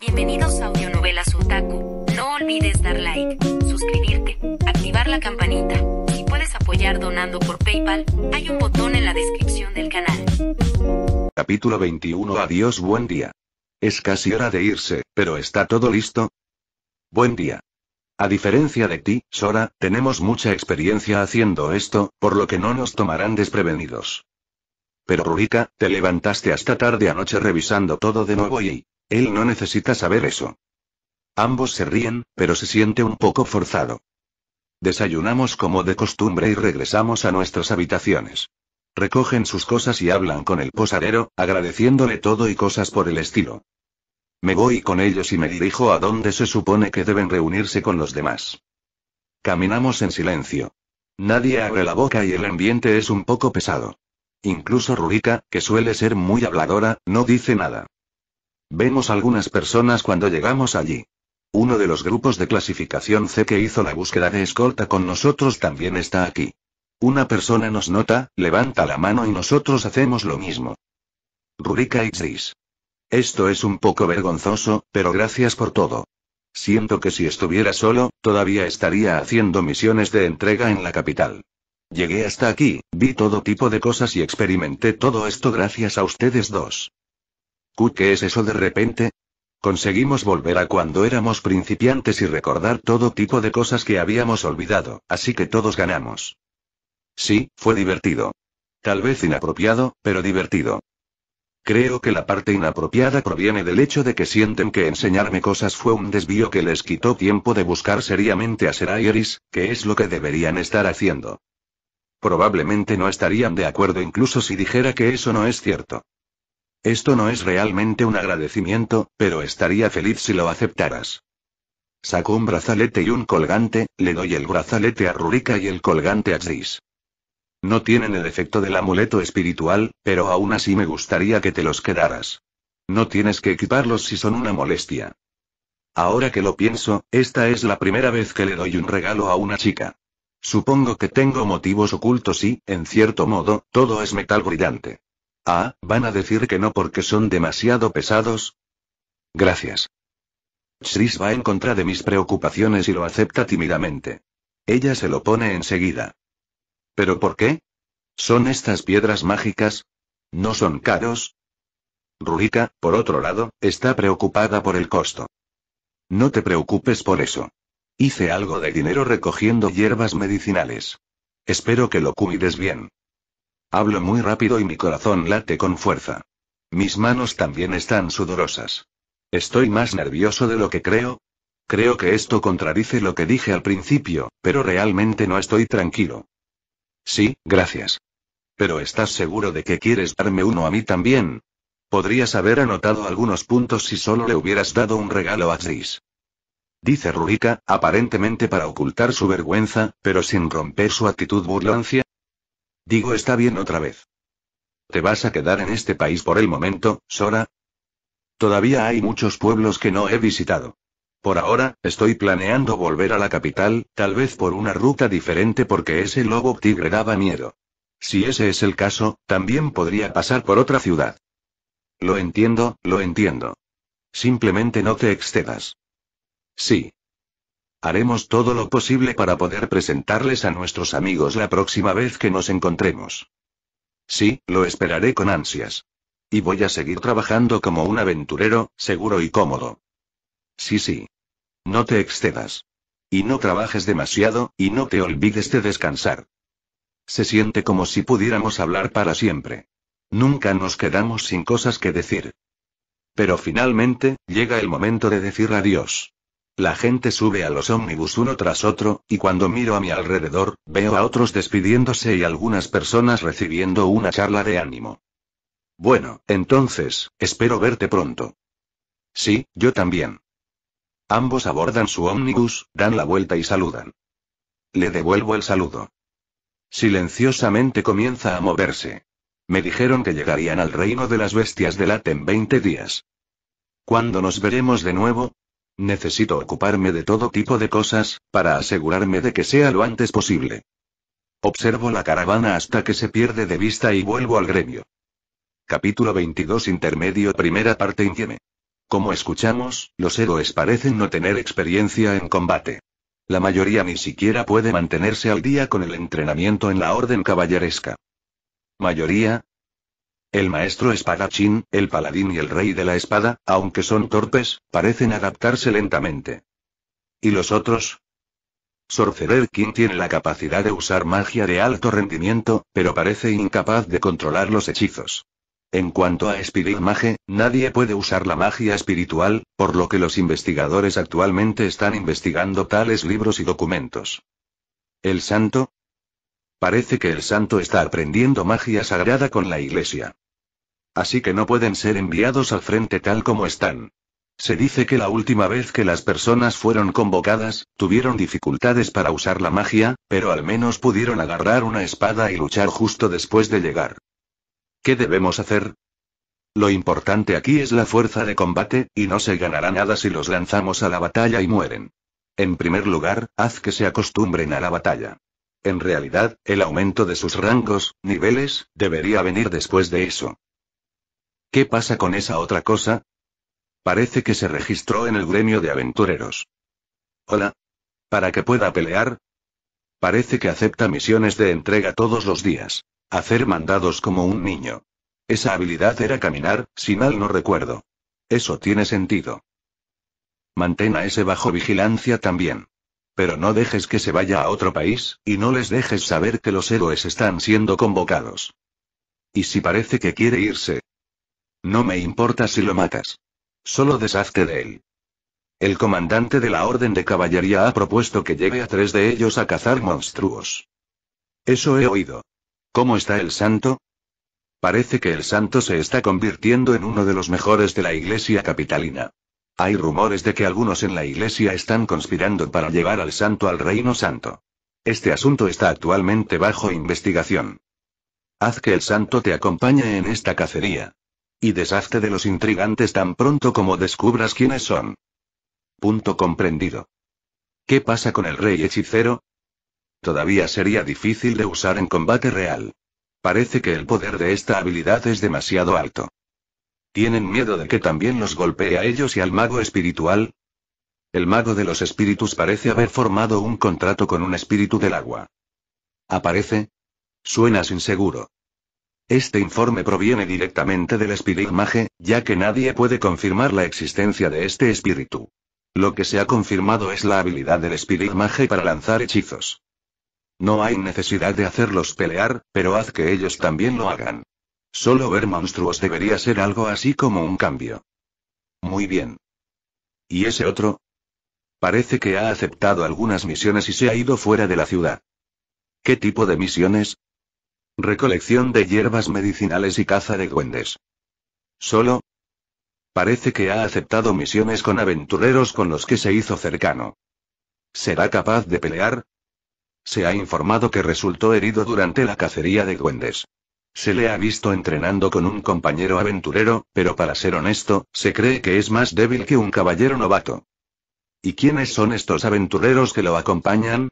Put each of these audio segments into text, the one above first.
Bienvenidos a Audionovelas Otaku. No olvides dar like, suscribirte, activar la campanita. Si puedes apoyar donando por PayPal, hay un botón en la descripción del canal. Capítulo 21 Adiós, buen día. Es casi hora de irse, pero ¿está todo listo? Buen día. A diferencia de ti, Sora, tenemos mucha experiencia haciendo esto, por lo que no nos tomarán desprevenidos. Pero Rurika, te levantaste hasta tarde anoche revisando todo de nuevo y... Él no necesita saber eso. Ambos se ríen, pero se siente un poco forzado. Desayunamos como de costumbre y regresamos a nuestras habitaciones. Recogen sus cosas y hablan con el posadero, agradeciéndole todo y cosas por el estilo. Me voy con ellos y me dirijo a donde se supone que deben reunirse con los demás. Caminamos en silencio. Nadie abre la boca y el ambiente es un poco pesado. Incluso Rurika, que suele ser muy habladora, no dice nada. Vemos algunas personas cuando llegamos allí. Uno de los grupos de clasificación C que hizo la búsqueda de escolta con nosotros también está aquí. Una persona nos nota, levanta la mano y nosotros hacemos lo mismo. Rurika Xis. Esto es un poco vergonzoso, pero gracias por todo. Siento que si estuviera solo, todavía estaría haciendo misiones de entrega en la capital. Llegué hasta aquí, vi todo tipo de cosas y experimenté todo esto gracias a ustedes dos qué es eso de repente? Conseguimos volver a cuando éramos principiantes y recordar todo tipo de cosas que habíamos olvidado, así que todos ganamos. Sí, fue divertido. Tal vez inapropiado, pero divertido. Creo que la parte inapropiada proviene del hecho de que sienten que enseñarme cosas fue un desvío que les quitó tiempo de buscar seriamente a Iris, que es lo que deberían estar haciendo. Probablemente no estarían de acuerdo incluso si dijera que eso no es cierto. Esto no es realmente un agradecimiento, pero estaría feliz si lo aceptaras. Saco un brazalete y un colgante, le doy el brazalete a Rurika y el colgante a Jis. No tienen el efecto del amuleto espiritual, pero aún así me gustaría que te los quedaras. No tienes que equiparlos si son una molestia. Ahora que lo pienso, esta es la primera vez que le doy un regalo a una chica. Supongo que tengo motivos ocultos y, en cierto modo, todo es metal brillante. Ah, ¿van a decir que no porque son demasiado pesados? Gracias. Chris va en contra de mis preocupaciones y lo acepta tímidamente. Ella se lo pone enseguida. ¿Pero por qué? ¿Son estas piedras mágicas? ¿No son caros? Rurika, por otro lado, está preocupada por el costo. No te preocupes por eso. Hice algo de dinero recogiendo hierbas medicinales. Espero que lo cuides bien. Hablo muy rápido y mi corazón late con fuerza. Mis manos también están sudorosas. Estoy más nervioso de lo que creo. Creo que esto contradice lo que dije al principio, pero realmente no estoy tranquilo. Sí, gracias. Pero ¿estás seguro de que quieres darme uno a mí también? Podrías haber anotado algunos puntos si solo le hubieras dado un regalo a Zis. Dice Rurika, aparentemente para ocultar su vergüenza, pero sin romper su actitud burlancia, Digo está bien otra vez. ¿Te vas a quedar en este país por el momento, Sora? Todavía hay muchos pueblos que no he visitado. Por ahora, estoy planeando volver a la capital, tal vez por una ruta diferente porque ese lobo tigre daba miedo. Si ese es el caso, también podría pasar por otra ciudad. Lo entiendo, lo entiendo. Simplemente no te excedas. Sí. Haremos todo lo posible para poder presentarles a nuestros amigos la próxima vez que nos encontremos. Sí, lo esperaré con ansias. Y voy a seguir trabajando como un aventurero, seguro y cómodo. Sí, sí. No te excedas. Y no trabajes demasiado, y no te olvides de descansar. Se siente como si pudiéramos hablar para siempre. Nunca nos quedamos sin cosas que decir. Pero finalmente, llega el momento de decir adiós. La gente sube a los ómnibus uno tras otro, y cuando miro a mi alrededor, veo a otros despidiéndose y algunas personas recibiendo una charla de ánimo. Bueno, entonces, espero verte pronto. Sí, yo también. Ambos abordan su ómnibus, dan la vuelta y saludan. Le devuelvo el saludo. Silenciosamente comienza a moverse. Me dijeron que llegarían al reino de las bestias del en 20 días. ¿Cuándo nos veremos de nuevo? Necesito ocuparme de todo tipo de cosas, para asegurarme de que sea lo antes posible. Observo la caravana hasta que se pierde de vista y vuelvo al gremio. Capítulo 22 Intermedio Primera parte Intieme. Como escuchamos, los héroes parecen no tener experiencia en combate. La mayoría ni siquiera puede mantenerse al día con el entrenamiento en la orden caballeresca. Mayoría, el maestro espadachín, el paladín y el rey de la espada, aunque son torpes, parecen adaptarse lentamente. ¿Y los otros? Sorcerer King tiene la capacidad de usar magia de alto rendimiento, pero parece incapaz de controlar los hechizos. En cuanto a Spirit Mage, nadie puede usar la magia espiritual, por lo que los investigadores actualmente están investigando tales libros y documentos. ¿El santo? Parece que el santo está aprendiendo magia sagrada con la iglesia. Así que no pueden ser enviados al frente tal como están. Se dice que la última vez que las personas fueron convocadas, tuvieron dificultades para usar la magia, pero al menos pudieron agarrar una espada y luchar justo después de llegar. ¿Qué debemos hacer? Lo importante aquí es la fuerza de combate, y no se ganará nada si los lanzamos a la batalla y mueren. En primer lugar, haz que se acostumbren a la batalla. En realidad, el aumento de sus rangos, niveles, debería venir después de eso. ¿Qué pasa con esa otra cosa? Parece que se registró en el gremio de aventureros. Hola. Para que pueda pelear. Parece que acepta misiones de entrega todos los días. Hacer mandados como un niño. Esa habilidad era caminar, si mal no recuerdo. Eso tiene sentido. Mantén a ese bajo vigilancia también. Pero no dejes que se vaya a otro país, y no les dejes saber que los héroes están siendo convocados. Y si parece que quiere irse, no me importa si lo matas. Solo deshazte de él. El comandante de la Orden de Caballería ha propuesto que lleve a tres de ellos a cazar monstruos. Eso he oído. ¿Cómo está el santo? Parece que el santo se está convirtiendo en uno de los mejores de la iglesia capitalina. Hay rumores de que algunos en la iglesia están conspirando para llevar al santo al reino santo. Este asunto está actualmente bajo investigación. Haz que el santo te acompañe en esta cacería. Y deshazte de los intrigantes tan pronto como descubras quiénes son. Punto comprendido. ¿Qué pasa con el rey hechicero? Todavía sería difícil de usar en combate real. Parece que el poder de esta habilidad es demasiado alto. ¿Tienen miedo de que también los golpee a ellos y al mago espiritual? El mago de los espíritus parece haber formado un contrato con un espíritu del agua. Aparece. Suenas inseguro. Este informe proviene directamente del espíritu ya que nadie puede confirmar la existencia de este espíritu. Lo que se ha confirmado es la habilidad del espíritu para lanzar hechizos. No hay necesidad de hacerlos pelear, pero haz que ellos también lo hagan. Solo ver monstruos debería ser algo así como un cambio. Muy bien. ¿Y ese otro? Parece que ha aceptado algunas misiones y se ha ido fuera de la ciudad. ¿Qué tipo de misiones? Recolección de hierbas medicinales y caza de duendes. Solo. Parece que ha aceptado misiones con aventureros con los que se hizo cercano. ¿Será capaz de pelear? Se ha informado que resultó herido durante la cacería de duendes. Se le ha visto entrenando con un compañero aventurero, pero para ser honesto, se cree que es más débil que un caballero novato. ¿Y quiénes son estos aventureros que lo acompañan?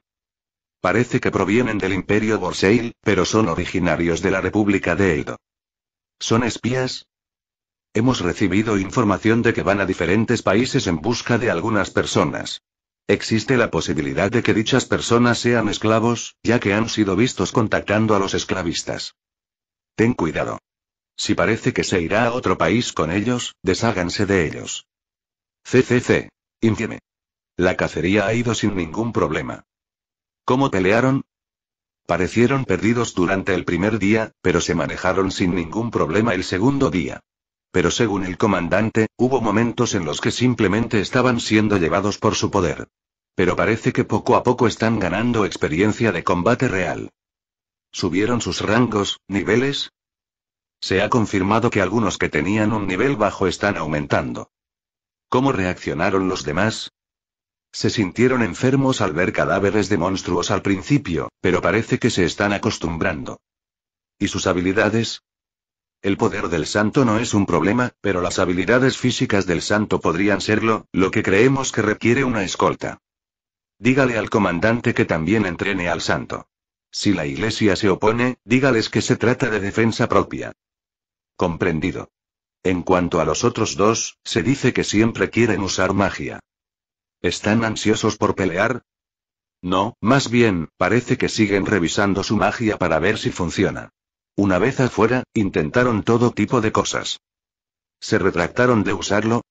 Parece que provienen del Imperio Borseil, pero son originarios de la República de Eido. ¿Son espías? Hemos recibido información de que van a diferentes países en busca de algunas personas. Existe la posibilidad de que dichas personas sean esclavos, ya que han sido vistos contactando a los esclavistas. Ten cuidado. Si parece que se irá a otro país con ellos, desháganse de ellos. CCC. Intieme. La cacería ha ido sin ningún problema. ¿Cómo pelearon? Parecieron perdidos durante el primer día, pero se manejaron sin ningún problema el segundo día. Pero según el comandante, hubo momentos en los que simplemente estaban siendo llevados por su poder. Pero parece que poco a poco están ganando experiencia de combate real. ¿Subieron sus rangos, niveles? Se ha confirmado que algunos que tenían un nivel bajo están aumentando. ¿Cómo reaccionaron los demás? Se sintieron enfermos al ver cadáveres de monstruos al principio, pero parece que se están acostumbrando. ¿Y sus habilidades? El poder del santo no es un problema, pero las habilidades físicas del santo podrían serlo, lo que creemos que requiere una escolta. Dígale al comandante que también entrene al santo. Si la iglesia se opone, dígales que se trata de defensa propia. Comprendido. En cuanto a los otros dos, se dice que siempre quieren usar magia. ¿Están ansiosos por pelear? No, más bien, parece que siguen revisando su magia para ver si funciona. Una vez afuera, intentaron todo tipo de cosas. ¿Se retractaron de usarlo?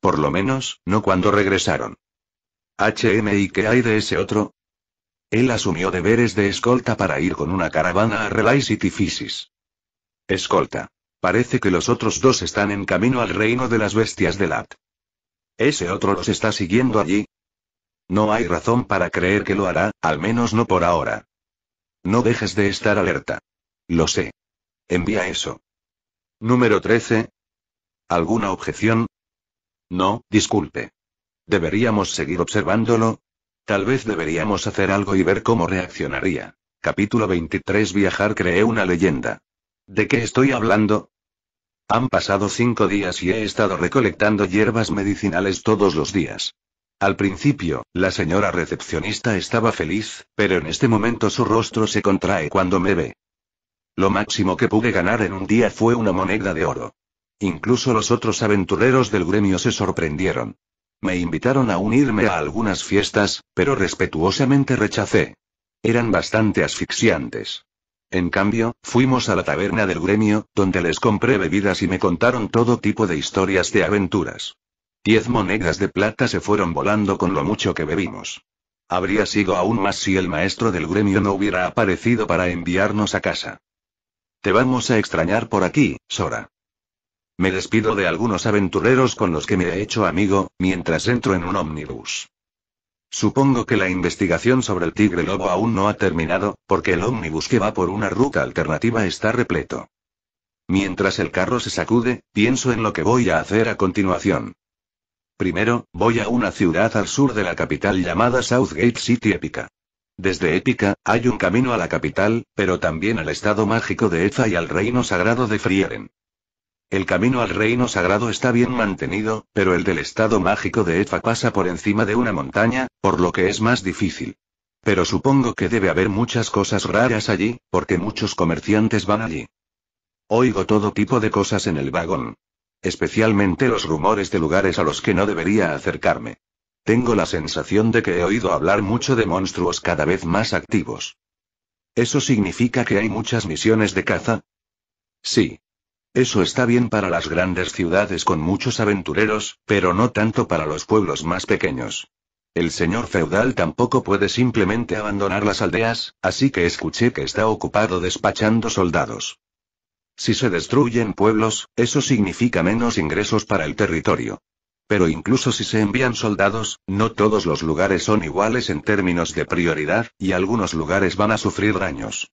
Por lo menos, no cuando regresaron. HM y qué hay de ese otro? Él asumió deberes de escolta para ir con una caravana a Relay City Escolta. Parece que los otros dos están en camino al reino de las bestias de Lat. ¿Ese otro los está siguiendo allí? No hay razón para creer que lo hará, al menos no por ahora. No dejes de estar alerta. Lo sé. Envía eso. Número 13. ¿Alguna objeción? No, disculpe. ¿Deberíamos seguir observándolo? Tal vez deberíamos hacer algo y ver cómo reaccionaría. Capítulo 23 Viajar creé una leyenda. ¿De qué estoy hablando? Han pasado cinco días y he estado recolectando hierbas medicinales todos los días. Al principio, la señora recepcionista estaba feliz, pero en este momento su rostro se contrae cuando me ve. Lo máximo que pude ganar en un día fue una moneda de oro. Incluso los otros aventureros del gremio se sorprendieron. Me invitaron a unirme a algunas fiestas, pero respetuosamente rechacé. Eran bastante asfixiantes. En cambio, fuimos a la taberna del gremio, donde les compré bebidas y me contaron todo tipo de historias de aventuras. Diez monedas de plata se fueron volando con lo mucho que bebimos. Habría sido aún más si el maestro del gremio no hubiera aparecido para enviarnos a casa. Te vamos a extrañar por aquí, Sora. Me despido de algunos aventureros con los que me he hecho amigo, mientras entro en un ómnibus. Supongo que la investigación sobre el tigre lobo aún no ha terminado, porque el ómnibus que va por una ruta alternativa está repleto. Mientras el carro se sacude, pienso en lo que voy a hacer a continuación. Primero, voy a una ciudad al sur de la capital llamada Southgate City Épica. Desde Épica, hay un camino a la capital, pero también al estado mágico de Efa y al reino sagrado de Frieren. El camino al reino sagrado está bien mantenido, pero el del estado mágico de Efa pasa por encima de una montaña, por lo que es más difícil. Pero supongo que debe haber muchas cosas raras allí, porque muchos comerciantes van allí. Oigo todo tipo de cosas en el vagón. Especialmente los rumores de lugares a los que no debería acercarme. Tengo la sensación de que he oído hablar mucho de monstruos cada vez más activos. ¿Eso significa que hay muchas misiones de caza? Sí, eso está bien para las grandes ciudades con muchos aventureros, pero no tanto para los pueblos más pequeños. El señor feudal tampoco puede simplemente abandonar las aldeas, así que escuché que está ocupado despachando soldados. Si se destruyen pueblos, eso significa menos ingresos para el territorio. Pero incluso si se envían soldados, no todos los lugares son iguales en términos de prioridad, y algunos lugares van a sufrir daños.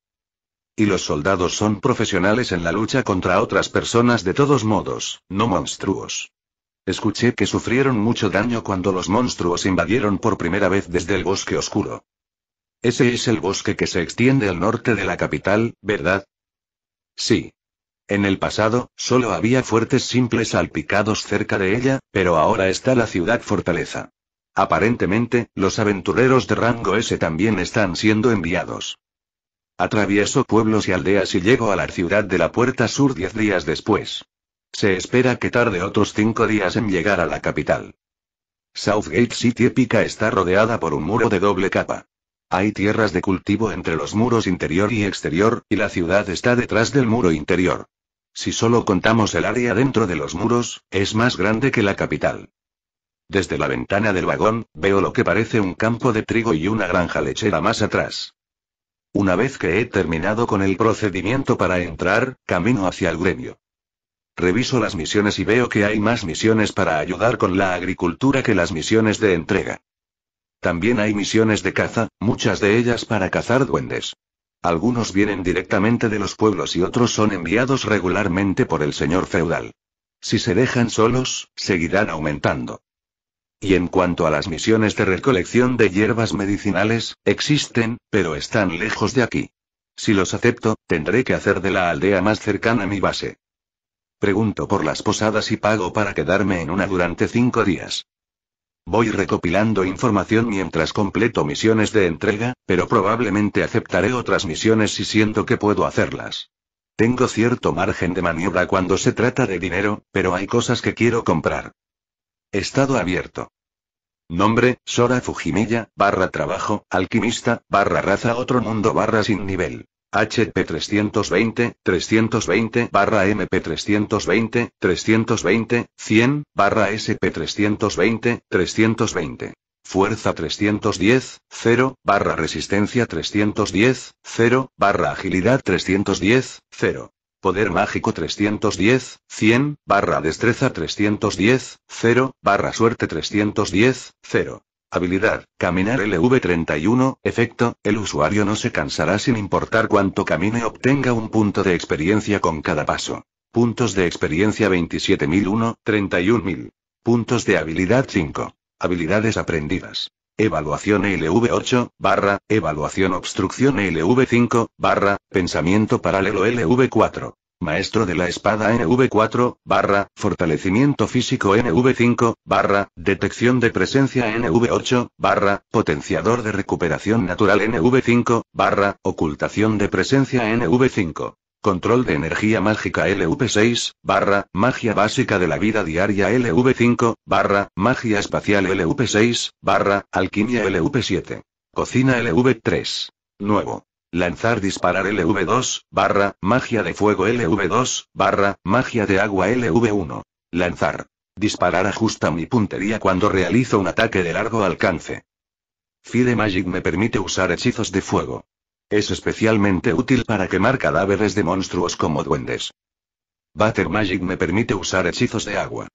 Y los soldados son profesionales en la lucha contra otras personas de todos modos, no monstruos. Escuché que sufrieron mucho daño cuando los monstruos invadieron por primera vez desde el bosque oscuro. Ese es el bosque que se extiende al norte de la capital, ¿verdad? Sí. En el pasado, solo había fuertes simples salpicados cerca de ella, pero ahora está la ciudad fortaleza. Aparentemente, los aventureros de rango S también están siendo enviados. Atravieso pueblos y aldeas y llego a la ciudad de la Puerta Sur diez días después. Se espera que tarde otros cinco días en llegar a la capital. Southgate City épica está rodeada por un muro de doble capa. Hay tierras de cultivo entre los muros interior y exterior, y la ciudad está detrás del muro interior. Si solo contamos el área dentro de los muros, es más grande que la capital. Desde la ventana del vagón, veo lo que parece un campo de trigo y una granja lechera más atrás. Una vez que he terminado con el procedimiento para entrar, camino hacia el gremio. Reviso las misiones y veo que hay más misiones para ayudar con la agricultura que las misiones de entrega. También hay misiones de caza, muchas de ellas para cazar duendes. Algunos vienen directamente de los pueblos y otros son enviados regularmente por el señor feudal. Si se dejan solos, seguirán aumentando. Y en cuanto a las misiones de recolección de hierbas medicinales, existen, pero están lejos de aquí. Si los acepto, tendré que hacer de la aldea más cercana mi base. Pregunto por las posadas y pago para quedarme en una durante cinco días. Voy recopilando información mientras completo misiones de entrega, pero probablemente aceptaré otras misiones si siento que puedo hacerlas. Tengo cierto margen de maniobra cuando se trata de dinero, pero hay cosas que quiero comprar. Estado abierto. Nombre, Sora Fujimilla, barra trabajo, alquimista, barra raza otro mundo barra sin nivel. HP 320, 320, barra MP 320, 320, 100, barra SP 320, 320. Fuerza 310, 0, barra resistencia 310, 0, barra agilidad 310, 0. Poder mágico 310, 100, barra destreza 310, 0, barra suerte 310, 0. Habilidad, caminar LV31, efecto, el usuario no se cansará sin importar cuánto camine obtenga un punto de experiencia con cada paso. Puntos de experiencia 27001, 31000. Puntos de habilidad 5. Habilidades aprendidas. Evaluación LV8, barra, evaluación obstrucción LV5, barra, pensamiento paralelo LV4. Maestro de la espada NV4, barra, fortalecimiento físico NV5, barra, detección de presencia NV8, barra, potenciador de recuperación natural NV5, barra, ocultación de presencia NV5. Control de energía mágica LV6, barra, magia básica de la vida diaria LV5, barra, magia espacial LV6, barra, alquimia LV7. Cocina LV3. Nuevo. Lanzar disparar LV2, barra, magia de fuego LV2, barra, magia de agua LV1. Lanzar. Disparar ajusta mi puntería cuando realizo un ataque de largo alcance. Fide Magic me permite usar hechizos de fuego. Es especialmente útil para quemar cadáveres de monstruos como duendes. Butter Magic me permite usar hechizos de agua.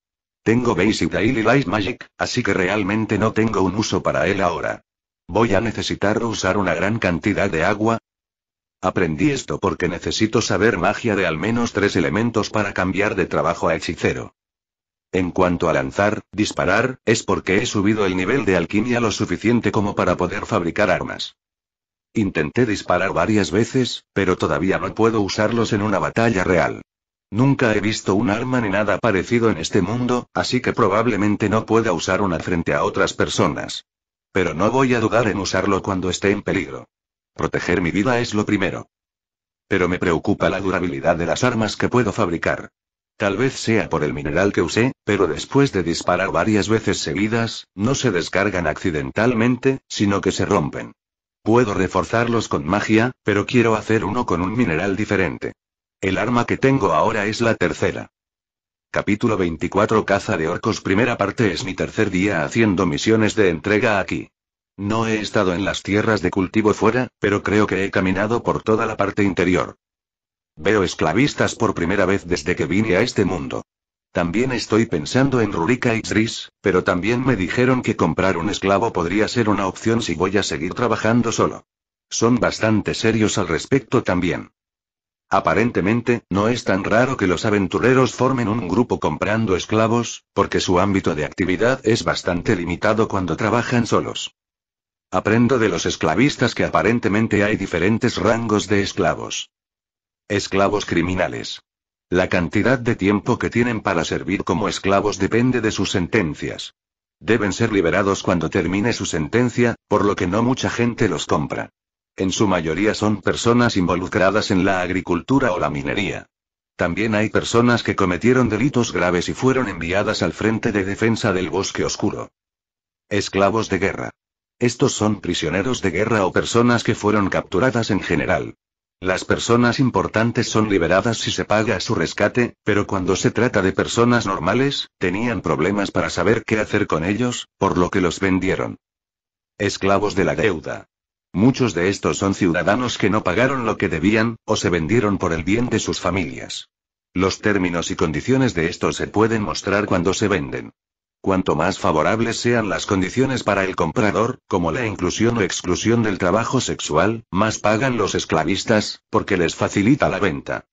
Tengo Basic Daily Light Magic, así que realmente no tengo un uso para él ahora. Voy a necesitar usar una gran cantidad de agua. Aprendí esto porque necesito saber magia de al menos tres elementos para cambiar de trabajo a hechicero. En cuanto a lanzar, disparar, es porque he subido el nivel de alquimia lo suficiente como para poder fabricar armas. Intenté disparar varias veces, pero todavía no puedo usarlos en una batalla real. Nunca he visto un arma ni nada parecido en este mundo, así que probablemente no pueda usar una frente a otras personas. Pero no voy a dudar en usarlo cuando esté en peligro. Proteger mi vida es lo primero. Pero me preocupa la durabilidad de las armas que puedo fabricar. Tal vez sea por el mineral que usé, pero después de disparar varias veces seguidas, no se descargan accidentalmente, sino que se rompen. Puedo reforzarlos con magia, pero quiero hacer uno con un mineral diferente. El arma que tengo ahora es la tercera. Capítulo 24 Caza de Orcos Primera parte es mi tercer día haciendo misiones de entrega aquí. No he estado en las tierras de cultivo fuera, pero creo que he caminado por toda la parte interior. Veo esclavistas por primera vez desde que vine a este mundo. También estoy pensando en Rurika y Zris, pero también me dijeron que comprar un esclavo podría ser una opción si voy a seguir trabajando solo. Son bastante serios al respecto también. Aparentemente, no es tan raro que los aventureros formen un grupo comprando esclavos, porque su ámbito de actividad es bastante limitado cuando trabajan solos. Aprendo de los esclavistas que aparentemente hay diferentes rangos de esclavos. Esclavos criminales. La cantidad de tiempo que tienen para servir como esclavos depende de sus sentencias. Deben ser liberados cuando termine su sentencia, por lo que no mucha gente los compra. En su mayoría son personas involucradas en la agricultura o la minería. También hay personas que cometieron delitos graves y fueron enviadas al frente de defensa del bosque oscuro. Esclavos de guerra. Estos son prisioneros de guerra o personas que fueron capturadas en general. Las personas importantes son liberadas si se paga su rescate, pero cuando se trata de personas normales, tenían problemas para saber qué hacer con ellos, por lo que los vendieron. Esclavos de la deuda. Muchos de estos son ciudadanos que no pagaron lo que debían, o se vendieron por el bien de sus familias. Los términos y condiciones de estos se pueden mostrar cuando se venden. Cuanto más favorables sean las condiciones para el comprador, como la inclusión o exclusión del trabajo sexual, más pagan los esclavistas, porque les facilita la venta.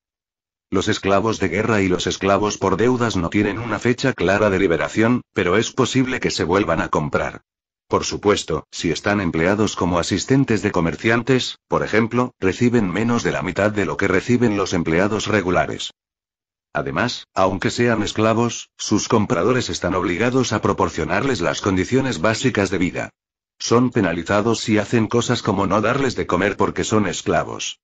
Los esclavos de guerra y los esclavos por deudas no tienen una fecha clara de liberación, pero es posible que se vuelvan a comprar. Por supuesto, si están empleados como asistentes de comerciantes, por ejemplo, reciben menos de la mitad de lo que reciben los empleados regulares. Además, aunque sean esclavos, sus compradores están obligados a proporcionarles las condiciones básicas de vida. Son penalizados si hacen cosas como no darles de comer porque son esclavos.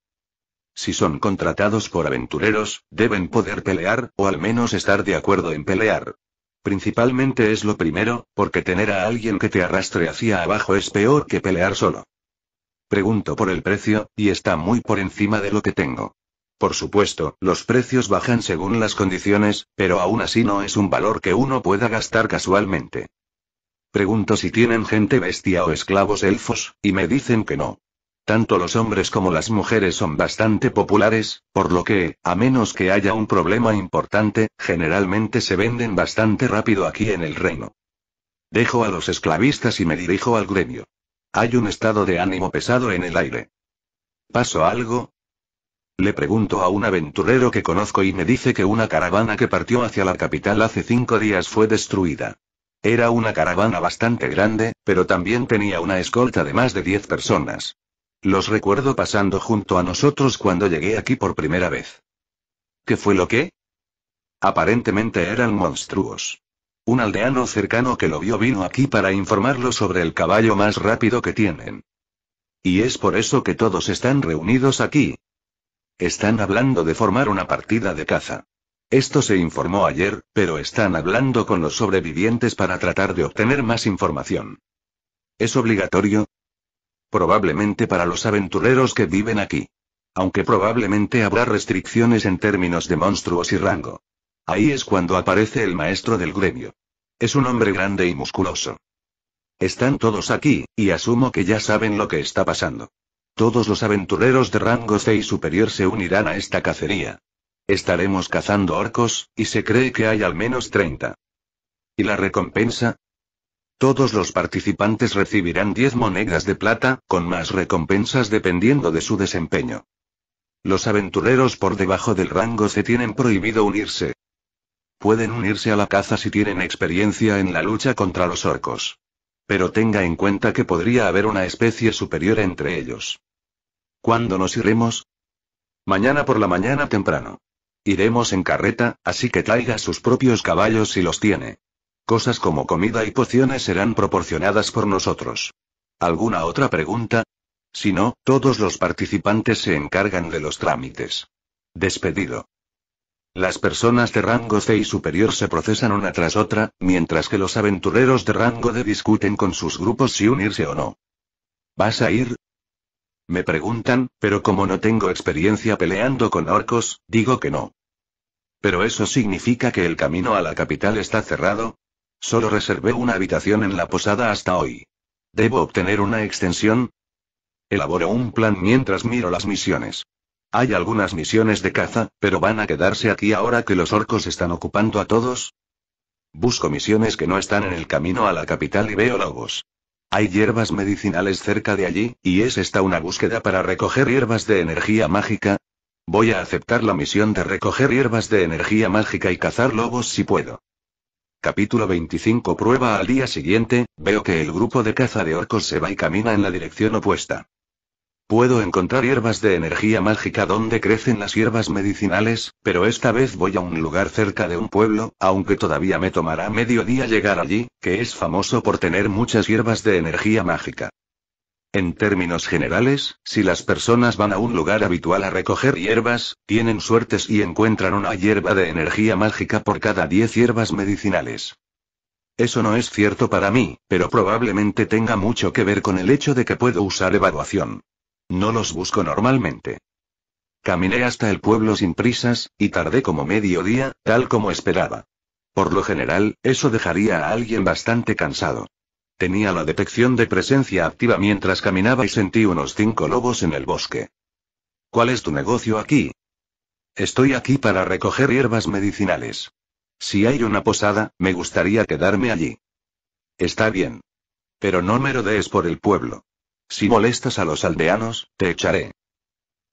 Si son contratados por aventureros, deben poder pelear, o al menos estar de acuerdo en pelear. Principalmente es lo primero, porque tener a alguien que te arrastre hacia abajo es peor que pelear solo. Pregunto por el precio, y está muy por encima de lo que tengo. Por supuesto, los precios bajan según las condiciones, pero aún así no es un valor que uno pueda gastar casualmente. Pregunto si tienen gente bestia o esclavos elfos, y me dicen que no. Tanto los hombres como las mujeres son bastante populares, por lo que, a menos que haya un problema importante, generalmente se venden bastante rápido aquí en el reino. Dejo a los esclavistas y me dirijo al gremio. Hay un estado de ánimo pesado en el aire. ¿Paso algo? Le pregunto a un aventurero que conozco y me dice que una caravana que partió hacia la capital hace cinco días fue destruida. Era una caravana bastante grande, pero también tenía una escolta de más de 10 personas. Los recuerdo pasando junto a nosotros cuando llegué aquí por primera vez. ¿Qué fue lo que? Aparentemente eran monstruos. Un aldeano cercano que lo vio vino aquí para informarlo sobre el caballo más rápido que tienen. Y es por eso que todos están reunidos aquí, están hablando de formar una partida de caza. Esto se informó ayer, pero están hablando con los sobrevivientes para tratar de obtener más información. ¿Es obligatorio? Probablemente para los aventureros que viven aquí. Aunque probablemente habrá restricciones en términos de monstruos y rango. Ahí es cuando aparece el maestro del gremio. Es un hombre grande y musculoso. Están todos aquí, y asumo que ya saben lo que está pasando. Todos los aventureros de rango C y superior se unirán a esta cacería. Estaremos cazando orcos, y se cree que hay al menos 30. ¿Y la recompensa? Todos los participantes recibirán 10 monedas de plata, con más recompensas dependiendo de su desempeño. Los aventureros por debajo del rango C tienen prohibido unirse. Pueden unirse a la caza si tienen experiencia en la lucha contra los orcos. Pero tenga en cuenta que podría haber una especie superior entre ellos. ¿Cuándo nos iremos? Mañana por la mañana temprano. Iremos en carreta, así que traiga sus propios caballos si los tiene. Cosas como comida y pociones serán proporcionadas por nosotros. ¿Alguna otra pregunta? Si no, todos los participantes se encargan de los trámites. Despedido. Las personas de rango C y superior se procesan una tras otra, mientras que los aventureros de rango D discuten con sus grupos si unirse o no. ¿Vas a ir? Me preguntan, pero como no tengo experiencia peleando con orcos, digo que no. ¿Pero eso significa que el camino a la capital está cerrado? Solo reservé una habitación en la posada hasta hoy. ¿Debo obtener una extensión? Elaboro un plan mientras miro las misiones. Hay algunas misiones de caza, pero van a quedarse aquí ahora que los orcos están ocupando a todos. Busco misiones que no están en el camino a la capital y veo lobos. Hay hierbas medicinales cerca de allí, y es esta una búsqueda para recoger hierbas de energía mágica. Voy a aceptar la misión de recoger hierbas de energía mágica y cazar lobos si puedo. Capítulo 25 Prueba Al día siguiente, veo que el grupo de caza de orcos se va y camina en la dirección opuesta. Puedo encontrar hierbas de energía mágica donde crecen las hierbas medicinales, pero esta vez voy a un lugar cerca de un pueblo, aunque todavía me tomará medio día llegar allí, que es famoso por tener muchas hierbas de energía mágica. En términos generales, si las personas van a un lugar habitual a recoger hierbas, tienen suertes y encuentran una hierba de energía mágica por cada 10 hierbas medicinales. Eso no es cierto para mí, pero probablemente tenga mucho que ver con el hecho de que puedo usar evaluación. No los busco normalmente. Caminé hasta el pueblo sin prisas, y tardé como medio día, tal como esperaba. Por lo general, eso dejaría a alguien bastante cansado. Tenía la detección de presencia activa mientras caminaba y sentí unos cinco lobos en el bosque. ¿Cuál es tu negocio aquí? Estoy aquí para recoger hierbas medicinales. Si hay una posada, me gustaría quedarme allí. Está bien. Pero no merodees por el pueblo. Si molestas a los aldeanos, te echaré.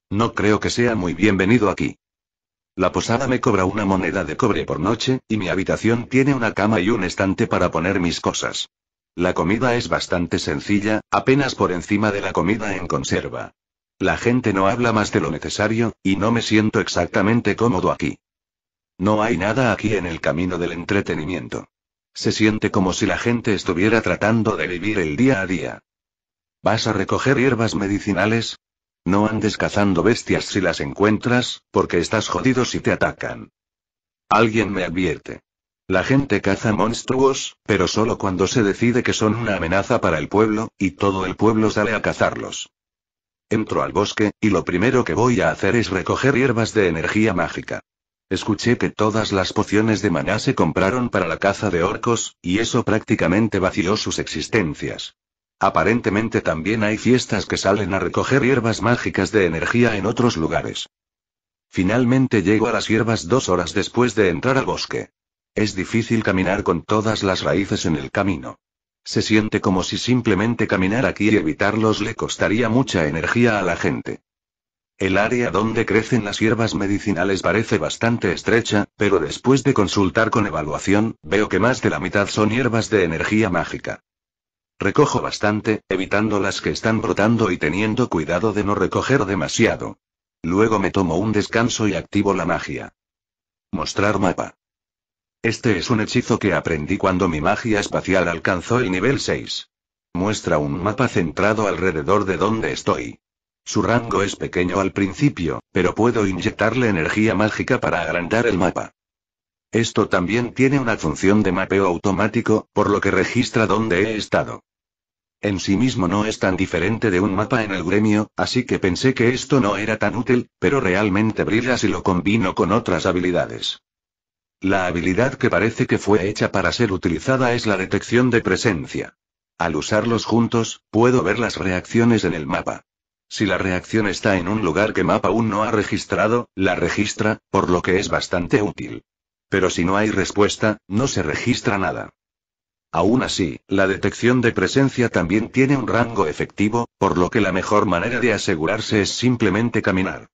No creo que sea muy bienvenido aquí. La posada me cobra una moneda de cobre por noche, y mi habitación tiene una cama y un estante para poner mis cosas. La comida es bastante sencilla, apenas por encima de la comida en conserva. La gente no habla más de lo necesario, y no me siento exactamente cómodo aquí. No hay nada aquí en el camino del entretenimiento. Se siente como si la gente estuviera tratando de vivir el día a día. ¿Vas a recoger hierbas medicinales? No andes cazando bestias si las encuentras, porque estás jodido si te atacan. Alguien me advierte. La gente caza monstruos, pero solo cuando se decide que son una amenaza para el pueblo, y todo el pueblo sale a cazarlos. Entro al bosque, y lo primero que voy a hacer es recoger hierbas de energía mágica. Escuché que todas las pociones de maná se compraron para la caza de orcos, y eso prácticamente vació sus existencias. Aparentemente también hay fiestas que salen a recoger hierbas mágicas de energía en otros lugares. Finalmente llego a las hierbas dos horas después de entrar al bosque. Es difícil caminar con todas las raíces en el camino. Se siente como si simplemente caminar aquí y evitarlos le costaría mucha energía a la gente. El área donde crecen las hierbas medicinales parece bastante estrecha, pero después de consultar con evaluación, veo que más de la mitad son hierbas de energía mágica. Recojo bastante, evitando las que están brotando y teniendo cuidado de no recoger demasiado. Luego me tomo un descanso y activo la magia. Mostrar mapa. Este es un hechizo que aprendí cuando mi magia espacial alcanzó el nivel 6. Muestra un mapa centrado alrededor de donde estoy. Su rango es pequeño al principio, pero puedo inyectarle energía mágica para agrandar el mapa. Esto también tiene una función de mapeo automático, por lo que registra dónde he estado. En sí mismo no es tan diferente de un mapa en el gremio, así que pensé que esto no era tan útil, pero realmente brilla si lo combino con otras habilidades. La habilidad que parece que fue hecha para ser utilizada es la detección de presencia. Al usarlos juntos, puedo ver las reacciones en el mapa. Si la reacción está en un lugar que mapa aún no ha registrado, la registra, por lo que es bastante útil. Pero si no hay respuesta, no se registra nada. Aún así, la detección de presencia también tiene un rango efectivo, por lo que la mejor manera de asegurarse es simplemente caminar.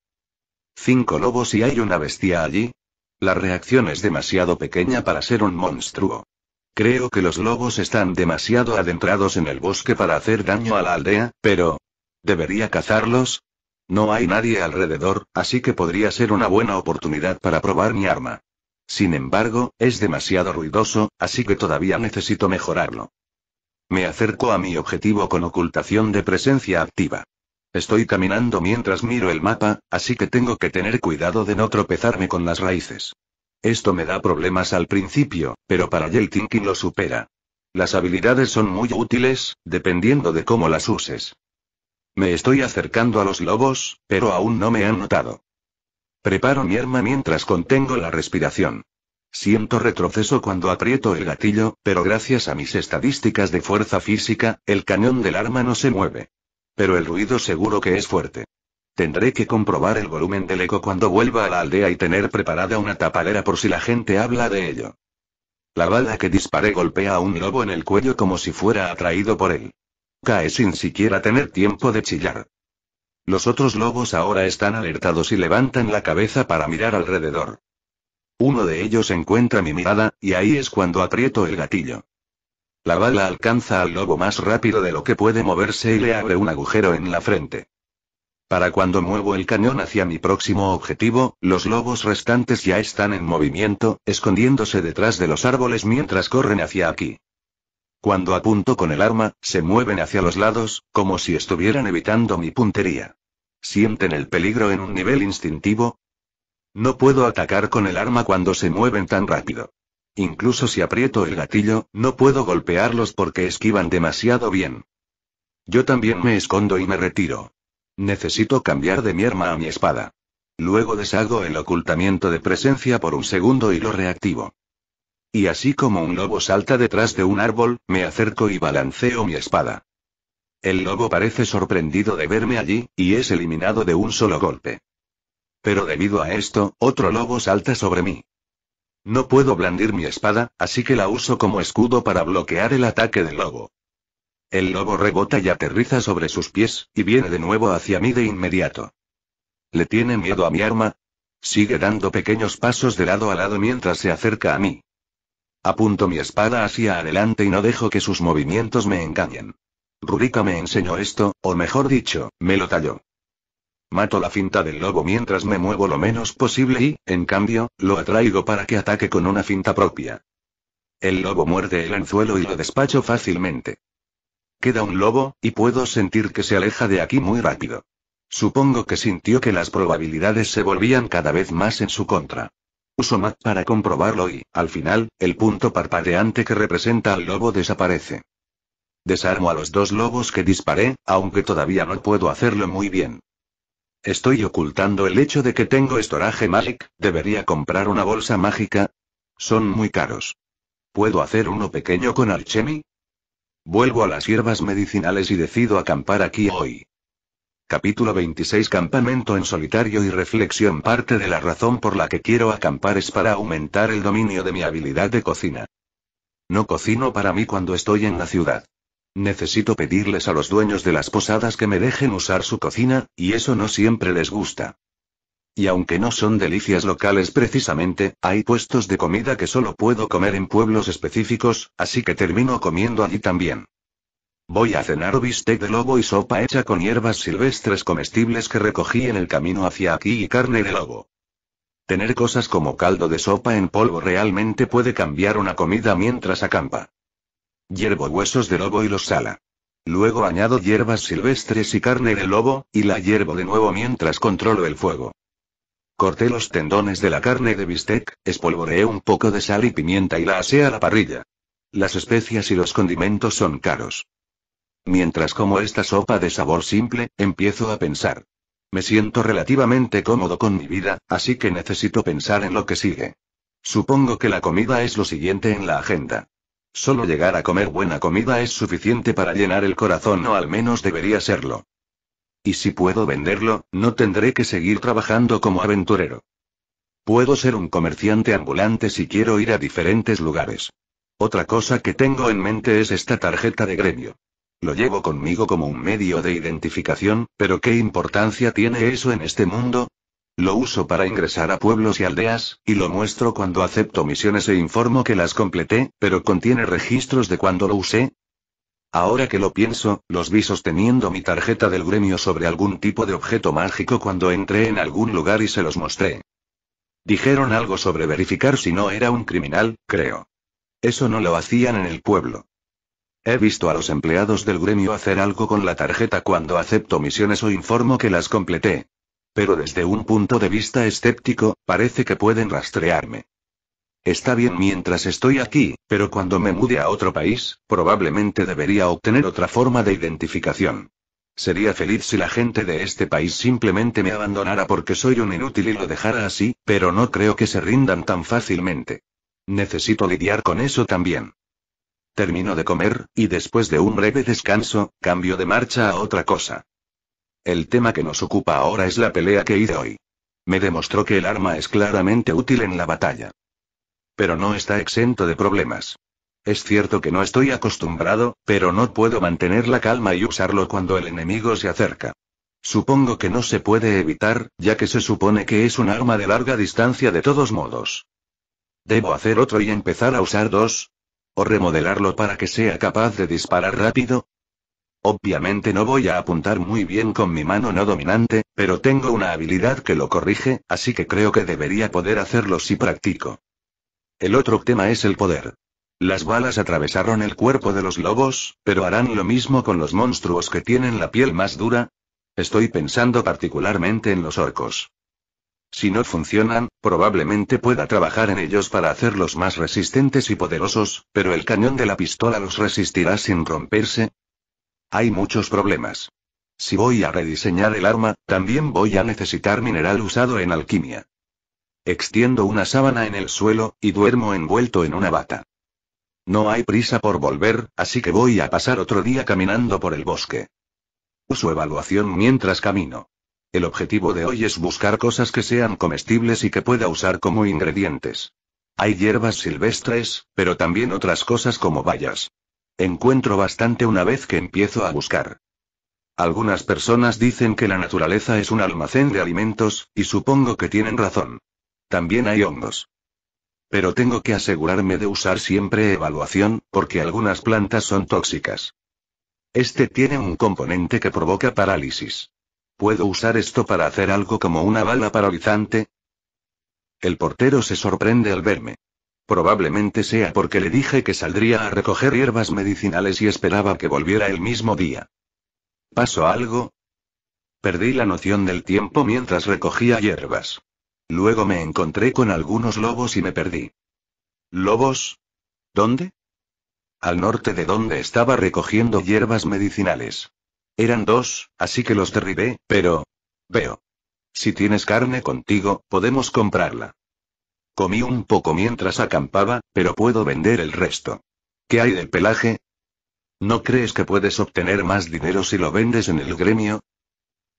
Cinco lobos y hay una bestia allí. La reacción es demasiado pequeña para ser un monstruo. Creo que los lobos están demasiado adentrados en el bosque para hacer daño a la aldea, pero... ¿Debería cazarlos? No hay nadie alrededor, así que podría ser una buena oportunidad para probar mi arma. Sin embargo, es demasiado ruidoso, así que todavía necesito mejorarlo. Me acerco a mi objetivo con ocultación de presencia activa. Estoy caminando mientras miro el mapa, así que tengo que tener cuidado de no tropezarme con las raíces. Esto me da problemas al principio, pero para Yeltinkin lo supera. Las habilidades son muy útiles, dependiendo de cómo las uses. Me estoy acercando a los lobos, pero aún no me han notado. Preparo mi arma mientras contengo la respiración. Siento retroceso cuando aprieto el gatillo, pero gracias a mis estadísticas de fuerza física, el cañón del arma no se mueve. Pero el ruido seguro que es fuerte. Tendré que comprobar el volumen del eco cuando vuelva a la aldea y tener preparada una tapadera por si la gente habla de ello. La bala que disparé golpea a un lobo en el cuello como si fuera atraído por él. Cae sin siquiera tener tiempo de chillar. Los otros lobos ahora están alertados y levantan la cabeza para mirar alrededor. Uno de ellos encuentra mi mirada, y ahí es cuando aprieto el gatillo. La bala alcanza al lobo más rápido de lo que puede moverse y le abre un agujero en la frente. Para cuando muevo el cañón hacia mi próximo objetivo, los lobos restantes ya están en movimiento, escondiéndose detrás de los árboles mientras corren hacia aquí. Cuando apunto con el arma, se mueven hacia los lados, como si estuvieran evitando mi puntería. ¿Sienten el peligro en un nivel instintivo? No puedo atacar con el arma cuando se mueven tan rápido. Incluso si aprieto el gatillo, no puedo golpearlos porque esquivan demasiado bien. Yo también me escondo y me retiro. Necesito cambiar de mi arma a mi espada. Luego deshago el ocultamiento de presencia por un segundo y lo reactivo. Y así como un lobo salta detrás de un árbol, me acerco y balanceo mi espada. El lobo parece sorprendido de verme allí, y es eliminado de un solo golpe. Pero debido a esto, otro lobo salta sobre mí. No puedo blandir mi espada, así que la uso como escudo para bloquear el ataque del lobo. El lobo rebota y aterriza sobre sus pies, y viene de nuevo hacia mí de inmediato. ¿Le tiene miedo a mi arma? Sigue dando pequeños pasos de lado a lado mientras se acerca a mí. Apunto mi espada hacia adelante y no dejo que sus movimientos me engañen. Rurika me enseñó esto, o mejor dicho, me lo talló. Mato la finta del lobo mientras me muevo lo menos posible y, en cambio, lo atraigo para que ataque con una finta propia. El lobo muerde el anzuelo y lo despacho fácilmente. Queda un lobo, y puedo sentir que se aleja de aquí muy rápido. Supongo que sintió que las probabilidades se volvían cada vez más en su contra. Uso mat para comprobarlo y, al final, el punto parpadeante que representa al lobo desaparece. Desarmo a los dos lobos que disparé, aunque todavía no puedo hacerlo muy bien. Estoy ocultando el hecho de que tengo estoraje Magic, debería comprar una bolsa mágica. Son muy caros. ¿Puedo hacer uno pequeño con alchemy? Vuelvo a las hierbas medicinales y decido acampar aquí hoy. Capítulo 26 Campamento en solitario y reflexión Parte de la razón por la que quiero acampar es para aumentar el dominio de mi habilidad de cocina. No cocino para mí cuando estoy en la ciudad. Necesito pedirles a los dueños de las posadas que me dejen usar su cocina, y eso no siempre les gusta. Y aunque no son delicias locales precisamente, hay puestos de comida que solo puedo comer en pueblos específicos, así que termino comiendo allí también. Voy a cenar bistec de lobo y sopa hecha con hierbas silvestres comestibles que recogí en el camino hacia aquí y carne de lobo. Tener cosas como caldo de sopa en polvo realmente puede cambiar una comida mientras acampa. Hiervo huesos de lobo y los sala. Luego añado hierbas silvestres y carne de lobo, y la hiervo de nuevo mientras controlo el fuego. Corté los tendones de la carne de bistec, espolvoreé un poco de sal y pimienta y la asé a la parrilla. Las especias y los condimentos son caros. Mientras como esta sopa de sabor simple, empiezo a pensar. Me siento relativamente cómodo con mi vida, así que necesito pensar en lo que sigue. Supongo que la comida es lo siguiente en la agenda. Solo llegar a comer buena comida es suficiente para llenar el corazón o al menos debería serlo. Y si puedo venderlo, no tendré que seguir trabajando como aventurero. Puedo ser un comerciante ambulante si quiero ir a diferentes lugares. Otra cosa que tengo en mente es esta tarjeta de gremio. Lo llevo conmigo como un medio de identificación, pero ¿qué importancia tiene eso en este mundo? Lo uso para ingresar a pueblos y aldeas, y lo muestro cuando acepto misiones e informo que las completé, pero contiene registros de cuando lo usé. Ahora que lo pienso, los visos teniendo mi tarjeta del gremio sobre algún tipo de objeto mágico cuando entré en algún lugar y se los mostré. Dijeron algo sobre verificar si no era un criminal, creo. Eso no lo hacían en el pueblo. He visto a los empleados del gremio hacer algo con la tarjeta cuando acepto misiones o informo que las completé. Pero desde un punto de vista escéptico, parece que pueden rastrearme. Está bien mientras estoy aquí, pero cuando me mude a otro país, probablemente debería obtener otra forma de identificación. Sería feliz si la gente de este país simplemente me abandonara porque soy un inútil y lo dejara así, pero no creo que se rindan tan fácilmente. Necesito lidiar con eso también. Termino de comer, y después de un breve descanso, cambio de marcha a otra cosa. El tema que nos ocupa ahora es la pelea que hice hoy. Me demostró que el arma es claramente útil en la batalla. Pero no está exento de problemas. Es cierto que no estoy acostumbrado, pero no puedo mantener la calma y usarlo cuando el enemigo se acerca. Supongo que no se puede evitar, ya que se supone que es un arma de larga distancia de todos modos. ¿Debo hacer otro y empezar a usar dos? ¿O remodelarlo para que sea capaz de disparar rápido? Obviamente no voy a apuntar muy bien con mi mano no dominante, pero tengo una habilidad que lo corrige, así que creo que debería poder hacerlo si practico. El otro tema es el poder. Las balas atravesaron el cuerpo de los lobos, pero harán lo mismo con los monstruos que tienen la piel más dura. Estoy pensando particularmente en los orcos. Si no funcionan, probablemente pueda trabajar en ellos para hacerlos más resistentes y poderosos, pero el cañón de la pistola los resistirá sin romperse. Hay muchos problemas. Si voy a rediseñar el arma, también voy a necesitar mineral usado en alquimia. Extiendo una sábana en el suelo, y duermo envuelto en una bata. No hay prisa por volver, así que voy a pasar otro día caminando por el bosque. Uso evaluación mientras camino. El objetivo de hoy es buscar cosas que sean comestibles y que pueda usar como ingredientes. Hay hierbas silvestres, pero también otras cosas como bayas. Encuentro bastante una vez que empiezo a buscar. Algunas personas dicen que la naturaleza es un almacén de alimentos, y supongo que tienen razón. También hay hongos. Pero tengo que asegurarme de usar siempre evaluación, porque algunas plantas son tóxicas. Este tiene un componente que provoca parálisis. ¿Puedo usar esto para hacer algo como una bala paralizante? El portero se sorprende al verme. Probablemente sea porque le dije que saldría a recoger hierbas medicinales y esperaba que volviera el mismo día. ¿Pasó algo? Perdí la noción del tiempo mientras recogía hierbas. Luego me encontré con algunos lobos y me perdí. ¿Lobos? ¿Dónde? Al norte de donde estaba recogiendo hierbas medicinales. Eran dos, así que los derribé, pero... Veo. Si tienes carne contigo, podemos comprarla. Comí un poco mientras acampaba, pero puedo vender el resto. ¿Qué hay del pelaje? ¿No crees que puedes obtener más dinero si lo vendes en el gremio?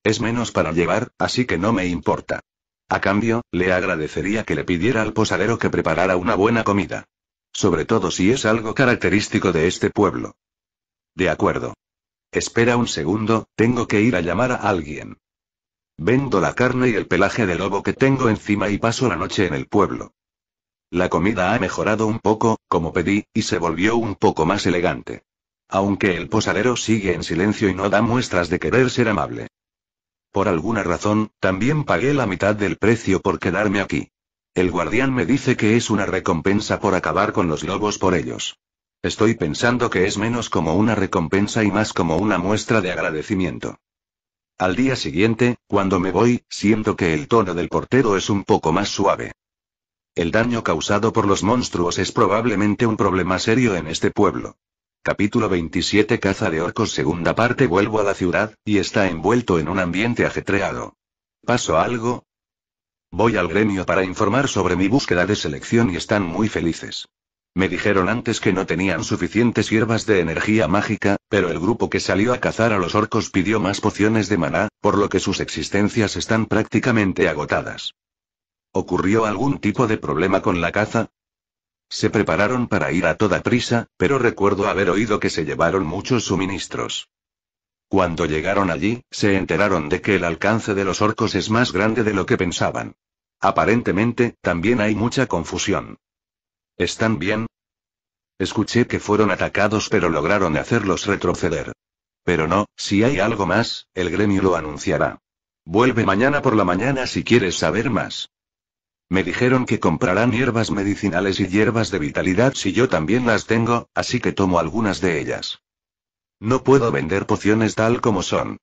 Es menos para llevar, así que no me importa. A cambio, le agradecería que le pidiera al posadero que preparara una buena comida. Sobre todo si es algo característico de este pueblo. De acuerdo. Espera un segundo, tengo que ir a llamar a alguien. Vendo la carne y el pelaje de lobo que tengo encima y paso la noche en el pueblo. La comida ha mejorado un poco, como pedí, y se volvió un poco más elegante. Aunque el posadero sigue en silencio y no da muestras de querer ser amable. Por alguna razón, también pagué la mitad del precio por quedarme aquí. El guardián me dice que es una recompensa por acabar con los lobos por ellos. Estoy pensando que es menos como una recompensa y más como una muestra de agradecimiento. Al día siguiente, cuando me voy, siento que el tono del portero es un poco más suave. El daño causado por los monstruos es probablemente un problema serio en este pueblo. Capítulo 27 Caza de Orcos Segunda parte Vuelvo a la ciudad, y está envuelto en un ambiente ajetreado. ¿Paso algo? Voy al gremio para informar sobre mi búsqueda de selección y están muy felices. Me dijeron antes que no tenían suficientes hierbas de energía mágica, pero el grupo que salió a cazar a los orcos pidió más pociones de maná, por lo que sus existencias están prácticamente agotadas. ¿Ocurrió algún tipo de problema con la caza? Se prepararon para ir a toda prisa, pero recuerdo haber oído que se llevaron muchos suministros. Cuando llegaron allí, se enteraron de que el alcance de los orcos es más grande de lo que pensaban. Aparentemente, también hay mucha confusión. ¿Están bien? Escuché que fueron atacados pero lograron hacerlos retroceder. Pero no, si hay algo más, el gremio lo anunciará. Vuelve mañana por la mañana si quieres saber más. Me dijeron que comprarán hierbas medicinales y hierbas de vitalidad si yo también las tengo, así que tomo algunas de ellas. No puedo vender pociones tal como son.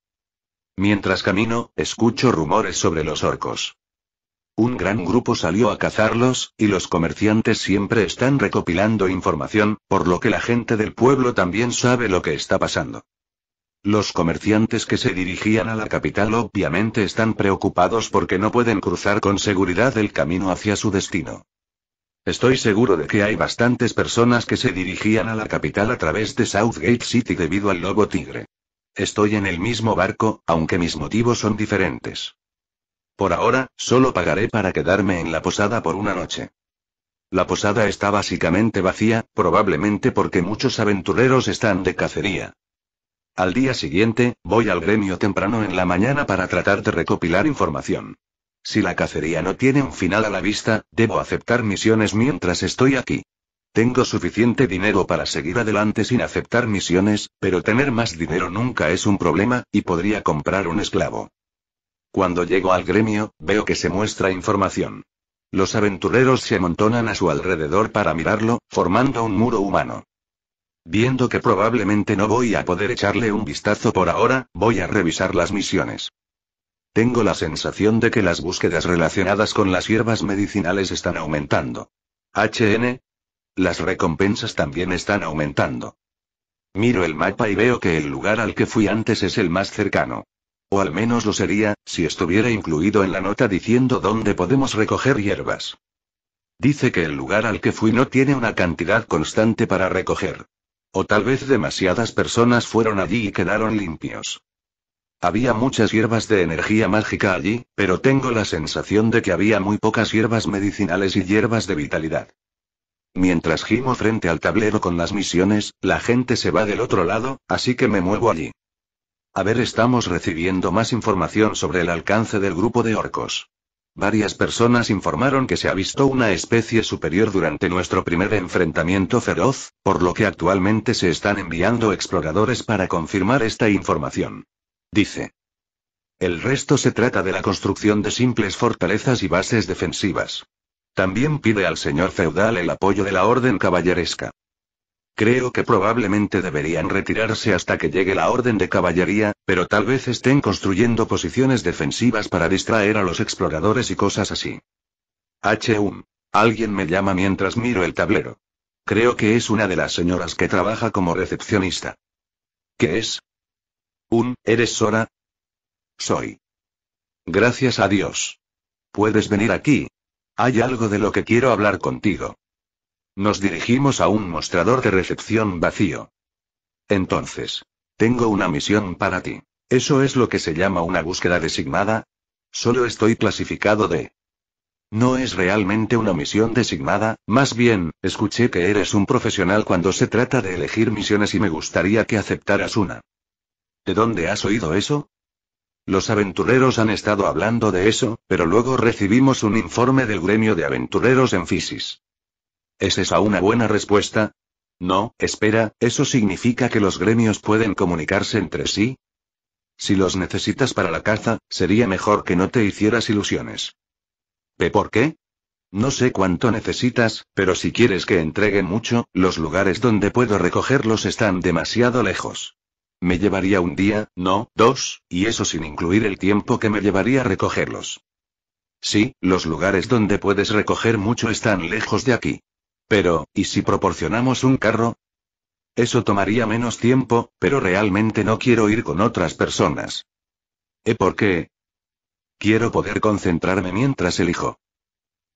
Mientras camino, escucho rumores sobre los orcos. Un gran grupo salió a cazarlos, y los comerciantes siempre están recopilando información, por lo que la gente del pueblo también sabe lo que está pasando. Los comerciantes que se dirigían a la capital obviamente están preocupados porque no pueden cruzar con seguridad el camino hacia su destino. Estoy seguro de que hay bastantes personas que se dirigían a la capital a través de Southgate City debido al lobo tigre. Estoy en el mismo barco, aunque mis motivos son diferentes. Por ahora, solo pagaré para quedarme en la posada por una noche. La posada está básicamente vacía, probablemente porque muchos aventureros están de cacería. Al día siguiente, voy al gremio temprano en la mañana para tratar de recopilar información. Si la cacería no tiene un final a la vista, debo aceptar misiones mientras estoy aquí. Tengo suficiente dinero para seguir adelante sin aceptar misiones, pero tener más dinero nunca es un problema, y podría comprar un esclavo. Cuando llego al gremio, veo que se muestra información. Los aventureros se amontonan a su alrededor para mirarlo, formando un muro humano. Viendo que probablemente no voy a poder echarle un vistazo por ahora, voy a revisar las misiones. Tengo la sensación de que las búsquedas relacionadas con las hierbas medicinales están aumentando. HN. Las recompensas también están aumentando. Miro el mapa y veo que el lugar al que fui antes es el más cercano. O al menos lo sería, si estuviera incluido en la nota diciendo dónde podemos recoger hierbas. Dice que el lugar al que fui no tiene una cantidad constante para recoger. O tal vez demasiadas personas fueron allí y quedaron limpios. Había muchas hierbas de energía mágica allí, pero tengo la sensación de que había muy pocas hierbas medicinales y hierbas de vitalidad. Mientras gimo frente al tablero con las misiones, la gente se va del otro lado, así que me muevo allí. A ver, estamos recibiendo más información sobre el alcance del grupo de orcos. Varias personas informaron que se ha visto una especie superior durante nuestro primer enfrentamiento feroz, por lo que actualmente se están enviando exploradores para confirmar esta información. Dice. El resto se trata de la construcción de simples fortalezas y bases defensivas. También pide al señor feudal el apoyo de la orden caballeresca. Creo que probablemente deberían retirarse hasta que llegue la orden de caballería, pero tal vez estén construyendo posiciones defensivas para distraer a los exploradores y cosas así. H.U.M. Alguien me llama mientras miro el tablero. Creo que es una de las señoras que trabaja como recepcionista. ¿Qué es? Un, ¿eres Sora? Soy. Gracias a Dios. Puedes venir aquí. Hay algo de lo que quiero hablar contigo. Nos dirigimos a un mostrador de recepción vacío. Entonces. Tengo una misión para ti. ¿Eso es lo que se llama una búsqueda designada? Solo estoy clasificado de... No es realmente una misión designada, más bien, escuché que eres un profesional cuando se trata de elegir misiones y me gustaría que aceptaras una. ¿De dónde has oído eso? Los aventureros han estado hablando de eso, pero luego recibimos un informe del gremio de aventureros en Fisis. ¿Es esa una buena respuesta? No, espera, ¿eso significa que los gremios pueden comunicarse entre sí? Si los necesitas para la caza, sería mejor que no te hicieras ilusiones. por qué? No sé cuánto necesitas, pero si quieres que entregue mucho, los lugares donde puedo recogerlos están demasiado lejos. Me llevaría un día, no, dos, y eso sin incluir el tiempo que me llevaría a recogerlos. Sí, los lugares donde puedes recoger mucho están lejos de aquí. Pero, ¿y si proporcionamos un carro? Eso tomaría menos tiempo, pero realmente no quiero ir con otras personas. ¿Eh por qué? Quiero poder concentrarme mientras elijo.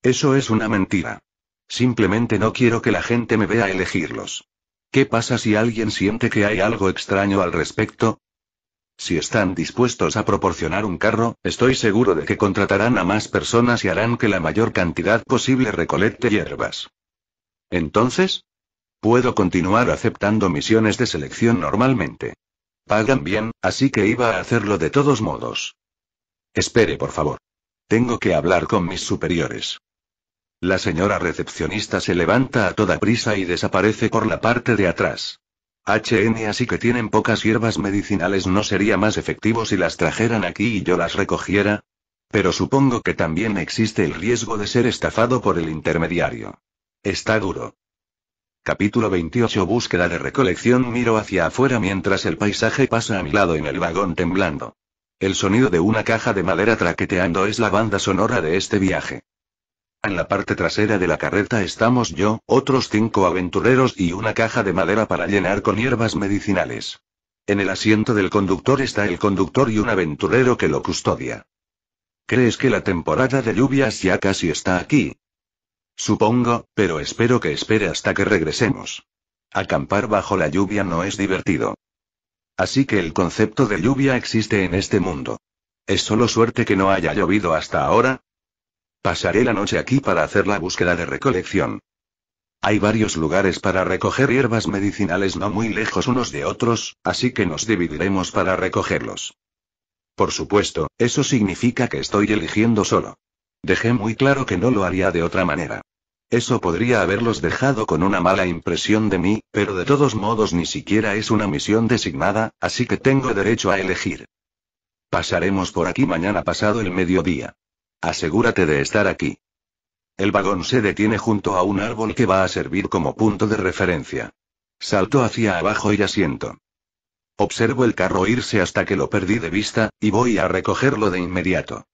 Eso es una mentira. Simplemente no quiero que la gente me vea elegirlos. ¿Qué pasa si alguien siente que hay algo extraño al respecto? Si están dispuestos a proporcionar un carro, estoy seguro de que contratarán a más personas y harán que la mayor cantidad posible recolecte hierbas. Entonces, puedo continuar aceptando misiones de selección normalmente. Pagan bien, así que iba a hacerlo de todos modos. Espere, por favor. Tengo que hablar con mis superiores. La señora recepcionista se levanta a toda prisa y desaparece por la parte de atrás. HN así que tienen pocas hierbas medicinales no sería más efectivo si las trajeran aquí y yo las recogiera. Pero supongo que también existe el riesgo de ser estafado por el intermediario. Está duro. Capítulo 28 Búsqueda de recolección Miro hacia afuera mientras el paisaje pasa a mi lado en el vagón temblando. El sonido de una caja de madera traqueteando es la banda sonora de este viaje. En la parte trasera de la carreta estamos yo, otros cinco aventureros y una caja de madera para llenar con hierbas medicinales. En el asiento del conductor está el conductor y un aventurero que lo custodia. ¿Crees que la temporada de lluvias ya casi está aquí? Supongo, pero espero que espere hasta que regresemos. Acampar bajo la lluvia no es divertido. Así que el concepto de lluvia existe en este mundo. ¿Es solo suerte que no haya llovido hasta ahora? Pasaré la noche aquí para hacer la búsqueda de recolección. Hay varios lugares para recoger hierbas medicinales no muy lejos unos de otros, así que nos dividiremos para recogerlos. Por supuesto, eso significa que estoy eligiendo solo. Dejé muy claro que no lo haría de otra manera. Eso podría haberlos dejado con una mala impresión de mí, pero de todos modos ni siquiera es una misión designada, así que tengo derecho a elegir. Pasaremos por aquí mañana pasado el mediodía. Asegúrate de estar aquí. El vagón se detiene junto a un árbol que va a servir como punto de referencia. Salto hacia abajo y asiento. Observo el carro irse hasta que lo perdí de vista, y voy a recogerlo de inmediato.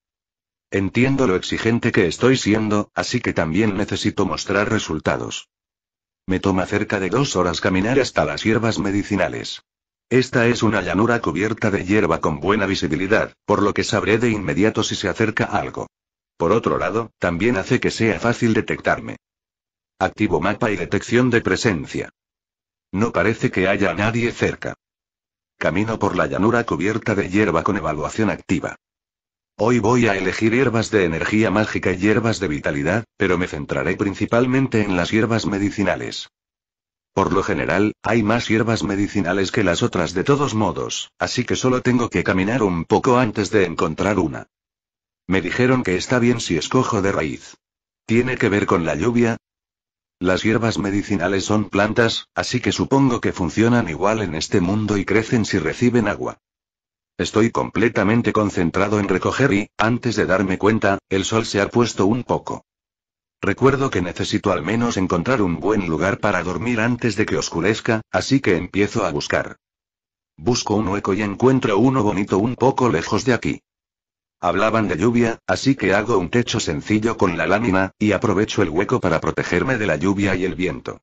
Entiendo lo exigente que estoy siendo, así que también necesito mostrar resultados. Me toma cerca de dos horas caminar hasta las hierbas medicinales. Esta es una llanura cubierta de hierba con buena visibilidad, por lo que sabré de inmediato si se acerca algo. Por otro lado, también hace que sea fácil detectarme. Activo mapa y detección de presencia. No parece que haya nadie cerca. Camino por la llanura cubierta de hierba con evaluación activa. Hoy voy a elegir hierbas de energía mágica y hierbas de vitalidad, pero me centraré principalmente en las hierbas medicinales. Por lo general, hay más hierbas medicinales que las otras de todos modos, así que solo tengo que caminar un poco antes de encontrar una. Me dijeron que está bien si escojo de raíz. ¿Tiene que ver con la lluvia? Las hierbas medicinales son plantas, así que supongo que funcionan igual en este mundo y crecen si reciben agua. Estoy completamente concentrado en recoger y, antes de darme cuenta, el sol se ha puesto un poco. Recuerdo que necesito al menos encontrar un buen lugar para dormir antes de que oscurezca, así que empiezo a buscar. Busco un hueco y encuentro uno bonito un poco lejos de aquí. Hablaban de lluvia, así que hago un techo sencillo con la lámina, y aprovecho el hueco para protegerme de la lluvia y el viento.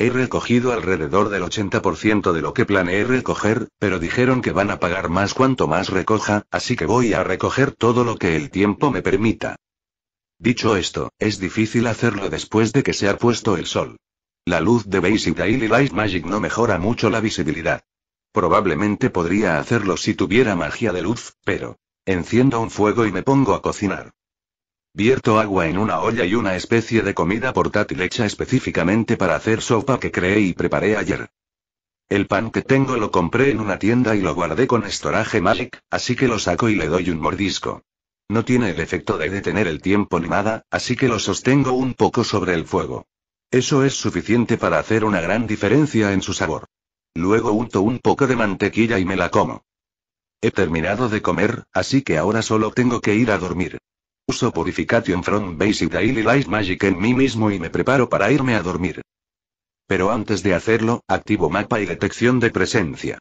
He recogido alrededor del 80% de lo que planeé recoger, pero dijeron que van a pagar más cuanto más recoja, así que voy a recoger todo lo que el tiempo me permita. Dicho esto, es difícil hacerlo después de que se ha puesto el sol. La luz de Basic Daily Light Magic no mejora mucho la visibilidad. Probablemente podría hacerlo si tuviera magia de luz, pero... Enciendo un fuego y me pongo a cocinar. Vierto agua en una olla y una especie de comida portátil hecha específicamente para hacer sopa que creé y preparé ayer. El pan que tengo lo compré en una tienda y lo guardé con estoraje Magic, así que lo saco y le doy un mordisco. No tiene el efecto de detener el tiempo ni nada, así que lo sostengo un poco sobre el fuego. Eso es suficiente para hacer una gran diferencia en su sabor. Luego unto un poco de mantequilla y me la como. He terminado de comer, así que ahora solo tengo que ir a dormir. Uso Purification from Basic Daily Light Magic en mí mismo y me preparo para irme a dormir. Pero antes de hacerlo, activo mapa y detección de presencia.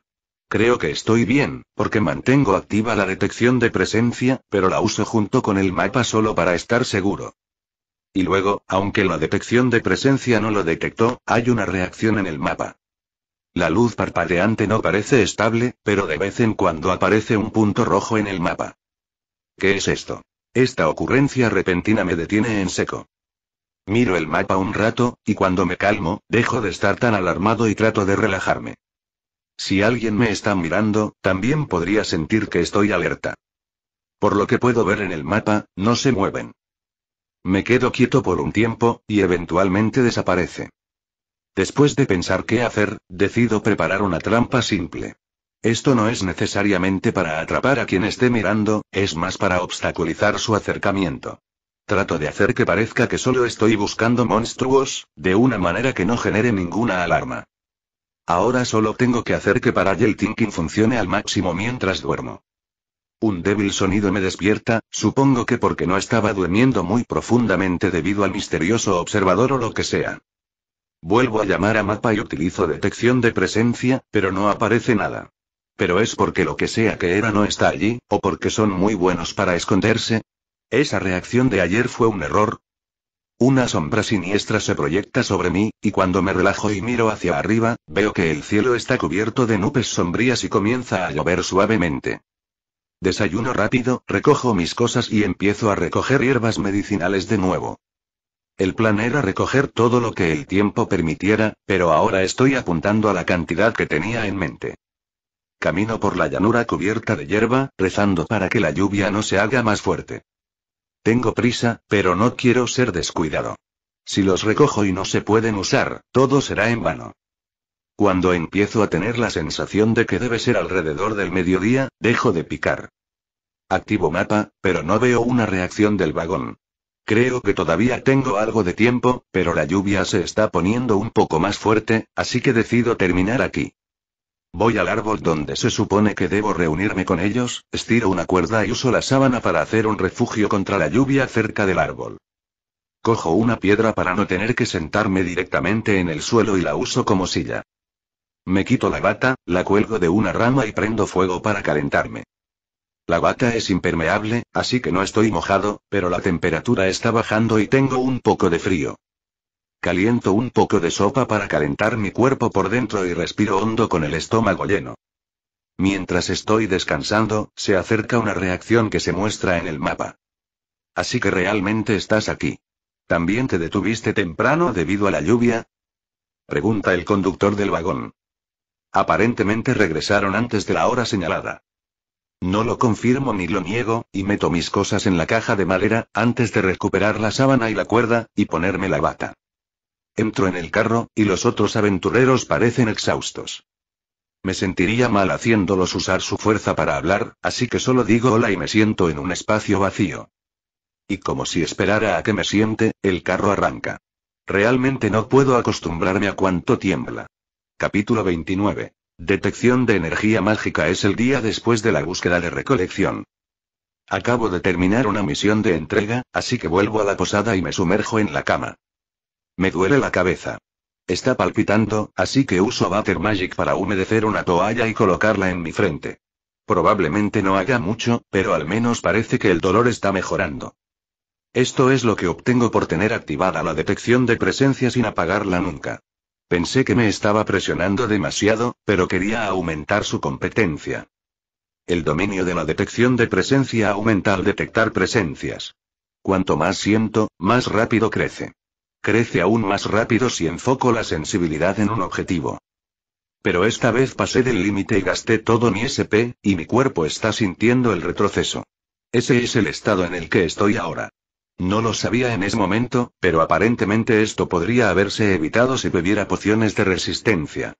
Creo que estoy bien, porque mantengo activa la detección de presencia, pero la uso junto con el mapa solo para estar seguro. Y luego, aunque la detección de presencia no lo detectó, hay una reacción en el mapa. La luz parpadeante no parece estable, pero de vez en cuando aparece un punto rojo en el mapa. ¿Qué es esto? Esta ocurrencia repentina me detiene en seco. Miro el mapa un rato, y cuando me calmo, dejo de estar tan alarmado y trato de relajarme. Si alguien me está mirando, también podría sentir que estoy alerta. Por lo que puedo ver en el mapa, no se mueven. Me quedo quieto por un tiempo, y eventualmente desaparece. Después de pensar qué hacer, decido preparar una trampa simple. Esto no es necesariamente para atrapar a quien esté mirando, es más para obstaculizar su acercamiento. Trato de hacer que parezca que solo estoy buscando monstruos, de una manera que no genere ninguna alarma. Ahora solo tengo que hacer que para el Thinking funcione al máximo mientras duermo. Un débil sonido me despierta, supongo que porque no estaba durmiendo muy profundamente debido al misterioso observador o lo que sea. Vuelvo a llamar a mapa y utilizo detección de presencia, pero no aparece nada pero es porque lo que sea que era no está allí, o porque son muy buenos para esconderse. Esa reacción de ayer fue un error. Una sombra siniestra se proyecta sobre mí, y cuando me relajo y miro hacia arriba, veo que el cielo está cubierto de nubes sombrías y comienza a llover suavemente. Desayuno rápido, recojo mis cosas y empiezo a recoger hierbas medicinales de nuevo. El plan era recoger todo lo que el tiempo permitiera, pero ahora estoy apuntando a la cantidad que tenía en mente. Camino por la llanura cubierta de hierba, rezando para que la lluvia no se haga más fuerte. Tengo prisa, pero no quiero ser descuidado. Si los recojo y no se pueden usar, todo será en vano. Cuando empiezo a tener la sensación de que debe ser alrededor del mediodía, dejo de picar. Activo mapa, pero no veo una reacción del vagón. Creo que todavía tengo algo de tiempo, pero la lluvia se está poniendo un poco más fuerte, así que decido terminar aquí. Voy al árbol donde se supone que debo reunirme con ellos, estiro una cuerda y uso la sábana para hacer un refugio contra la lluvia cerca del árbol. Cojo una piedra para no tener que sentarme directamente en el suelo y la uso como silla. Me quito la bata, la cuelgo de una rama y prendo fuego para calentarme. La bata es impermeable, así que no estoy mojado, pero la temperatura está bajando y tengo un poco de frío. Caliento un poco de sopa para calentar mi cuerpo por dentro y respiro hondo con el estómago lleno. Mientras estoy descansando, se acerca una reacción que se muestra en el mapa. Así que realmente estás aquí. ¿También te detuviste temprano debido a la lluvia? Pregunta el conductor del vagón. Aparentemente regresaron antes de la hora señalada. No lo confirmo ni lo niego, y meto mis cosas en la caja de madera, antes de recuperar la sábana y la cuerda, y ponerme la bata. Entro en el carro, y los otros aventureros parecen exhaustos. Me sentiría mal haciéndolos usar su fuerza para hablar, así que solo digo hola y me siento en un espacio vacío. Y como si esperara a que me siente, el carro arranca. Realmente no puedo acostumbrarme a cuánto tiembla. Capítulo 29. Detección de energía mágica es el día después de la búsqueda de recolección. Acabo de terminar una misión de entrega, así que vuelvo a la posada y me sumerjo en la cama. Me duele la cabeza. Está palpitando, así que uso Butter Magic para humedecer una toalla y colocarla en mi frente. Probablemente no haga mucho, pero al menos parece que el dolor está mejorando. Esto es lo que obtengo por tener activada la detección de presencia sin apagarla nunca. Pensé que me estaba presionando demasiado, pero quería aumentar su competencia. El dominio de la detección de presencia aumenta al detectar presencias. Cuanto más siento, más rápido crece. Crece aún más rápido si enfoco la sensibilidad en un objetivo. Pero esta vez pasé del límite y gasté todo mi SP, y mi cuerpo está sintiendo el retroceso. Ese es el estado en el que estoy ahora. No lo sabía en ese momento, pero aparentemente esto podría haberse evitado si bebiera pociones de resistencia.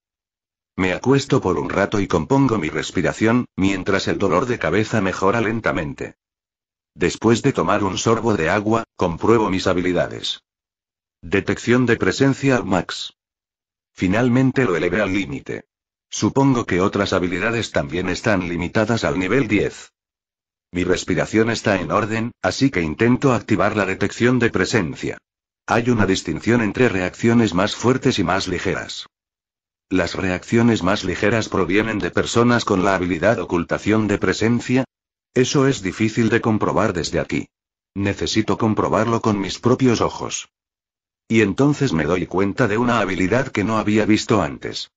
Me acuesto por un rato y compongo mi respiración, mientras el dolor de cabeza mejora lentamente. Después de tomar un sorbo de agua, compruebo mis habilidades. Detección de presencia Max. Finalmente lo elevé al límite. Supongo que otras habilidades también están limitadas al nivel 10. Mi respiración está en orden, así que intento activar la detección de presencia. Hay una distinción entre reacciones más fuertes y más ligeras. Las reacciones más ligeras provienen de personas con la habilidad ocultación de presencia. Eso es difícil de comprobar desde aquí. Necesito comprobarlo con mis propios ojos. Y entonces me doy cuenta de una habilidad que no había visto antes.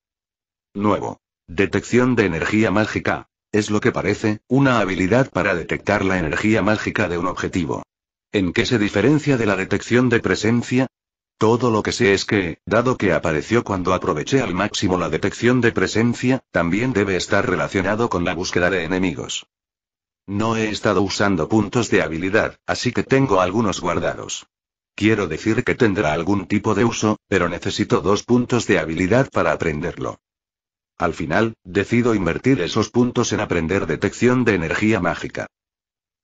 Nuevo. Detección de energía mágica. Es lo que parece, una habilidad para detectar la energía mágica de un objetivo. ¿En qué se diferencia de la detección de presencia? Todo lo que sé es que, dado que apareció cuando aproveché al máximo la detección de presencia, también debe estar relacionado con la búsqueda de enemigos. No he estado usando puntos de habilidad, así que tengo algunos guardados. Quiero decir que tendrá algún tipo de uso, pero necesito dos puntos de habilidad para aprenderlo. Al final, decido invertir esos puntos en aprender detección de energía mágica.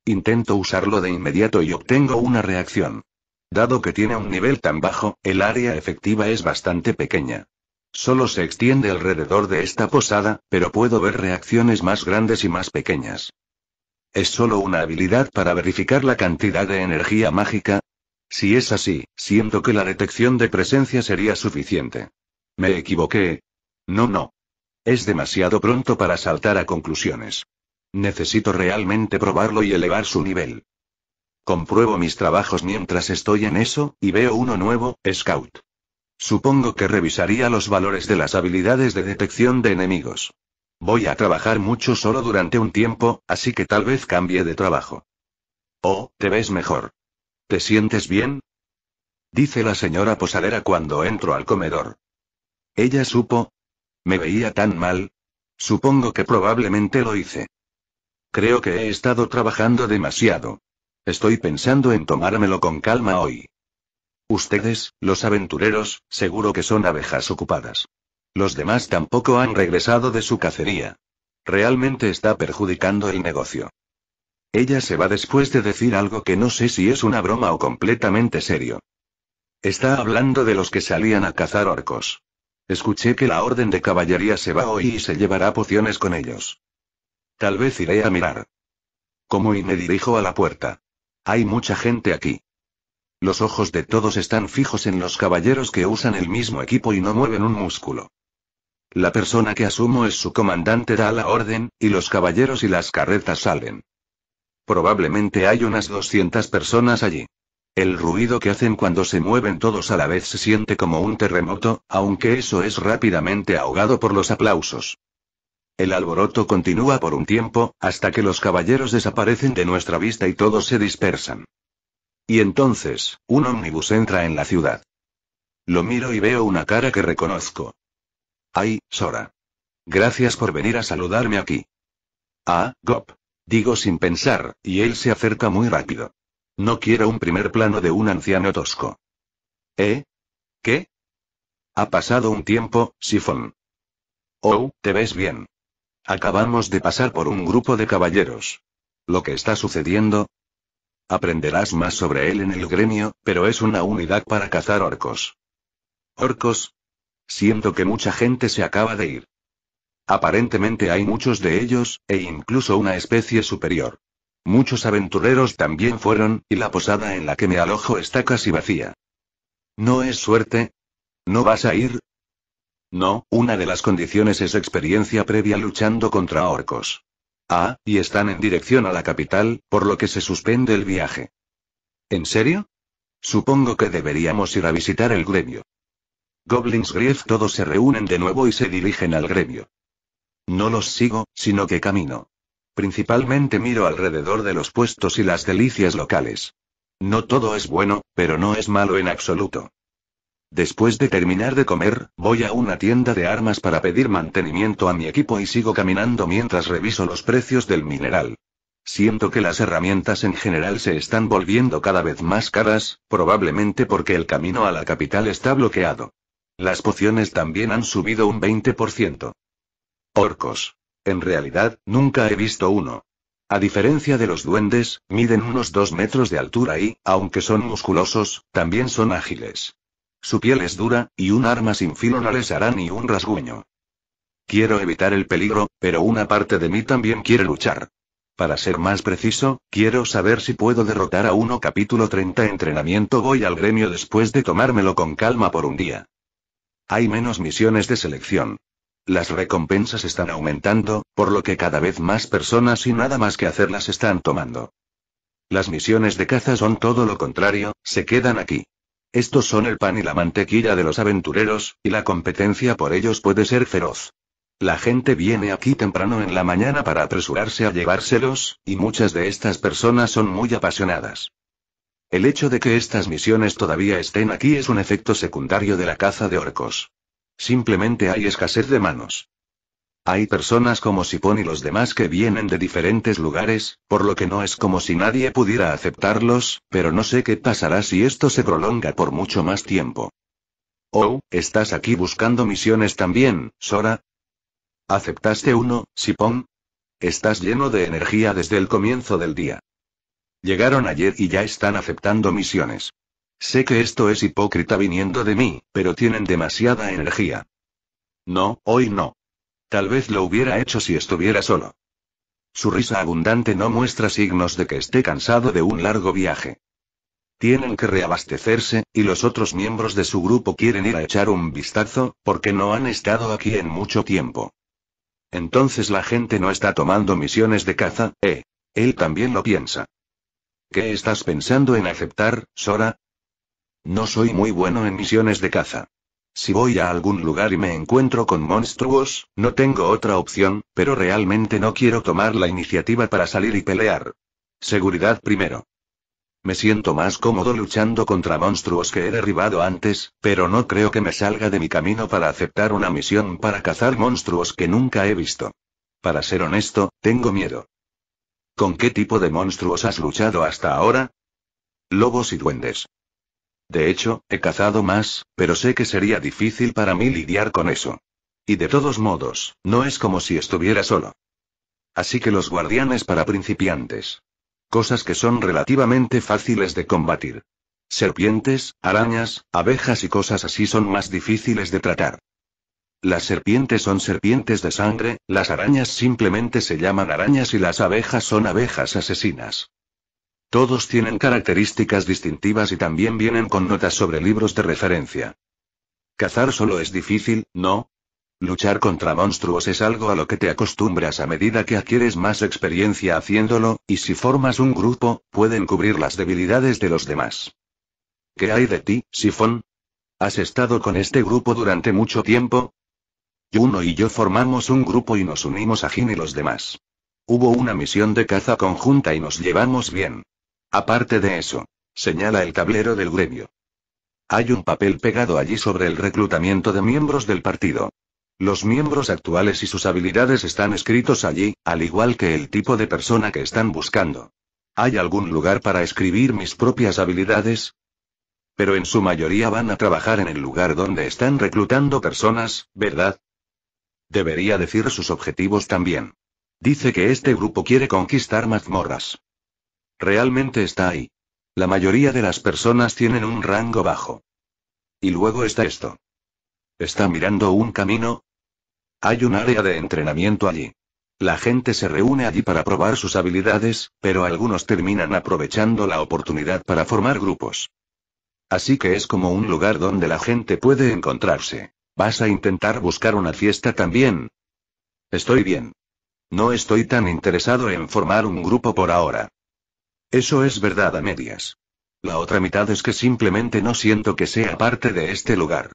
Intento usarlo de inmediato y obtengo una reacción. Dado que tiene un nivel tan bajo, el área efectiva es bastante pequeña. Solo se extiende alrededor de esta posada, pero puedo ver reacciones más grandes y más pequeñas. Es solo una habilidad para verificar la cantidad de energía mágica, si es así, siento que la detección de presencia sería suficiente. ¿Me equivoqué? No, no. Es demasiado pronto para saltar a conclusiones. Necesito realmente probarlo y elevar su nivel. Compruebo mis trabajos mientras estoy en eso, y veo uno nuevo, Scout. Supongo que revisaría los valores de las habilidades de detección de enemigos. Voy a trabajar mucho solo durante un tiempo, así que tal vez cambie de trabajo. Oh, te ves mejor. ¿Te sientes bien? Dice la señora posadera cuando entro al comedor. Ella supo. Me veía tan mal. Supongo que probablemente lo hice. Creo que he estado trabajando demasiado. Estoy pensando en tomármelo con calma hoy. Ustedes, los aventureros, seguro que son abejas ocupadas. Los demás tampoco han regresado de su cacería. Realmente está perjudicando el negocio. Ella se va después de decir algo que no sé si es una broma o completamente serio. Está hablando de los que salían a cazar orcos. Escuché que la Orden de Caballería se va hoy y se llevará pociones con ellos. Tal vez iré a mirar. Como y me dirijo a la puerta. Hay mucha gente aquí. Los ojos de todos están fijos en los caballeros que usan el mismo equipo y no mueven un músculo. La persona que asumo es su comandante da la orden, y los caballeros y las carretas salen. Probablemente hay unas 200 personas allí. El ruido que hacen cuando se mueven todos a la vez se siente como un terremoto, aunque eso es rápidamente ahogado por los aplausos. El alboroto continúa por un tiempo, hasta que los caballeros desaparecen de nuestra vista y todos se dispersan. Y entonces, un ómnibus entra en la ciudad. Lo miro y veo una cara que reconozco. ¡Ay, Sora! Gracias por venir a saludarme aquí. Ah, Gop. Digo sin pensar, y él se acerca muy rápido. No quiero un primer plano de un anciano tosco. ¿Eh? ¿Qué? Ha pasado un tiempo, Sifón. Oh, te ves bien. Acabamos de pasar por un grupo de caballeros. Lo que está sucediendo. Aprenderás más sobre él en el gremio, pero es una unidad para cazar orcos. ¿Orcos? Siento que mucha gente se acaba de ir. Aparentemente hay muchos de ellos, e incluso una especie superior. Muchos aventureros también fueron, y la posada en la que me alojo está casi vacía. ¿No es suerte? ¿No vas a ir? No, una de las condiciones es experiencia previa luchando contra orcos. Ah, y están en dirección a la capital, por lo que se suspende el viaje. ¿En serio? Supongo que deberíamos ir a visitar el gremio. Goblins Grief todos se reúnen de nuevo y se dirigen al gremio. No los sigo, sino que camino. Principalmente miro alrededor de los puestos y las delicias locales. No todo es bueno, pero no es malo en absoluto. Después de terminar de comer, voy a una tienda de armas para pedir mantenimiento a mi equipo y sigo caminando mientras reviso los precios del mineral. Siento que las herramientas en general se están volviendo cada vez más caras, probablemente porque el camino a la capital está bloqueado. Las pociones también han subido un 20%. Orcos. En realidad, nunca he visto uno. A diferencia de los duendes, miden unos dos metros de altura y, aunque son musculosos, también son ágiles. Su piel es dura, y un arma sin filo no les hará ni un rasguño. Quiero evitar el peligro, pero una parte de mí también quiere luchar. Para ser más preciso, quiero saber si puedo derrotar a uno capítulo 30 entrenamiento voy al gremio después de tomármelo con calma por un día. Hay menos misiones de selección. Las recompensas están aumentando, por lo que cada vez más personas y nada más que hacerlas están tomando. Las misiones de caza son todo lo contrario, se quedan aquí. Estos son el pan y la mantequilla de los aventureros, y la competencia por ellos puede ser feroz. La gente viene aquí temprano en la mañana para apresurarse a llevárselos, y muchas de estas personas son muy apasionadas. El hecho de que estas misiones todavía estén aquí es un efecto secundario de la caza de orcos. Simplemente hay escasez de manos. Hay personas como Sipon y los demás que vienen de diferentes lugares, por lo que no es como si nadie pudiera aceptarlos, pero no sé qué pasará si esto se prolonga por mucho más tiempo. Oh, ¿estás aquí buscando misiones también, Sora? ¿Aceptaste uno, Sipon? Estás lleno de energía desde el comienzo del día. Llegaron ayer y ya están aceptando misiones. Sé que esto es hipócrita viniendo de mí, pero tienen demasiada energía. No, hoy no. Tal vez lo hubiera hecho si estuviera solo. Su risa abundante no muestra signos de que esté cansado de un largo viaje. Tienen que reabastecerse, y los otros miembros de su grupo quieren ir a echar un vistazo, porque no han estado aquí en mucho tiempo. Entonces la gente no está tomando misiones de caza, ¿eh? Él también lo piensa. ¿Qué estás pensando en aceptar, Sora? No soy muy bueno en misiones de caza. Si voy a algún lugar y me encuentro con monstruos, no tengo otra opción, pero realmente no quiero tomar la iniciativa para salir y pelear. Seguridad primero. Me siento más cómodo luchando contra monstruos que he derribado antes, pero no creo que me salga de mi camino para aceptar una misión para cazar monstruos que nunca he visto. Para ser honesto, tengo miedo. ¿Con qué tipo de monstruos has luchado hasta ahora? Lobos y duendes. De hecho, he cazado más, pero sé que sería difícil para mí lidiar con eso. Y de todos modos, no es como si estuviera solo. Así que los guardianes para principiantes. Cosas que son relativamente fáciles de combatir. Serpientes, arañas, abejas y cosas así son más difíciles de tratar. Las serpientes son serpientes de sangre, las arañas simplemente se llaman arañas y las abejas son abejas asesinas. Todos tienen características distintivas y también vienen con notas sobre libros de referencia. Cazar solo es difícil, ¿no? Luchar contra monstruos es algo a lo que te acostumbras a medida que adquieres más experiencia haciéndolo, y si formas un grupo, pueden cubrir las debilidades de los demás. ¿Qué hay de ti, Sifón? ¿Has estado con este grupo durante mucho tiempo? Juno y yo formamos un grupo y nos unimos a Jin y los demás. Hubo una misión de caza conjunta y nos llevamos bien. Aparte de eso, señala el tablero del gremio. Hay un papel pegado allí sobre el reclutamiento de miembros del partido. Los miembros actuales y sus habilidades están escritos allí, al igual que el tipo de persona que están buscando. ¿Hay algún lugar para escribir mis propias habilidades? Pero en su mayoría van a trabajar en el lugar donde están reclutando personas, ¿verdad? Debería decir sus objetivos también. Dice que este grupo quiere conquistar mazmorras. Realmente está ahí. La mayoría de las personas tienen un rango bajo. Y luego está esto. ¿Está mirando un camino? Hay un área de entrenamiento allí. La gente se reúne allí para probar sus habilidades, pero algunos terminan aprovechando la oportunidad para formar grupos. Así que es como un lugar donde la gente puede encontrarse. ¿Vas a intentar buscar una fiesta también? Estoy bien. No estoy tan interesado en formar un grupo por ahora. Eso es verdad a medias. La otra mitad es que simplemente no siento que sea parte de este lugar.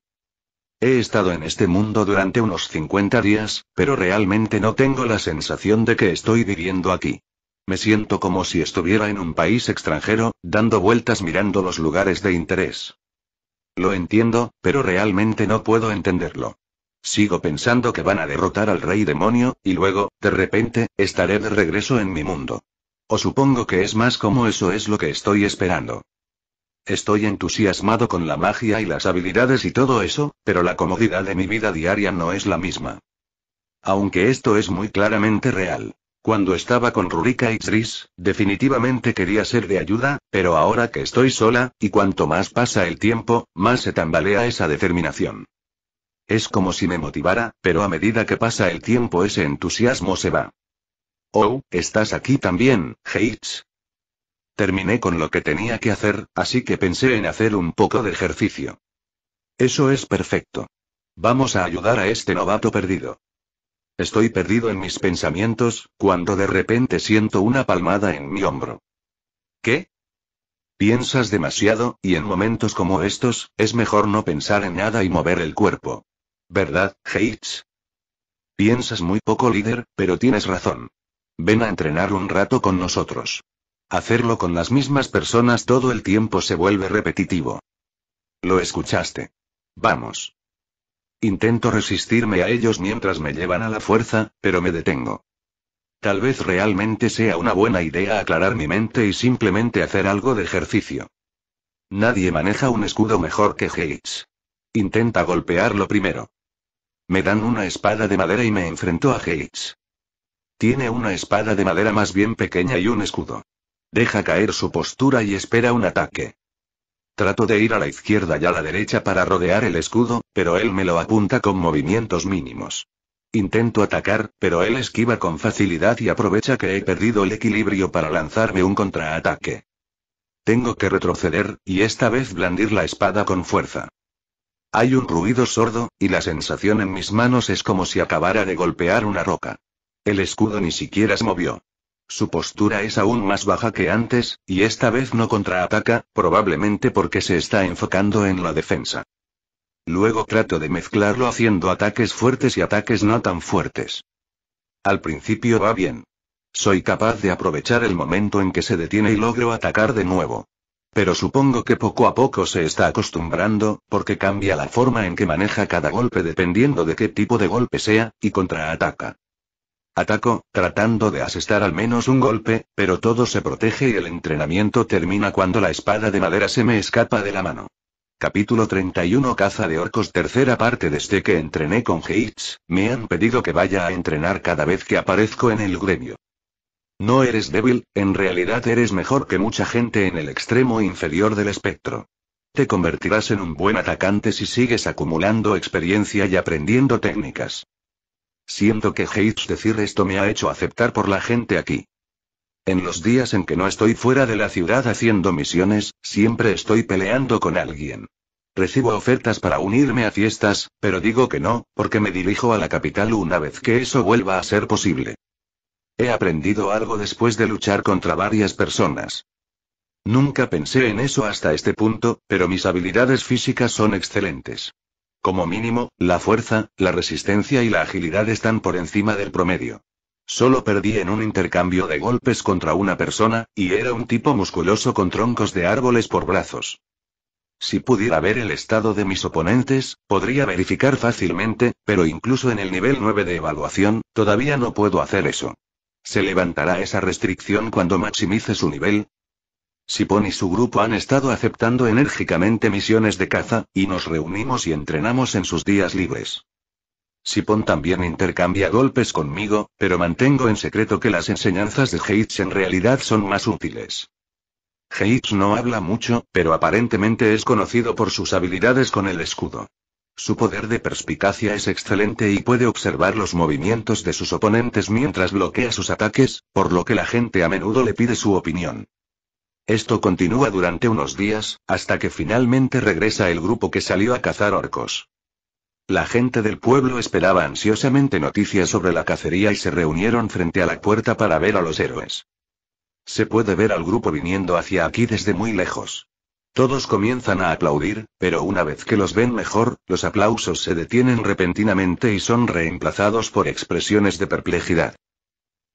He estado en este mundo durante unos 50 días, pero realmente no tengo la sensación de que estoy viviendo aquí. Me siento como si estuviera en un país extranjero, dando vueltas mirando los lugares de interés. Lo entiendo, pero realmente no puedo entenderlo. Sigo pensando que van a derrotar al rey demonio, y luego, de repente, estaré de regreso en mi mundo. O supongo que es más como eso es lo que estoy esperando. Estoy entusiasmado con la magia y las habilidades y todo eso, pero la comodidad de mi vida diaria no es la misma. Aunque esto es muy claramente real. Cuando estaba con Rurika y Tris, definitivamente quería ser de ayuda, pero ahora que estoy sola, y cuanto más pasa el tiempo, más se tambalea esa determinación. Es como si me motivara, pero a medida que pasa el tiempo ese entusiasmo se va. Oh, estás aquí también, Heitz. Terminé con lo que tenía que hacer, así que pensé en hacer un poco de ejercicio. Eso es perfecto. Vamos a ayudar a este novato perdido. Estoy perdido en mis pensamientos, cuando de repente siento una palmada en mi hombro. ¿Qué? Piensas demasiado, y en momentos como estos, es mejor no pensar en nada y mover el cuerpo. ¿Verdad, Heitz? Piensas muy poco líder, pero tienes razón. Ven a entrenar un rato con nosotros. Hacerlo con las mismas personas todo el tiempo se vuelve repetitivo. Lo escuchaste. Vamos. Intento resistirme a ellos mientras me llevan a la fuerza, pero me detengo. Tal vez realmente sea una buena idea aclarar mi mente y simplemente hacer algo de ejercicio. Nadie maneja un escudo mejor que Gates. Intenta golpearlo primero. Me dan una espada de madera y me enfrento a Gates. Tiene una espada de madera más bien pequeña y un escudo. Deja caer su postura y espera un ataque. Trato de ir a la izquierda y a la derecha para rodear el escudo, pero él me lo apunta con movimientos mínimos. Intento atacar, pero él esquiva con facilidad y aprovecha que he perdido el equilibrio para lanzarme un contraataque. Tengo que retroceder, y esta vez blandir la espada con fuerza. Hay un ruido sordo, y la sensación en mis manos es como si acabara de golpear una roca. El escudo ni siquiera se movió. Su postura es aún más baja que antes, y esta vez no contraataca, probablemente porque se está enfocando en la defensa. Luego trato de mezclarlo haciendo ataques fuertes y ataques no tan fuertes. Al principio va bien. Soy capaz de aprovechar el momento en que se detiene y logro atacar de nuevo. Pero supongo que poco a poco se está acostumbrando, porque cambia la forma en que maneja cada golpe dependiendo de qué tipo de golpe sea, y contraataca. Ataco, tratando de asestar al menos un golpe, pero todo se protege y el entrenamiento termina cuando la espada de madera se me escapa de la mano. Capítulo 31 Caza de orcos Tercera parte Desde que entrené con Heitz, me han pedido que vaya a entrenar cada vez que aparezco en el gremio. No eres débil, en realidad eres mejor que mucha gente en el extremo inferior del espectro. Te convertirás en un buen atacante si sigues acumulando experiencia y aprendiendo técnicas. Siento que Hates decir esto me ha hecho aceptar por la gente aquí. En los días en que no estoy fuera de la ciudad haciendo misiones, siempre estoy peleando con alguien. Recibo ofertas para unirme a fiestas, pero digo que no, porque me dirijo a la capital una vez que eso vuelva a ser posible. He aprendido algo después de luchar contra varias personas. Nunca pensé en eso hasta este punto, pero mis habilidades físicas son excelentes. Como mínimo, la fuerza, la resistencia y la agilidad están por encima del promedio. Solo perdí en un intercambio de golpes contra una persona, y era un tipo musculoso con troncos de árboles por brazos. Si pudiera ver el estado de mis oponentes, podría verificar fácilmente, pero incluso en el nivel 9 de evaluación, todavía no puedo hacer eso. ¿Se levantará esa restricción cuando maximice su nivel? Sipon y su grupo han estado aceptando enérgicamente misiones de caza, y nos reunimos y entrenamos en sus días libres. Sipon también intercambia golpes conmigo, pero mantengo en secreto que las enseñanzas de Heitz en realidad son más útiles. Heitz no habla mucho, pero aparentemente es conocido por sus habilidades con el escudo. Su poder de perspicacia es excelente y puede observar los movimientos de sus oponentes mientras bloquea sus ataques, por lo que la gente a menudo le pide su opinión. Esto continúa durante unos días, hasta que finalmente regresa el grupo que salió a cazar orcos. La gente del pueblo esperaba ansiosamente noticias sobre la cacería y se reunieron frente a la puerta para ver a los héroes. Se puede ver al grupo viniendo hacia aquí desde muy lejos. Todos comienzan a aplaudir, pero una vez que los ven mejor, los aplausos se detienen repentinamente y son reemplazados por expresiones de perplejidad.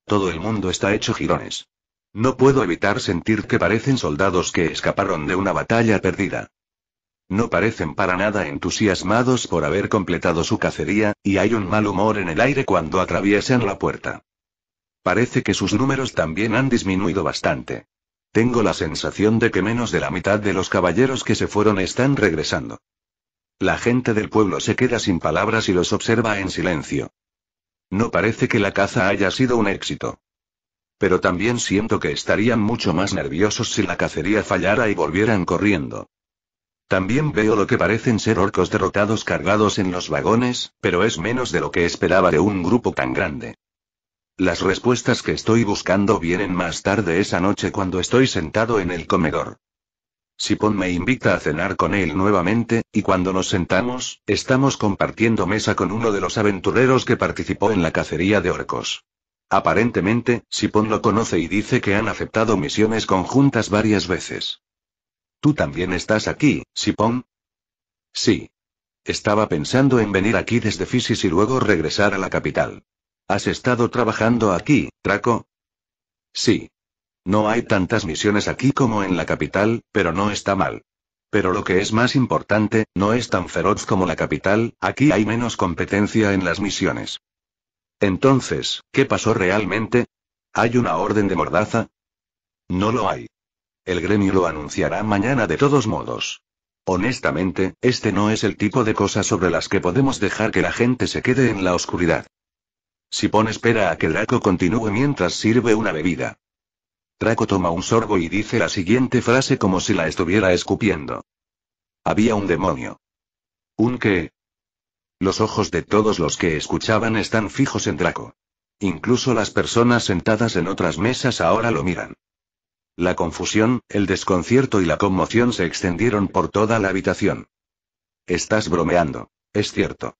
Todo el mundo está hecho jirones. No puedo evitar sentir que parecen soldados que escaparon de una batalla perdida. No parecen para nada entusiasmados por haber completado su cacería, y hay un mal humor en el aire cuando atraviesan la puerta. Parece que sus números también han disminuido bastante. Tengo la sensación de que menos de la mitad de los caballeros que se fueron están regresando. La gente del pueblo se queda sin palabras y los observa en silencio. No parece que la caza haya sido un éxito. Pero también siento que estarían mucho más nerviosos si la cacería fallara y volvieran corriendo. También veo lo que parecen ser orcos derrotados cargados en los vagones, pero es menos de lo que esperaba de un grupo tan grande. Las respuestas que estoy buscando vienen más tarde esa noche cuando estoy sentado en el comedor. Sipon me invita a cenar con él nuevamente, y cuando nos sentamos, estamos compartiendo mesa con uno de los aventureros que participó en la cacería de orcos. Aparentemente, Sipon lo conoce y dice que han aceptado misiones conjuntas varias veces. ¿Tú también estás aquí, Sipon? Sí. Estaba pensando en venir aquí desde Fisis y luego regresar a la capital. ¿Has estado trabajando aquí, Traco? Sí. No hay tantas misiones aquí como en la capital, pero no está mal. Pero lo que es más importante, no es tan feroz como la capital, aquí hay menos competencia en las misiones. Entonces, ¿qué pasó realmente? ¿Hay una orden de mordaza? No lo hay. El gremio lo anunciará mañana de todos modos. Honestamente, este no es el tipo de cosas sobre las que podemos dejar que la gente se quede en la oscuridad. Si Sipón espera a que Draco continúe mientras sirve una bebida. Draco toma un sorbo y dice la siguiente frase como si la estuviera escupiendo. Había un demonio. ¿Un qué? Los ojos de todos los que escuchaban están fijos en Draco. Incluso las personas sentadas en otras mesas ahora lo miran. La confusión, el desconcierto y la conmoción se extendieron por toda la habitación. Estás bromeando. Es cierto.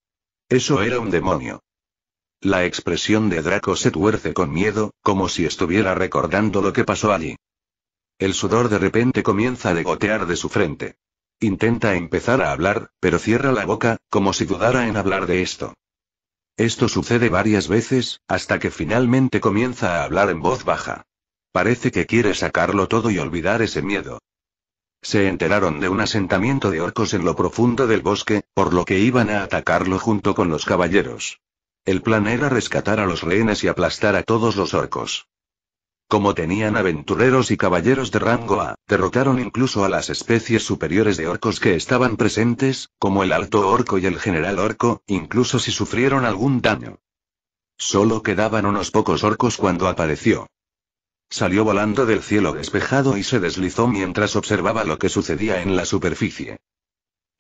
Eso era un demonio. La expresión de Draco se tuerce con miedo, como si estuviera recordando lo que pasó allí. El sudor de repente comienza a degotear de su frente. Intenta empezar a hablar, pero cierra la boca, como si dudara en hablar de esto. Esto sucede varias veces, hasta que finalmente comienza a hablar en voz baja. Parece que quiere sacarlo todo y olvidar ese miedo. Se enteraron de un asentamiento de orcos en lo profundo del bosque, por lo que iban a atacarlo junto con los caballeros. El plan era rescatar a los rehenes y aplastar a todos los orcos. Como tenían aventureros y caballeros de rango A, derrotaron incluso a las especies superiores de orcos que estaban presentes, como el alto orco y el general orco, incluso si sufrieron algún daño. Solo quedaban unos pocos orcos cuando apareció. Salió volando del cielo despejado y se deslizó mientras observaba lo que sucedía en la superficie.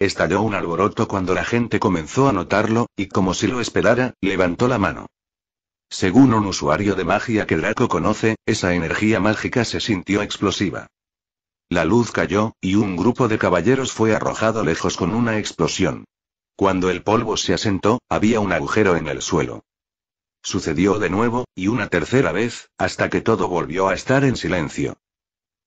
Estalló un alboroto cuando la gente comenzó a notarlo, y como si lo esperara, levantó la mano. Según un usuario de magia que Draco conoce, esa energía mágica se sintió explosiva. La luz cayó, y un grupo de caballeros fue arrojado lejos con una explosión. Cuando el polvo se asentó, había un agujero en el suelo. Sucedió de nuevo, y una tercera vez, hasta que todo volvió a estar en silencio.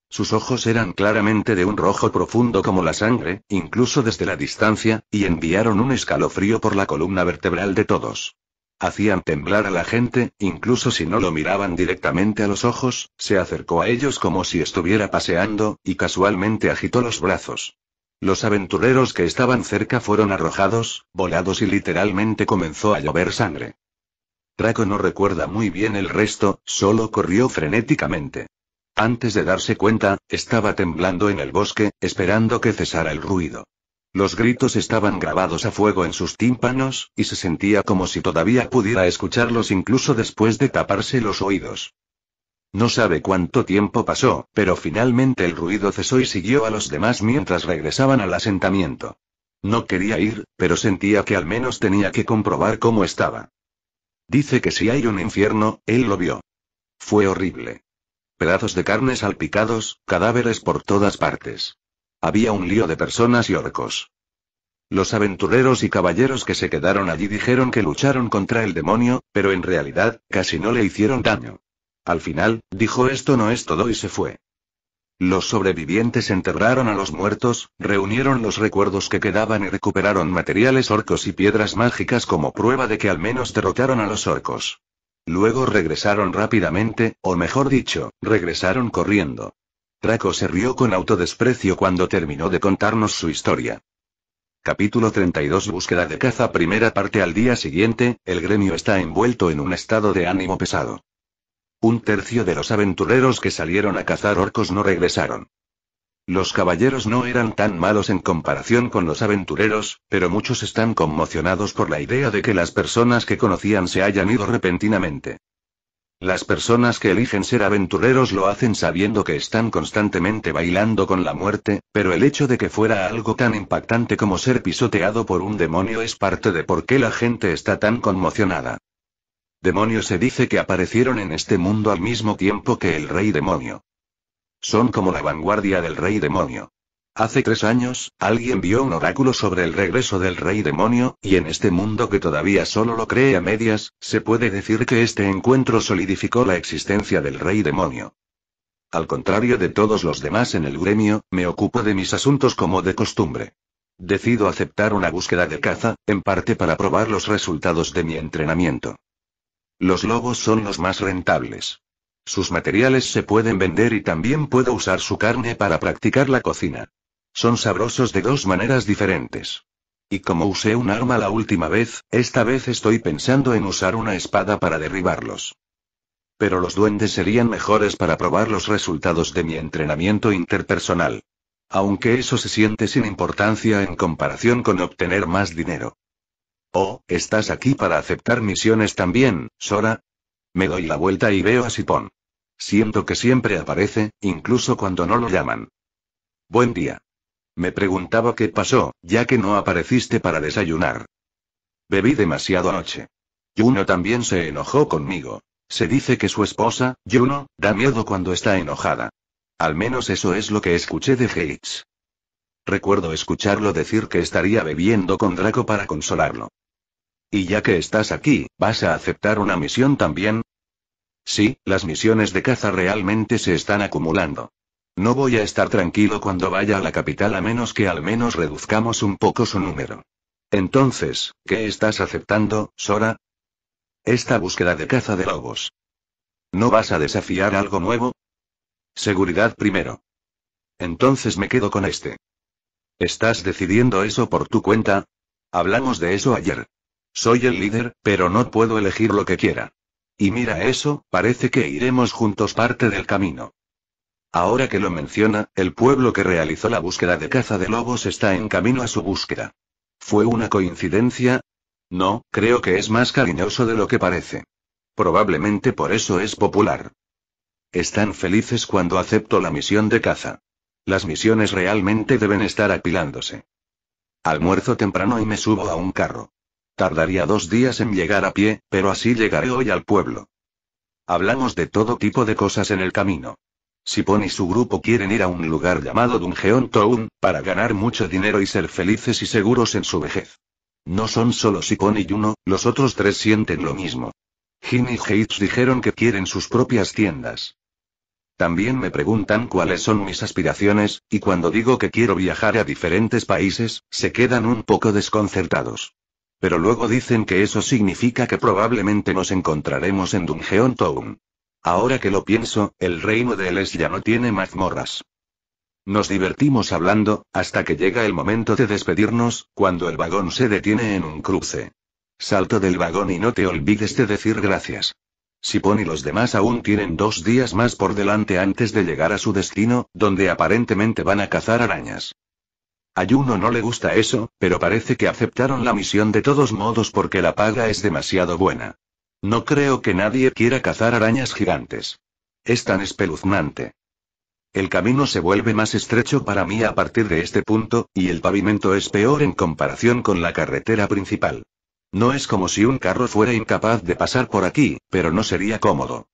Sus ojos eran claramente de un rojo profundo como la sangre, incluso desde la distancia, y enviaron un escalofrío por la columna vertebral de todos. Hacían temblar a la gente, incluso si no lo miraban directamente a los ojos, se acercó a ellos como si estuviera paseando, y casualmente agitó los brazos. Los aventureros que estaban cerca fueron arrojados, volados y literalmente comenzó a llover sangre. Draco no recuerda muy bien el resto, solo corrió frenéticamente. Antes de darse cuenta, estaba temblando en el bosque, esperando que cesara el ruido. Los gritos estaban grabados a fuego en sus tímpanos, y se sentía como si todavía pudiera escucharlos incluso después de taparse los oídos. No sabe cuánto tiempo pasó, pero finalmente el ruido cesó y siguió a los demás mientras regresaban al asentamiento. No quería ir, pero sentía que al menos tenía que comprobar cómo estaba. Dice que si hay un infierno, él lo vio. Fue horrible. Pedazos de carne salpicados, cadáveres por todas partes. Había un lío de personas y orcos. Los aventureros y caballeros que se quedaron allí dijeron que lucharon contra el demonio, pero en realidad, casi no le hicieron daño. Al final, dijo esto no es todo y se fue. Los sobrevivientes enterraron a los muertos, reunieron los recuerdos que quedaban y recuperaron materiales orcos y piedras mágicas como prueba de que al menos derrotaron a los orcos. Luego regresaron rápidamente, o mejor dicho, regresaron corriendo. Traco se rió con autodesprecio cuando terminó de contarnos su historia. Capítulo 32 Búsqueda de caza Primera parte Al día siguiente, el gremio está envuelto en un estado de ánimo pesado. Un tercio de los aventureros que salieron a cazar orcos no regresaron. Los caballeros no eran tan malos en comparación con los aventureros, pero muchos están conmocionados por la idea de que las personas que conocían se hayan ido repentinamente. Las personas que eligen ser aventureros lo hacen sabiendo que están constantemente bailando con la muerte, pero el hecho de que fuera algo tan impactante como ser pisoteado por un demonio es parte de por qué la gente está tan conmocionada. Demonios se dice que aparecieron en este mundo al mismo tiempo que el rey demonio. Son como la vanguardia del rey demonio. Hace tres años, alguien vio un oráculo sobre el regreso del rey demonio, y en este mundo que todavía solo lo cree a medias, se puede decir que este encuentro solidificó la existencia del rey demonio. Al contrario de todos los demás en el gremio, me ocupo de mis asuntos como de costumbre. Decido aceptar una búsqueda de caza, en parte para probar los resultados de mi entrenamiento. Los lobos son los más rentables. Sus materiales se pueden vender y también puedo usar su carne para practicar la cocina. Son sabrosos de dos maneras diferentes. Y como usé un arma la última vez, esta vez estoy pensando en usar una espada para derribarlos. Pero los duendes serían mejores para probar los resultados de mi entrenamiento interpersonal. Aunque eso se siente sin importancia en comparación con obtener más dinero. Oh, ¿estás aquí para aceptar misiones también, Sora? Me doy la vuelta y veo a Sipón. Siento que siempre aparece, incluso cuando no lo llaman. Buen día. Me preguntaba qué pasó, ya que no apareciste para desayunar. Bebí demasiado anoche. Juno también se enojó conmigo. Se dice que su esposa, Juno, da miedo cuando está enojada. Al menos eso es lo que escuché de Gates. Recuerdo escucharlo decir que estaría bebiendo con Draco para consolarlo. Y ya que estás aquí, ¿vas a aceptar una misión también? Sí, las misiones de caza realmente se están acumulando. No voy a estar tranquilo cuando vaya a la capital a menos que al menos reduzcamos un poco su número. Entonces, ¿qué estás aceptando, Sora? Esta búsqueda de caza de lobos. ¿No vas a desafiar algo nuevo? Seguridad primero. Entonces me quedo con este. ¿Estás decidiendo eso por tu cuenta? Hablamos de eso ayer. Soy el líder, pero no puedo elegir lo que quiera. Y mira eso, parece que iremos juntos parte del camino. Ahora que lo menciona, el pueblo que realizó la búsqueda de caza de lobos está en camino a su búsqueda. ¿Fue una coincidencia? No, creo que es más cariñoso de lo que parece. Probablemente por eso es popular. Están felices cuando acepto la misión de caza. Las misiones realmente deben estar apilándose. Almuerzo temprano y me subo a un carro. Tardaría dos días en llegar a pie, pero así llegaré hoy al pueblo. Hablamos de todo tipo de cosas en el camino. Sipon y su grupo quieren ir a un lugar llamado Dungeon Town, para ganar mucho dinero y ser felices y seguros en su vejez. No son solo Sipon y Juno, los otros tres sienten lo mismo. Jim y Hates dijeron que quieren sus propias tiendas. También me preguntan cuáles son mis aspiraciones, y cuando digo que quiero viajar a diferentes países, se quedan un poco desconcertados. Pero luego dicen que eso significa que probablemente nos encontraremos en Dungeon Town. Ahora que lo pienso, el reino de Eles ya no tiene mazmorras. Nos divertimos hablando, hasta que llega el momento de despedirnos, cuando el vagón se detiene en un cruce. Salto del vagón y no te olvides de decir gracias. Sipón y los demás aún tienen dos días más por delante antes de llegar a su destino, donde aparentemente van a cazar arañas. A no le gusta eso, pero parece que aceptaron la misión de todos modos porque la paga es demasiado buena. No creo que nadie quiera cazar arañas gigantes. Es tan espeluznante. El camino se vuelve más estrecho para mí a partir de este punto, y el pavimento es peor en comparación con la carretera principal. No es como si un carro fuera incapaz de pasar por aquí, pero no sería cómodo.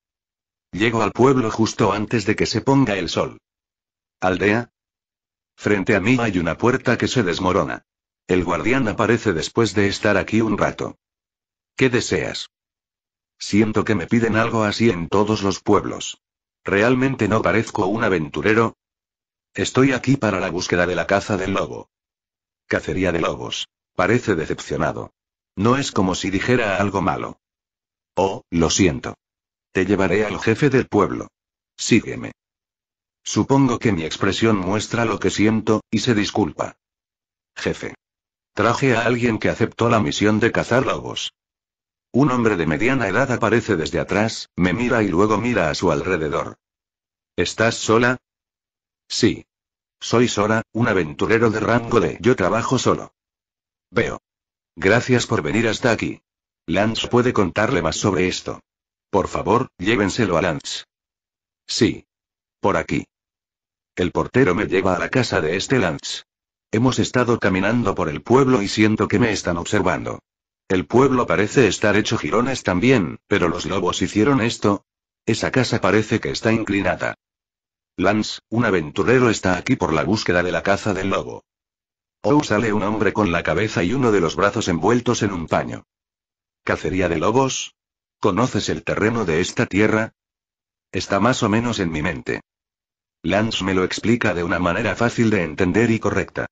Llego al pueblo justo antes de que se ponga el sol. Aldea. Frente a mí hay una puerta que se desmorona. El guardián aparece después de estar aquí un rato. ¿Qué deseas? Siento que me piden algo así en todos los pueblos. ¿Realmente no parezco un aventurero? Estoy aquí para la búsqueda de la caza del lobo. Cacería de lobos. Parece decepcionado. No es como si dijera algo malo. Oh, lo siento. Te llevaré al jefe del pueblo. Sígueme. Supongo que mi expresión muestra lo que siento, y se disculpa. Jefe. Traje a alguien que aceptó la misión de cazar lobos. Un hombre de mediana edad aparece desde atrás, me mira y luego mira a su alrededor. ¿Estás sola? Sí. Soy Sora, un aventurero de rango de yo trabajo solo. Veo. Gracias por venir hasta aquí. Lance puede contarle más sobre esto. Por favor, llévenselo a Lance. Sí. Por aquí. El portero me lleva a la casa de este Lance. Hemos estado caminando por el pueblo y siento que me están observando. El pueblo parece estar hecho jirones también, pero los lobos hicieron esto. Esa casa parece que está inclinada. Lance, un aventurero está aquí por la búsqueda de la caza del lobo. Oh, sale un hombre con la cabeza y uno de los brazos envueltos en un paño. ¿Cacería de lobos? ¿Conoces el terreno de esta tierra? Está más o menos en mi mente. Lance me lo explica de una manera fácil de entender y correcta.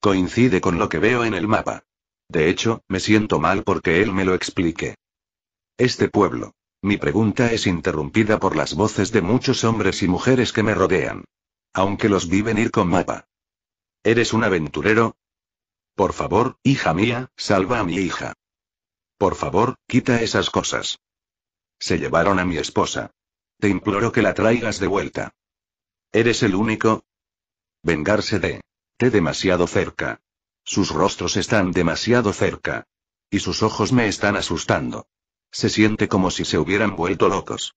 Coincide con lo que veo en el mapa. De hecho, me siento mal porque él me lo explique. Este pueblo. Mi pregunta es interrumpida por las voces de muchos hombres y mujeres que me rodean. Aunque los vi venir con mapa. ¿Eres un aventurero? Por favor, hija mía, salva a mi hija. Por favor, quita esas cosas. Se llevaron a mi esposa. Te imploro que la traigas de vuelta. Eres el único. Vengarse de. Te demasiado cerca. Sus rostros están demasiado cerca. Y sus ojos me están asustando. Se siente como si se hubieran vuelto locos.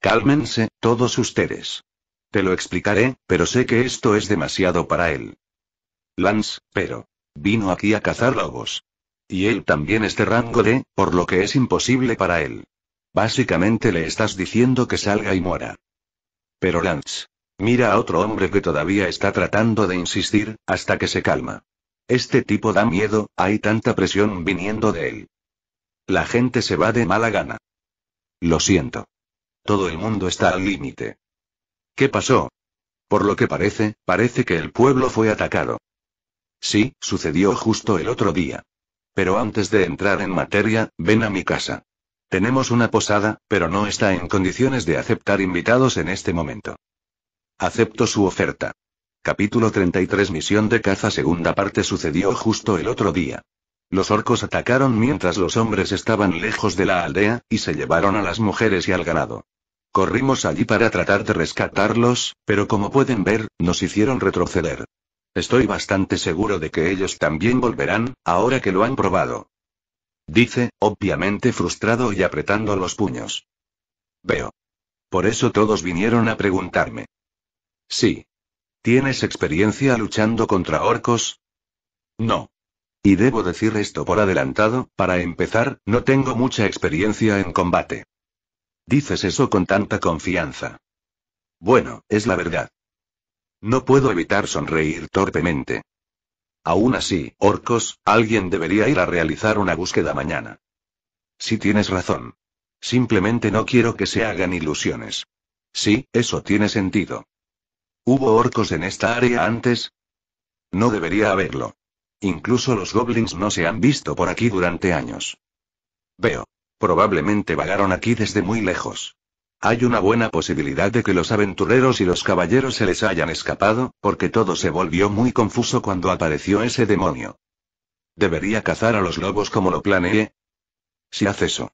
Cálmense, todos ustedes. Te lo explicaré, pero sé que esto es demasiado para él. Lance, pero. Vino aquí a cazar lobos. Y él también este rango de, por lo que es imposible para él. Básicamente le estás diciendo que salga y muera. Pero Lance. Mira a otro hombre que todavía está tratando de insistir, hasta que se calma. Este tipo da miedo, hay tanta presión viniendo de él. La gente se va de mala gana. Lo siento. Todo el mundo está al límite. ¿Qué pasó? Por lo que parece, parece que el pueblo fue atacado. Sí, sucedió justo el otro día. Pero antes de entrar en materia, ven a mi casa. Tenemos una posada, pero no está en condiciones de aceptar invitados en este momento. Acepto su oferta. Capítulo 33 Misión de caza Segunda parte sucedió justo el otro día. Los orcos atacaron mientras los hombres estaban lejos de la aldea, y se llevaron a las mujeres y al ganado. Corrimos allí para tratar de rescatarlos, pero como pueden ver, nos hicieron retroceder. Estoy bastante seguro de que ellos también volverán, ahora que lo han probado. Dice, obviamente frustrado y apretando los puños. Veo. Por eso todos vinieron a preguntarme. Sí, ¿Tienes experiencia luchando contra orcos? No. Y debo decir esto por adelantado, para empezar, no tengo mucha experiencia en combate. Dices eso con tanta confianza. Bueno, es la verdad. No puedo evitar sonreír torpemente. Aún así, orcos, alguien debería ir a realizar una búsqueda mañana. Si sí tienes razón. Simplemente no quiero que se hagan ilusiones. Sí, eso tiene sentido. ¿Hubo orcos en esta área antes? No debería haberlo. Incluso los goblins no se han visto por aquí durante años. Veo. Probablemente vagaron aquí desde muy lejos. Hay una buena posibilidad de que los aventureros y los caballeros se les hayan escapado, porque todo se volvió muy confuso cuando apareció ese demonio. ¿Debería cazar a los lobos como lo planeé? Si hace eso.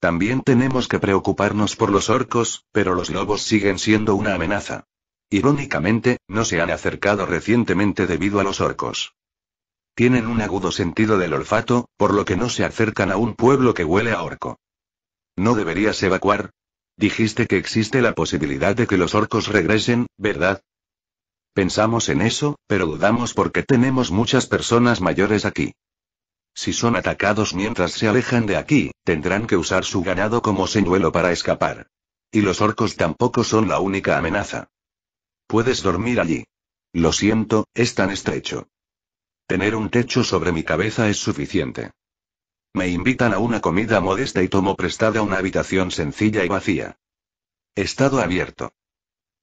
También tenemos que preocuparnos por los orcos, pero los lobos siguen siendo una amenaza. Irónicamente, no se han acercado recientemente debido a los orcos. Tienen un agudo sentido del olfato, por lo que no se acercan a un pueblo que huele a orco. ¿No deberías evacuar? Dijiste que existe la posibilidad de que los orcos regresen, ¿verdad? Pensamos en eso, pero dudamos porque tenemos muchas personas mayores aquí. Si son atacados mientras se alejan de aquí, tendrán que usar su ganado como señuelo para escapar. Y los orcos tampoco son la única amenaza. Puedes dormir allí. Lo siento, es tan estrecho. Tener un techo sobre mi cabeza es suficiente. Me invitan a una comida modesta y tomo prestada una habitación sencilla y vacía. Estado abierto.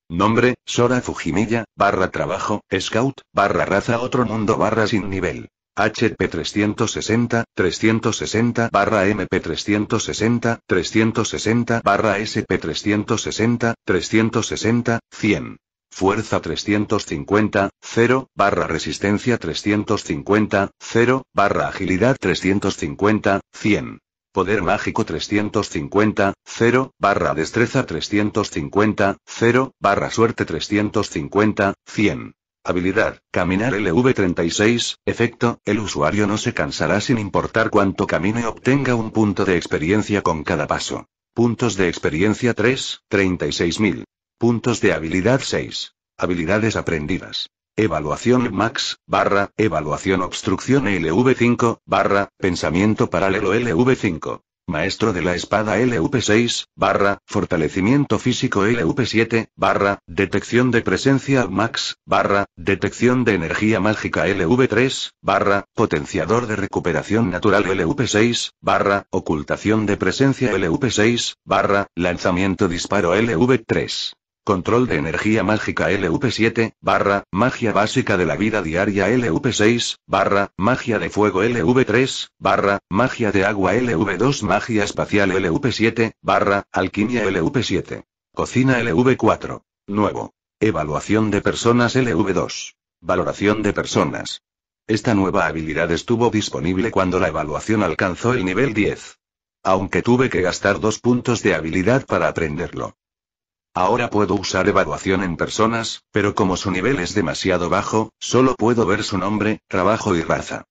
Nombre, Sora Fujimilla, barra trabajo, scout, barra raza otro mundo barra sin nivel. HP 360, 360 barra MP 360, 360 barra SP 360, 360, 100. Fuerza 350, 0, barra resistencia 350, 0, barra agilidad 350, 100. Poder mágico 350, 0, barra destreza 350, 0, barra suerte 350, 100. Habilidad, caminar LV36, efecto, el usuario no se cansará sin importar cuánto camine obtenga un punto de experiencia con cada paso. Puntos de experiencia 3, 36.000. Puntos de habilidad 6. Habilidades aprendidas. Evaluación Max, barra, evaluación obstrucción LV5, barra, pensamiento paralelo LV5. Maestro de la espada lv 6 barra, fortalecimiento físico lv 7 barra, detección de presencia Max, barra, detección de energía mágica LV3, barra, potenciador de recuperación natural lv 6 barra, ocultación de presencia lv 6 barra, lanzamiento disparo LV3. Control de energía mágica LV7, barra, magia básica de la vida diaria LV6, barra, magia de fuego LV3, barra, magia de agua LV2, magia espacial LV7, barra, alquimia LV7. Cocina LV4. Nuevo. Evaluación de personas LV2. Valoración de personas. Esta nueva habilidad estuvo disponible cuando la evaluación alcanzó el nivel 10. Aunque tuve que gastar dos puntos de habilidad para aprenderlo. Ahora puedo usar evaluación en personas, pero como su nivel es demasiado bajo, solo puedo ver su nombre, trabajo y raza.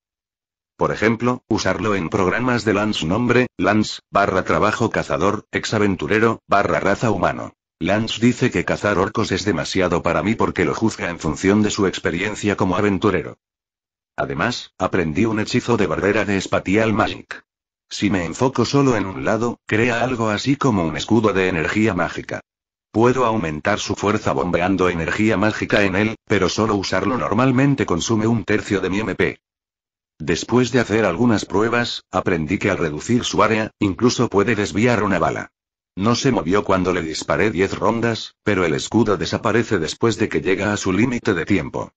Por ejemplo, usarlo en programas de Lance nombre, Lance, barra trabajo cazador, exaventurero, barra raza humano. Lance dice que cazar orcos es demasiado para mí porque lo juzga en función de su experiencia como aventurero. Además, aprendí un hechizo de barrera de Spatial Magic. Si me enfoco solo en un lado, crea algo así como un escudo de energía mágica. Puedo aumentar su fuerza bombeando energía mágica en él, pero solo usarlo normalmente consume un tercio de mi MP. Después de hacer algunas pruebas, aprendí que al reducir su área, incluso puede desviar una bala. No se movió cuando le disparé 10 rondas, pero el escudo desaparece después de que llega a su límite de tiempo.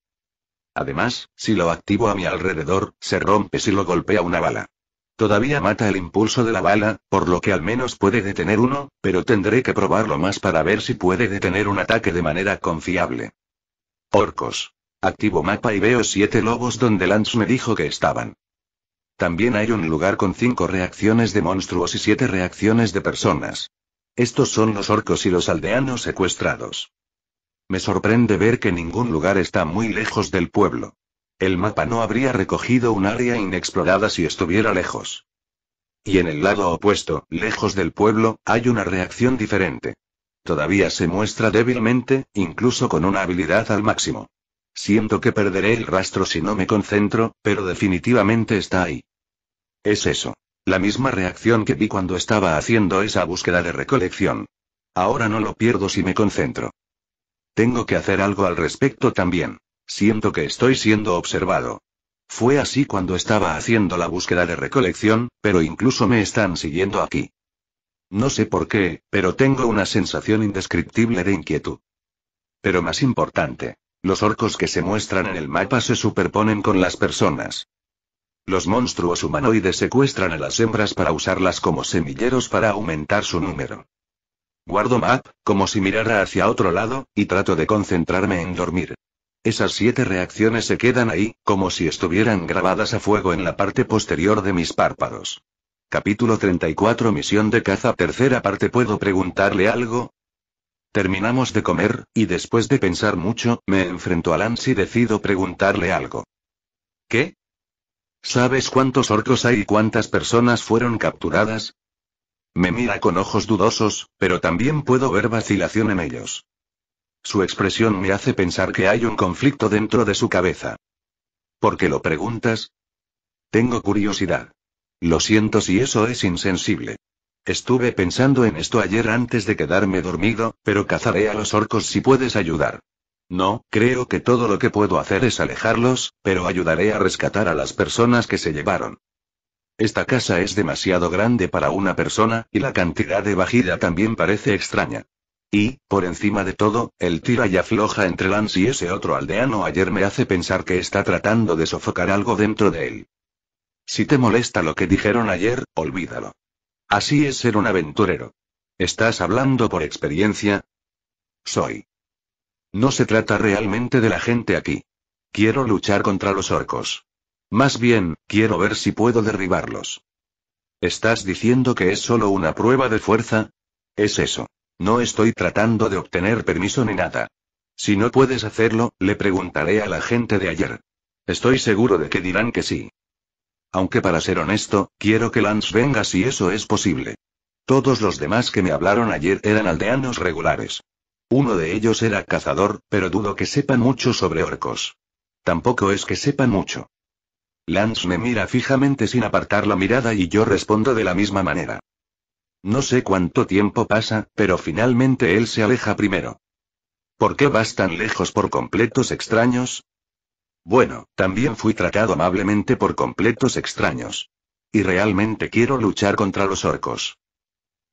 Además, si lo activo a mi alrededor, se rompe si lo golpea una bala. Todavía mata el impulso de la bala, por lo que al menos puede detener uno, pero tendré que probarlo más para ver si puede detener un ataque de manera confiable. Orcos. Activo mapa y veo siete lobos donde Lance me dijo que estaban. También hay un lugar con cinco reacciones de monstruos y siete reacciones de personas. Estos son los orcos y los aldeanos secuestrados. Me sorprende ver que ningún lugar está muy lejos del pueblo. El mapa no habría recogido un área inexplorada si estuviera lejos. Y en el lado opuesto, lejos del pueblo, hay una reacción diferente. Todavía se muestra débilmente, incluso con una habilidad al máximo. Siento que perderé el rastro si no me concentro, pero definitivamente está ahí. Es eso. La misma reacción que vi cuando estaba haciendo esa búsqueda de recolección. Ahora no lo pierdo si me concentro. Tengo que hacer algo al respecto también. Siento que estoy siendo observado. Fue así cuando estaba haciendo la búsqueda de recolección, pero incluso me están siguiendo aquí. No sé por qué, pero tengo una sensación indescriptible de inquietud. Pero más importante, los orcos que se muestran en el mapa se superponen con las personas. Los monstruos humanoides secuestran a las hembras para usarlas como semilleros para aumentar su número. Guardo map, como si mirara hacia otro lado, y trato de concentrarme en dormir. Esas siete reacciones se quedan ahí, como si estuvieran grabadas a fuego en la parte posterior de mis párpados. Capítulo 34 Misión de caza Tercera parte ¿Puedo preguntarle algo? Terminamos de comer, y después de pensar mucho, me enfrento a Lance y decido preguntarle algo. ¿Qué? ¿Sabes cuántos orcos hay y cuántas personas fueron capturadas? Me mira con ojos dudosos, pero también puedo ver vacilación en ellos. Su expresión me hace pensar que hay un conflicto dentro de su cabeza. ¿Por qué lo preguntas? Tengo curiosidad. Lo siento si eso es insensible. Estuve pensando en esto ayer antes de quedarme dormido, pero cazaré a los orcos si puedes ayudar. No, creo que todo lo que puedo hacer es alejarlos, pero ayudaré a rescatar a las personas que se llevaron. Esta casa es demasiado grande para una persona, y la cantidad de vajilla también parece extraña. Y, por encima de todo, el tira y afloja entre Lance y ese otro aldeano ayer me hace pensar que está tratando de sofocar algo dentro de él. Si te molesta lo que dijeron ayer, olvídalo. Así es ser un aventurero. ¿Estás hablando por experiencia? Soy. No se trata realmente de la gente aquí. Quiero luchar contra los orcos. Más bien, quiero ver si puedo derribarlos. ¿Estás diciendo que es solo una prueba de fuerza? Es eso. No estoy tratando de obtener permiso ni nada. Si no puedes hacerlo, le preguntaré a la gente de ayer. Estoy seguro de que dirán que sí. Aunque para ser honesto, quiero que Lance venga si eso es posible. Todos los demás que me hablaron ayer eran aldeanos regulares. Uno de ellos era cazador, pero dudo que sepan mucho sobre orcos. Tampoco es que sepan mucho. Lance me mira fijamente sin apartar la mirada y yo respondo de la misma manera. No sé cuánto tiempo pasa, pero finalmente él se aleja primero. ¿Por qué vas tan lejos por completos extraños? Bueno, también fui tratado amablemente por completos extraños. Y realmente quiero luchar contra los orcos.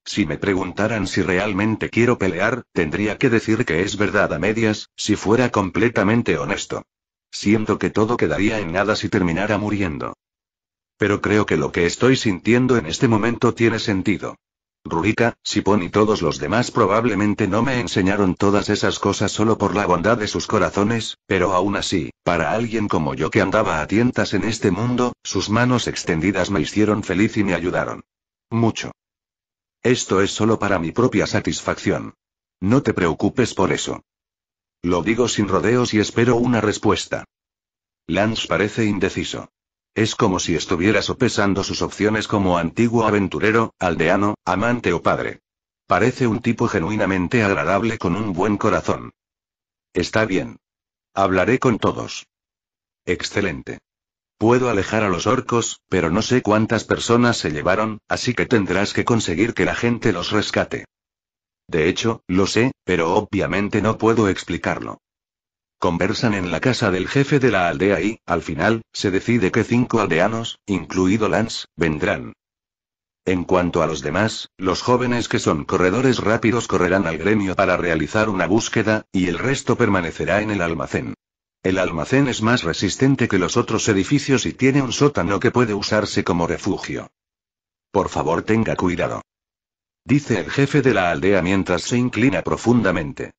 Si me preguntaran si realmente quiero pelear, tendría que decir que es verdad a medias, si fuera completamente honesto. Siento que todo quedaría en nada si terminara muriendo. Pero creo que lo que estoy sintiendo en este momento tiene sentido. Rurika, Sipón y todos los demás probablemente no me enseñaron todas esas cosas solo por la bondad de sus corazones, pero aún así, para alguien como yo que andaba a tientas en este mundo, sus manos extendidas me hicieron feliz y me ayudaron. Mucho. Esto es solo para mi propia satisfacción. No te preocupes por eso. Lo digo sin rodeos y espero una respuesta. Lance parece indeciso. Es como si estuviera sopesando sus opciones como antiguo aventurero, aldeano, amante o padre. Parece un tipo genuinamente agradable con un buen corazón. Está bien. Hablaré con todos. Excelente. Puedo alejar a los orcos, pero no sé cuántas personas se llevaron, así que tendrás que conseguir que la gente los rescate. De hecho, lo sé, pero obviamente no puedo explicarlo. Conversan en la casa del jefe de la aldea y, al final, se decide que cinco aldeanos, incluido Lance, vendrán. En cuanto a los demás, los jóvenes que son corredores rápidos correrán al gremio para realizar una búsqueda, y el resto permanecerá en el almacén. El almacén es más resistente que los otros edificios y tiene un sótano que puede usarse como refugio. Por favor tenga cuidado. Dice el jefe de la aldea mientras se inclina profundamente.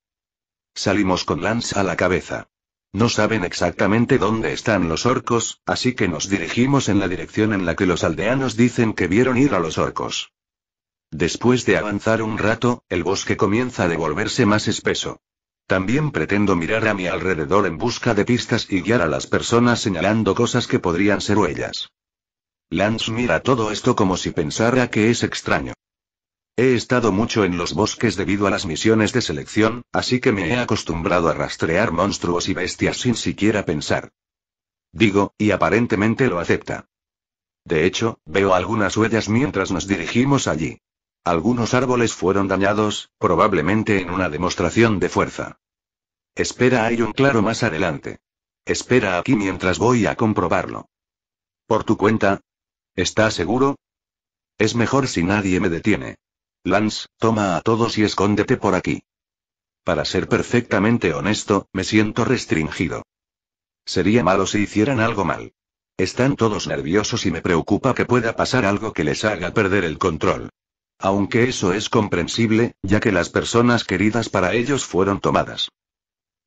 Salimos con Lance a la cabeza. No saben exactamente dónde están los orcos, así que nos dirigimos en la dirección en la que los aldeanos dicen que vieron ir a los orcos. Después de avanzar un rato, el bosque comienza a devolverse más espeso. También pretendo mirar a mi alrededor en busca de pistas y guiar a las personas señalando cosas que podrían ser huellas. Lance mira todo esto como si pensara que es extraño. He estado mucho en los bosques debido a las misiones de selección, así que me he acostumbrado a rastrear monstruos y bestias sin siquiera pensar. Digo, y aparentemente lo acepta. De hecho, veo algunas huellas mientras nos dirigimos allí. Algunos árboles fueron dañados, probablemente en una demostración de fuerza. Espera, hay un claro más adelante. Espera aquí mientras voy a comprobarlo. ¿Por tu cuenta? ¿Estás seguro? Es mejor si nadie me detiene. Lance, toma a todos y escóndete por aquí. Para ser perfectamente honesto, me siento restringido. Sería malo si hicieran algo mal. Están todos nerviosos y me preocupa que pueda pasar algo que les haga perder el control. Aunque eso es comprensible, ya que las personas queridas para ellos fueron tomadas.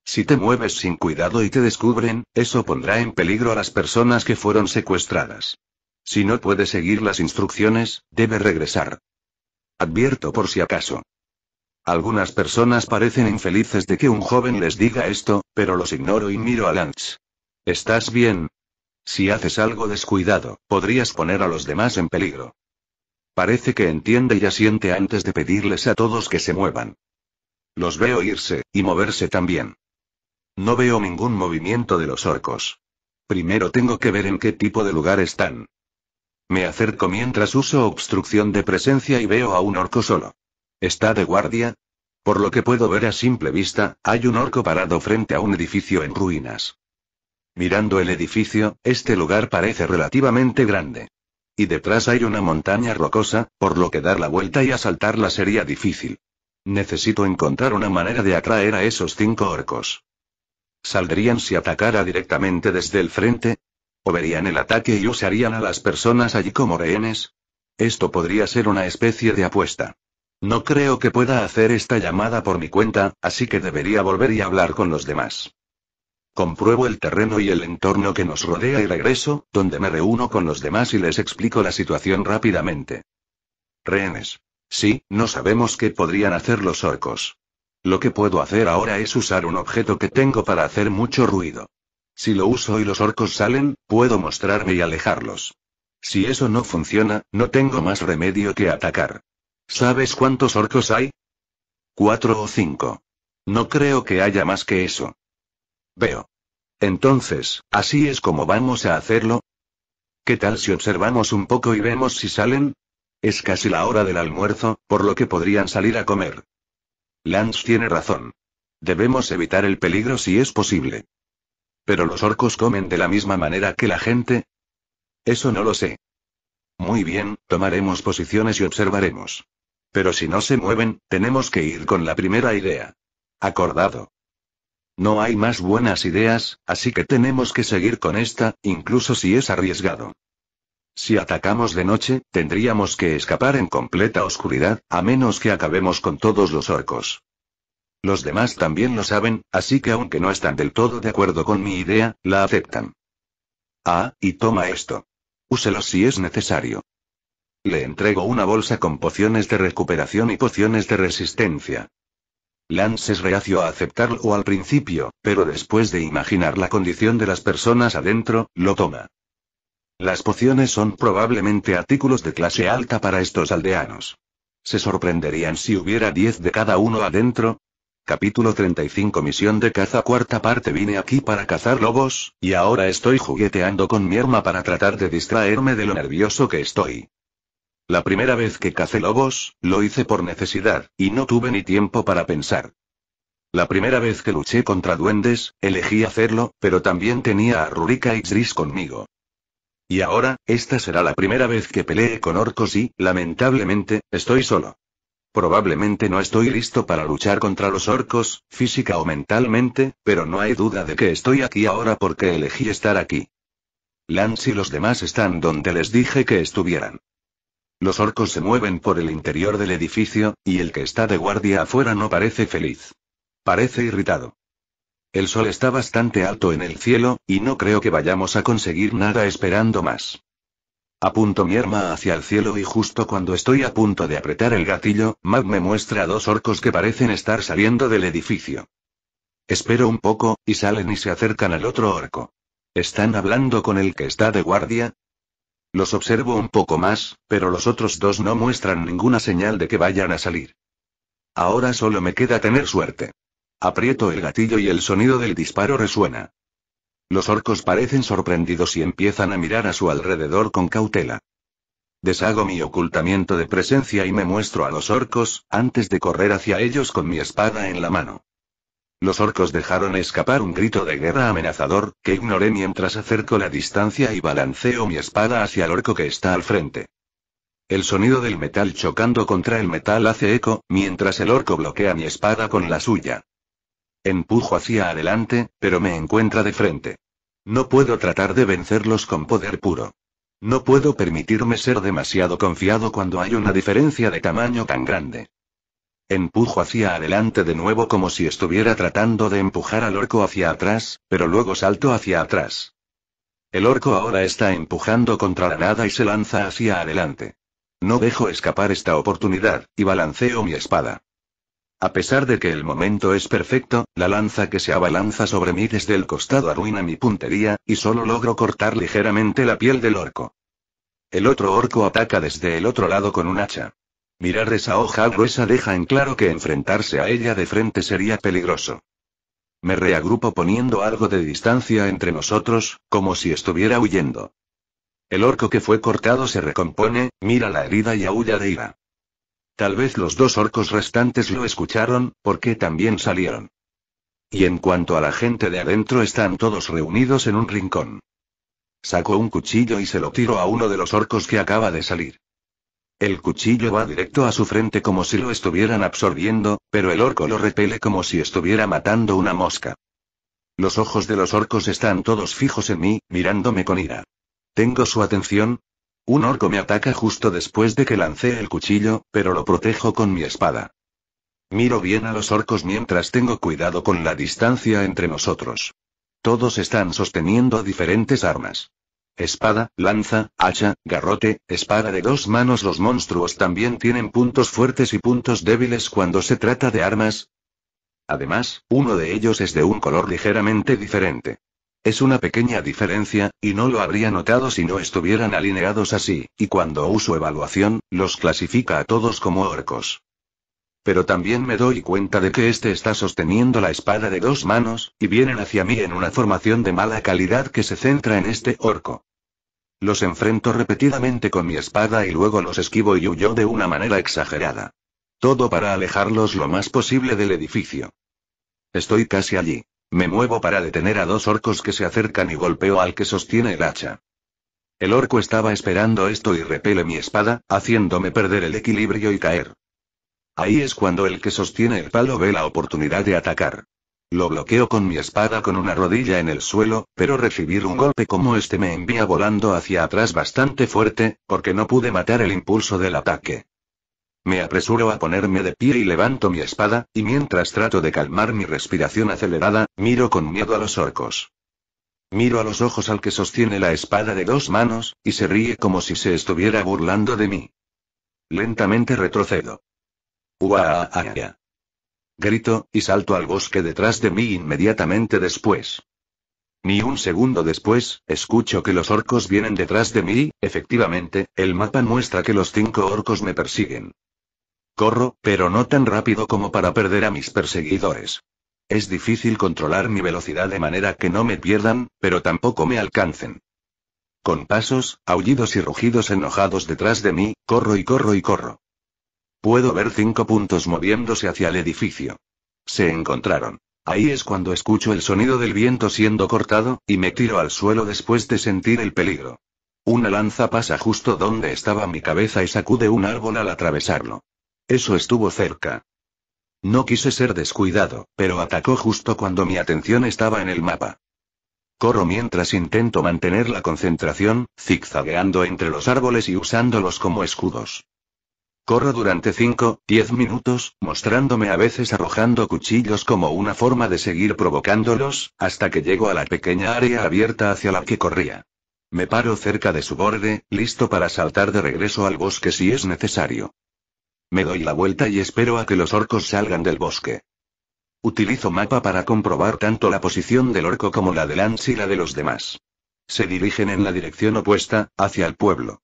Si te mueves sin cuidado y te descubren, eso pondrá en peligro a las personas que fueron secuestradas. Si no puede seguir las instrucciones, debe regresar. Advierto por si acaso. Algunas personas parecen infelices de que un joven les diga esto, pero los ignoro y miro a Lance. ¿Estás bien? Si haces algo descuidado, podrías poner a los demás en peligro. Parece que entiende y asiente antes de pedirles a todos que se muevan. Los veo irse, y moverse también. No veo ningún movimiento de los orcos. Primero tengo que ver en qué tipo de lugar están. Me acerco mientras uso obstrucción de presencia y veo a un orco solo. Está de guardia. Por lo que puedo ver a simple vista, hay un orco parado frente a un edificio en ruinas. Mirando el edificio, este lugar parece relativamente grande. Y detrás hay una montaña rocosa, por lo que dar la vuelta y asaltarla sería difícil. Necesito encontrar una manera de atraer a esos cinco orcos. ¿Saldrían si atacara directamente desde el frente? verían el ataque y usarían a las personas allí como rehenes. Esto podría ser una especie de apuesta. No creo que pueda hacer esta llamada por mi cuenta, así que debería volver y hablar con los demás. Compruebo el terreno y el entorno que nos rodea y regreso, donde me reúno con los demás y les explico la situación rápidamente. Rehenes. Sí, no sabemos qué podrían hacer los orcos. Lo que puedo hacer ahora es usar un objeto que tengo para hacer mucho ruido. Si lo uso y los orcos salen, puedo mostrarme y alejarlos. Si eso no funciona, no tengo más remedio que atacar. ¿Sabes cuántos orcos hay? Cuatro o cinco. No creo que haya más que eso. Veo. Entonces, así es como vamos a hacerlo. ¿Qué tal si observamos un poco y vemos si salen? Es casi la hora del almuerzo, por lo que podrían salir a comer. Lance tiene razón. Debemos evitar el peligro si es posible. ¿Pero los orcos comen de la misma manera que la gente? Eso no lo sé. Muy bien, tomaremos posiciones y observaremos. Pero si no se mueven, tenemos que ir con la primera idea. Acordado. No hay más buenas ideas, así que tenemos que seguir con esta, incluso si es arriesgado. Si atacamos de noche, tendríamos que escapar en completa oscuridad, a menos que acabemos con todos los orcos. Los demás también lo saben, así que aunque no están del todo de acuerdo con mi idea, la aceptan. Ah, y toma esto. Úselo si es necesario. Le entrego una bolsa con pociones de recuperación y pociones de resistencia. Lance es reacio a aceptarlo al principio, pero después de imaginar la condición de las personas adentro, lo toma. Las pociones son probablemente artículos de clase alta para estos aldeanos. Se sorprenderían si hubiera 10 de cada uno adentro, Capítulo 35 Misión de caza Cuarta parte Vine aquí para cazar lobos, y ahora estoy jugueteando con mi arma para tratar de distraerme de lo nervioso que estoy. La primera vez que cacé lobos, lo hice por necesidad, y no tuve ni tiempo para pensar. La primera vez que luché contra duendes, elegí hacerlo, pero también tenía a Rurika y Xris conmigo. Y ahora, esta será la primera vez que peleé con orcos y, lamentablemente, estoy solo. Probablemente no estoy listo para luchar contra los orcos, física o mentalmente, pero no hay duda de que estoy aquí ahora porque elegí estar aquí. Lance y los demás están donde les dije que estuvieran. Los orcos se mueven por el interior del edificio, y el que está de guardia afuera no parece feliz. Parece irritado. El sol está bastante alto en el cielo, y no creo que vayamos a conseguir nada esperando más. Apunto mi arma hacia el cielo y justo cuando estoy a punto de apretar el gatillo, Mag me muestra dos orcos que parecen estar saliendo del edificio. Espero un poco, y salen y se acercan al otro orco. ¿Están hablando con el que está de guardia? Los observo un poco más, pero los otros dos no muestran ninguna señal de que vayan a salir. Ahora solo me queda tener suerte. Aprieto el gatillo y el sonido del disparo resuena. Los orcos parecen sorprendidos y empiezan a mirar a su alrededor con cautela. Deshago mi ocultamiento de presencia y me muestro a los orcos, antes de correr hacia ellos con mi espada en la mano. Los orcos dejaron escapar un grito de guerra amenazador, que ignoré mientras acerco la distancia y balanceo mi espada hacia el orco que está al frente. El sonido del metal chocando contra el metal hace eco, mientras el orco bloquea mi espada con la suya. Empujo hacia adelante, pero me encuentra de frente. No puedo tratar de vencerlos con poder puro. No puedo permitirme ser demasiado confiado cuando hay una diferencia de tamaño tan grande. Empujo hacia adelante de nuevo como si estuviera tratando de empujar al orco hacia atrás, pero luego salto hacia atrás. El orco ahora está empujando contra la nada y se lanza hacia adelante. No dejo escapar esta oportunidad, y balanceo mi espada. A pesar de que el momento es perfecto, la lanza que se abalanza sobre mí desde el costado arruina mi puntería, y solo logro cortar ligeramente la piel del orco. El otro orco ataca desde el otro lado con un hacha. Mirar esa hoja gruesa deja en claro que enfrentarse a ella de frente sería peligroso. Me reagrupo poniendo algo de distancia entre nosotros, como si estuviera huyendo. El orco que fue cortado se recompone, mira la herida y aúlla de ira. Tal vez los dos orcos restantes lo escucharon, porque también salieron. Y en cuanto a la gente de adentro están todos reunidos en un rincón. Sacó un cuchillo y se lo tiró a uno de los orcos que acaba de salir. El cuchillo va directo a su frente como si lo estuvieran absorbiendo, pero el orco lo repele como si estuviera matando una mosca. Los ojos de los orcos están todos fijos en mí, mirándome con ira. Tengo su atención, un orco me ataca justo después de que lancé el cuchillo, pero lo protejo con mi espada. Miro bien a los orcos mientras tengo cuidado con la distancia entre nosotros. Todos están sosteniendo diferentes armas. Espada, lanza, hacha, garrote, espada de dos manos. Los monstruos también tienen puntos fuertes y puntos débiles cuando se trata de armas. Además, uno de ellos es de un color ligeramente diferente. Es una pequeña diferencia, y no lo habría notado si no estuvieran alineados así, y cuando uso evaluación, los clasifica a todos como orcos. Pero también me doy cuenta de que este está sosteniendo la espada de dos manos, y vienen hacia mí en una formación de mala calidad que se centra en este orco. Los enfrento repetidamente con mi espada y luego los esquivo y huyo de una manera exagerada. Todo para alejarlos lo más posible del edificio. Estoy casi allí. Me muevo para detener a dos orcos que se acercan y golpeo al que sostiene el hacha. El orco estaba esperando esto y repele mi espada, haciéndome perder el equilibrio y caer. Ahí es cuando el que sostiene el palo ve la oportunidad de atacar. Lo bloqueo con mi espada con una rodilla en el suelo, pero recibir un golpe como este me envía volando hacia atrás bastante fuerte, porque no pude matar el impulso del ataque. Me apresuro a ponerme de pie y levanto mi espada, y mientras trato de calmar mi respiración acelerada, miro con miedo a los orcos. Miro a los ojos al que sostiene la espada de dos manos, y se ríe como si se estuviera burlando de mí. Lentamente retrocedo. Ah, ah, ah. Grito, y salto al bosque detrás de mí inmediatamente después. Ni un segundo después, escucho que los orcos vienen detrás de mí, efectivamente, el mapa muestra que los cinco orcos me persiguen. Corro, pero no tan rápido como para perder a mis perseguidores. Es difícil controlar mi velocidad de manera que no me pierdan, pero tampoco me alcancen. Con pasos, aullidos y rugidos enojados detrás de mí, corro y corro y corro. Puedo ver cinco puntos moviéndose hacia el edificio. Se encontraron. Ahí es cuando escucho el sonido del viento siendo cortado, y me tiro al suelo después de sentir el peligro. Una lanza pasa justo donde estaba mi cabeza y sacude un árbol al atravesarlo. Eso estuvo cerca. No quise ser descuidado, pero atacó justo cuando mi atención estaba en el mapa. Corro mientras intento mantener la concentración, zigzagueando entre los árboles y usándolos como escudos. Corro durante 5, 10 minutos, mostrándome a veces arrojando cuchillos como una forma de seguir provocándolos, hasta que llego a la pequeña área abierta hacia la que corría. Me paro cerca de su borde, listo para saltar de regreso al bosque si es necesario. Me doy la vuelta y espero a que los orcos salgan del bosque. Utilizo mapa para comprobar tanto la posición del orco como la de Lance y la de los demás. Se dirigen en la dirección opuesta, hacia el pueblo.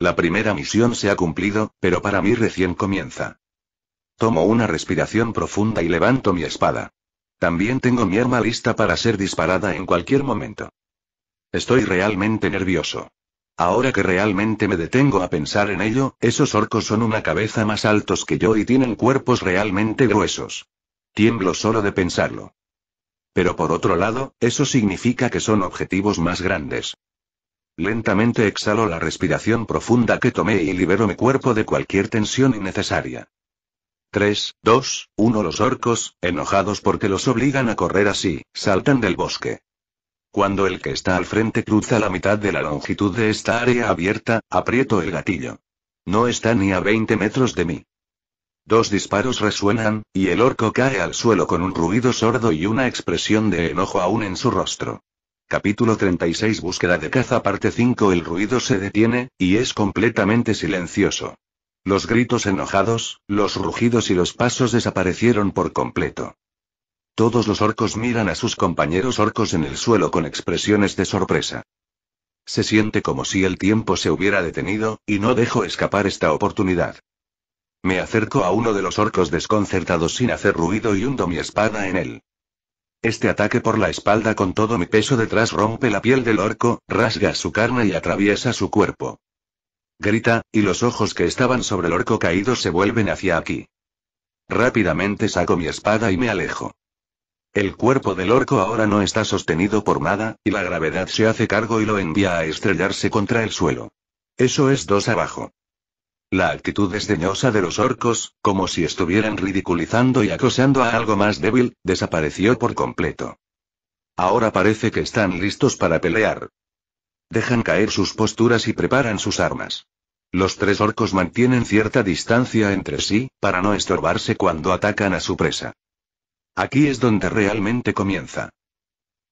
La primera misión se ha cumplido, pero para mí recién comienza. Tomo una respiración profunda y levanto mi espada. También tengo mi arma lista para ser disparada en cualquier momento. Estoy realmente nervioso. Ahora que realmente me detengo a pensar en ello, esos orcos son una cabeza más altos que yo y tienen cuerpos realmente gruesos. Tiemblo solo de pensarlo. Pero por otro lado, eso significa que son objetivos más grandes. Lentamente exhalo la respiración profunda que tomé y libero mi cuerpo de cualquier tensión innecesaria. 3, 2, 1 Los orcos, enojados porque los obligan a correr así, saltan del bosque. Cuando el que está al frente cruza la mitad de la longitud de esta área abierta, aprieto el gatillo. No está ni a 20 metros de mí. Dos disparos resuenan, y el orco cae al suelo con un ruido sordo y una expresión de enojo aún en su rostro. Capítulo 36 Búsqueda de caza parte 5 El ruido se detiene, y es completamente silencioso. Los gritos enojados, los rugidos y los pasos desaparecieron por completo. Todos los orcos miran a sus compañeros orcos en el suelo con expresiones de sorpresa. Se siente como si el tiempo se hubiera detenido, y no dejo escapar esta oportunidad. Me acerco a uno de los orcos desconcertados sin hacer ruido y hundo mi espada en él. Este ataque por la espalda con todo mi peso detrás rompe la piel del orco, rasga su carne y atraviesa su cuerpo. Grita, y los ojos que estaban sobre el orco caído se vuelven hacia aquí. Rápidamente saco mi espada y me alejo. El cuerpo del orco ahora no está sostenido por nada, y la gravedad se hace cargo y lo envía a estrellarse contra el suelo. Eso es dos abajo. La actitud desdeñosa de los orcos, como si estuvieran ridiculizando y acosando a algo más débil, desapareció por completo. Ahora parece que están listos para pelear. Dejan caer sus posturas y preparan sus armas. Los tres orcos mantienen cierta distancia entre sí, para no estorbarse cuando atacan a su presa. Aquí es donde realmente comienza.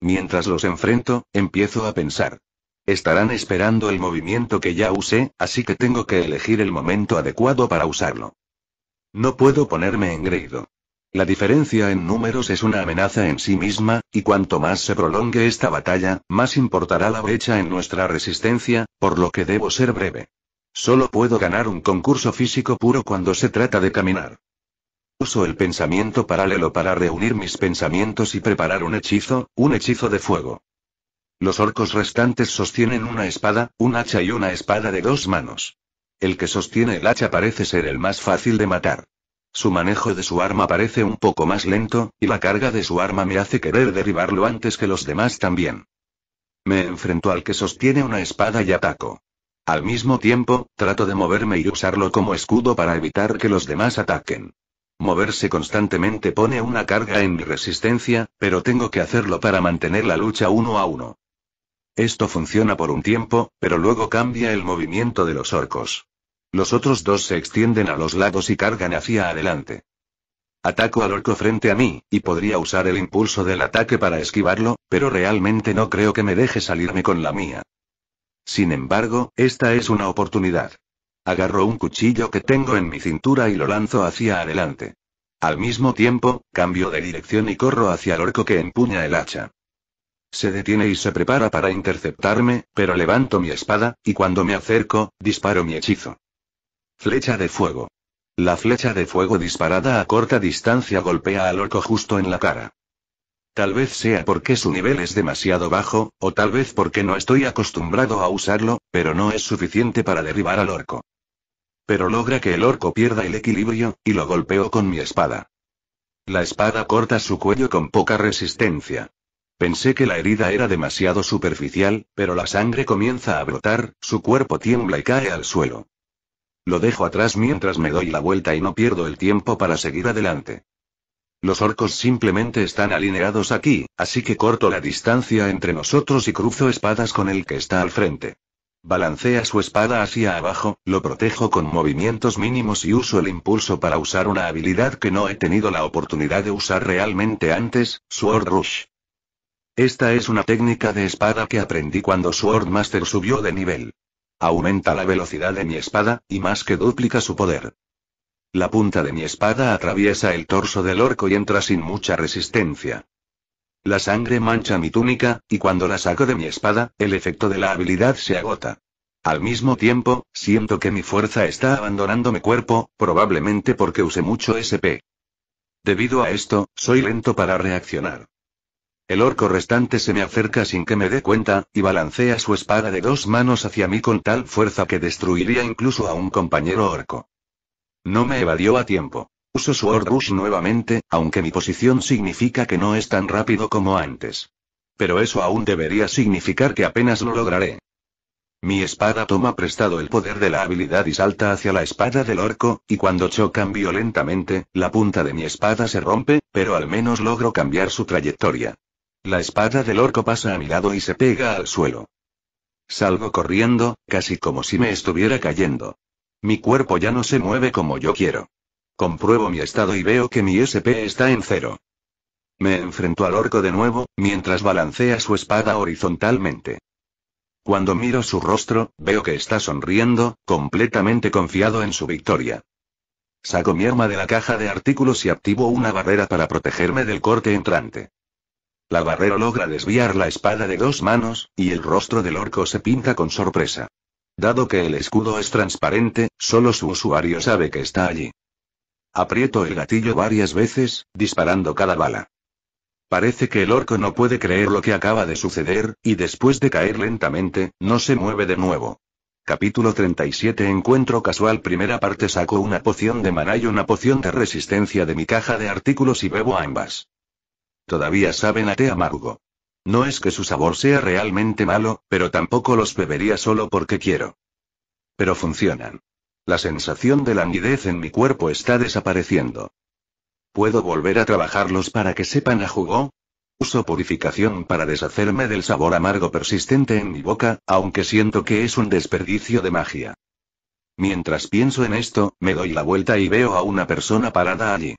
Mientras los enfrento, empiezo a pensar. Estarán esperando el movimiento que ya usé, así que tengo que elegir el momento adecuado para usarlo. No puedo ponerme engreído. La diferencia en números es una amenaza en sí misma, y cuanto más se prolongue esta batalla, más importará la brecha en nuestra resistencia, por lo que debo ser breve. Solo puedo ganar un concurso físico puro cuando se trata de caminar. Uso el pensamiento paralelo para reunir mis pensamientos y preparar un hechizo, un hechizo de fuego. Los orcos restantes sostienen una espada, un hacha y una espada de dos manos. El que sostiene el hacha parece ser el más fácil de matar. Su manejo de su arma parece un poco más lento, y la carga de su arma me hace querer derribarlo antes que los demás también. Me enfrento al que sostiene una espada y ataco. Al mismo tiempo, trato de moverme y usarlo como escudo para evitar que los demás ataquen. Moverse constantemente pone una carga en mi resistencia, pero tengo que hacerlo para mantener la lucha uno a uno. Esto funciona por un tiempo, pero luego cambia el movimiento de los orcos. Los otros dos se extienden a los lados y cargan hacia adelante. Ataco al orco frente a mí, y podría usar el impulso del ataque para esquivarlo, pero realmente no creo que me deje salirme con la mía. Sin embargo, esta es una oportunidad. Agarro un cuchillo que tengo en mi cintura y lo lanzo hacia adelante. Al mismo tiempo, cambio de dirección y corro hacia el orco que empuña el hacha. Se detiene y se prepara para interceptarme, pero levanto mi espada, y cuando me acerco, disparo mi hechizo. Flecha de fuego. La flecha de fuego disparada a corta distancia golpea al orco justo en la cara. Tal vez sea porque su nivel es demasiado bajo, o tal vez porque no estoy acostumbrado a usarlo, pero no es suficiente para derribar al orco. Pero logra que el orco pierda el equilibrio, y lo golpeo con mi espada. La espada corta su cuello con poca resistencia. Pensé que la herida era demasiado superficial, pero la sangre comienza a brotar, su cuerpo tiembla y cae al suelo. Lo dejo atrás mientras me doy la vuelta y no pierdo el tiempo para seguir adelante. Los orcos simplemente están alineados aquí, así que corto la distancia entre nosotros y cruzo espadas con el que está al frente. Balancea su espada hacia abajo, lo protejo con movimientos mínimos y uso el impulso para usar una habilidad que no he tenido la oportunidad de usar realmente antes, Sword Rush. Esta es una técnica de espada que aprendí cuando Swordmaster subió de nivel. Aumenta la velocidad de mi espada, y más que duplica su poder. La punta de mi espada atraviesa el torso del orco y entra sin mucha resistencia. La sangre mancha mi túnica, y cuando la saco de mi espada, el efecto de la habilidad se agota. Al mismo tiempo, siento que mi fuerza está abandonando mi cuerpo, probablemente porque usé mucho SP. Debido a esto, soy lento para reaccionar. El orco restante se me acerca sin que me dé cuenta, y balancea su espada de dos manos hacia mí con tal fuerza que destruiría incluso a un compañero orco. No me evadió a tiempo. Uso su Rush nuevamente, aunque mi posición significa que no es tan rápido como antes. Pero eso aún debería significar que apenas lo lograré. Mi espada toma prestado el poder de la habilidad y salta hacia la espada del orco, y cuando chocan violentamente, la punta de mi espada se rompe, pero al menos logro cambiar su trayectoria. La espada del orco pasa a mi lado y se pega al suelo. Salgo corriendo, casi como si me estuviera cayendo. Mi cuerpo ya no se mueve como yo quiero. Compruebo mi estado y veo que mi SP está en cero. Me enfrento al orco de nuevo, mientras balancea su espada horizontalmente. Cuando miro su rostro, veo que está sonriendo, completamente confiado en su victoria. Saco mi arma de la caja de artículos y activo una barrera para protegerme del corte entrante. La barrera logra desviar la espada de dos manos, y el rostro del orco se pinta con sorpresa. Dado que el escudo es transparente, solo su usuario sabe que está allí. Aprieto el gatillo varias veces, disparando cada bala. Parece que el orco no puede creer lo que acaba de suceder, y después de caer lentamente, no se mueve de nuevo. Capítulo 37 Encuentro casual Primera parte Saco una poción de maná y una poción de resistencia de mi caja de artículos y bebo ambas. Todavía saben a té amargo. No es que su sabor sea realmente malo, pero tampoco los bebería solo porque quiero. Pero funcionan. La sensación de languidez en mi cuerpo está desapareciendo. ¿Puedo volver a trabajarlos para que sepan a jugo? Uso purificación para deshacerme del sabor amargo persistente en mi boca, aunque siento que es un desperdicio de magia. Mientras pienso en esto, me doy la vuelta y veo a una persona parada allí.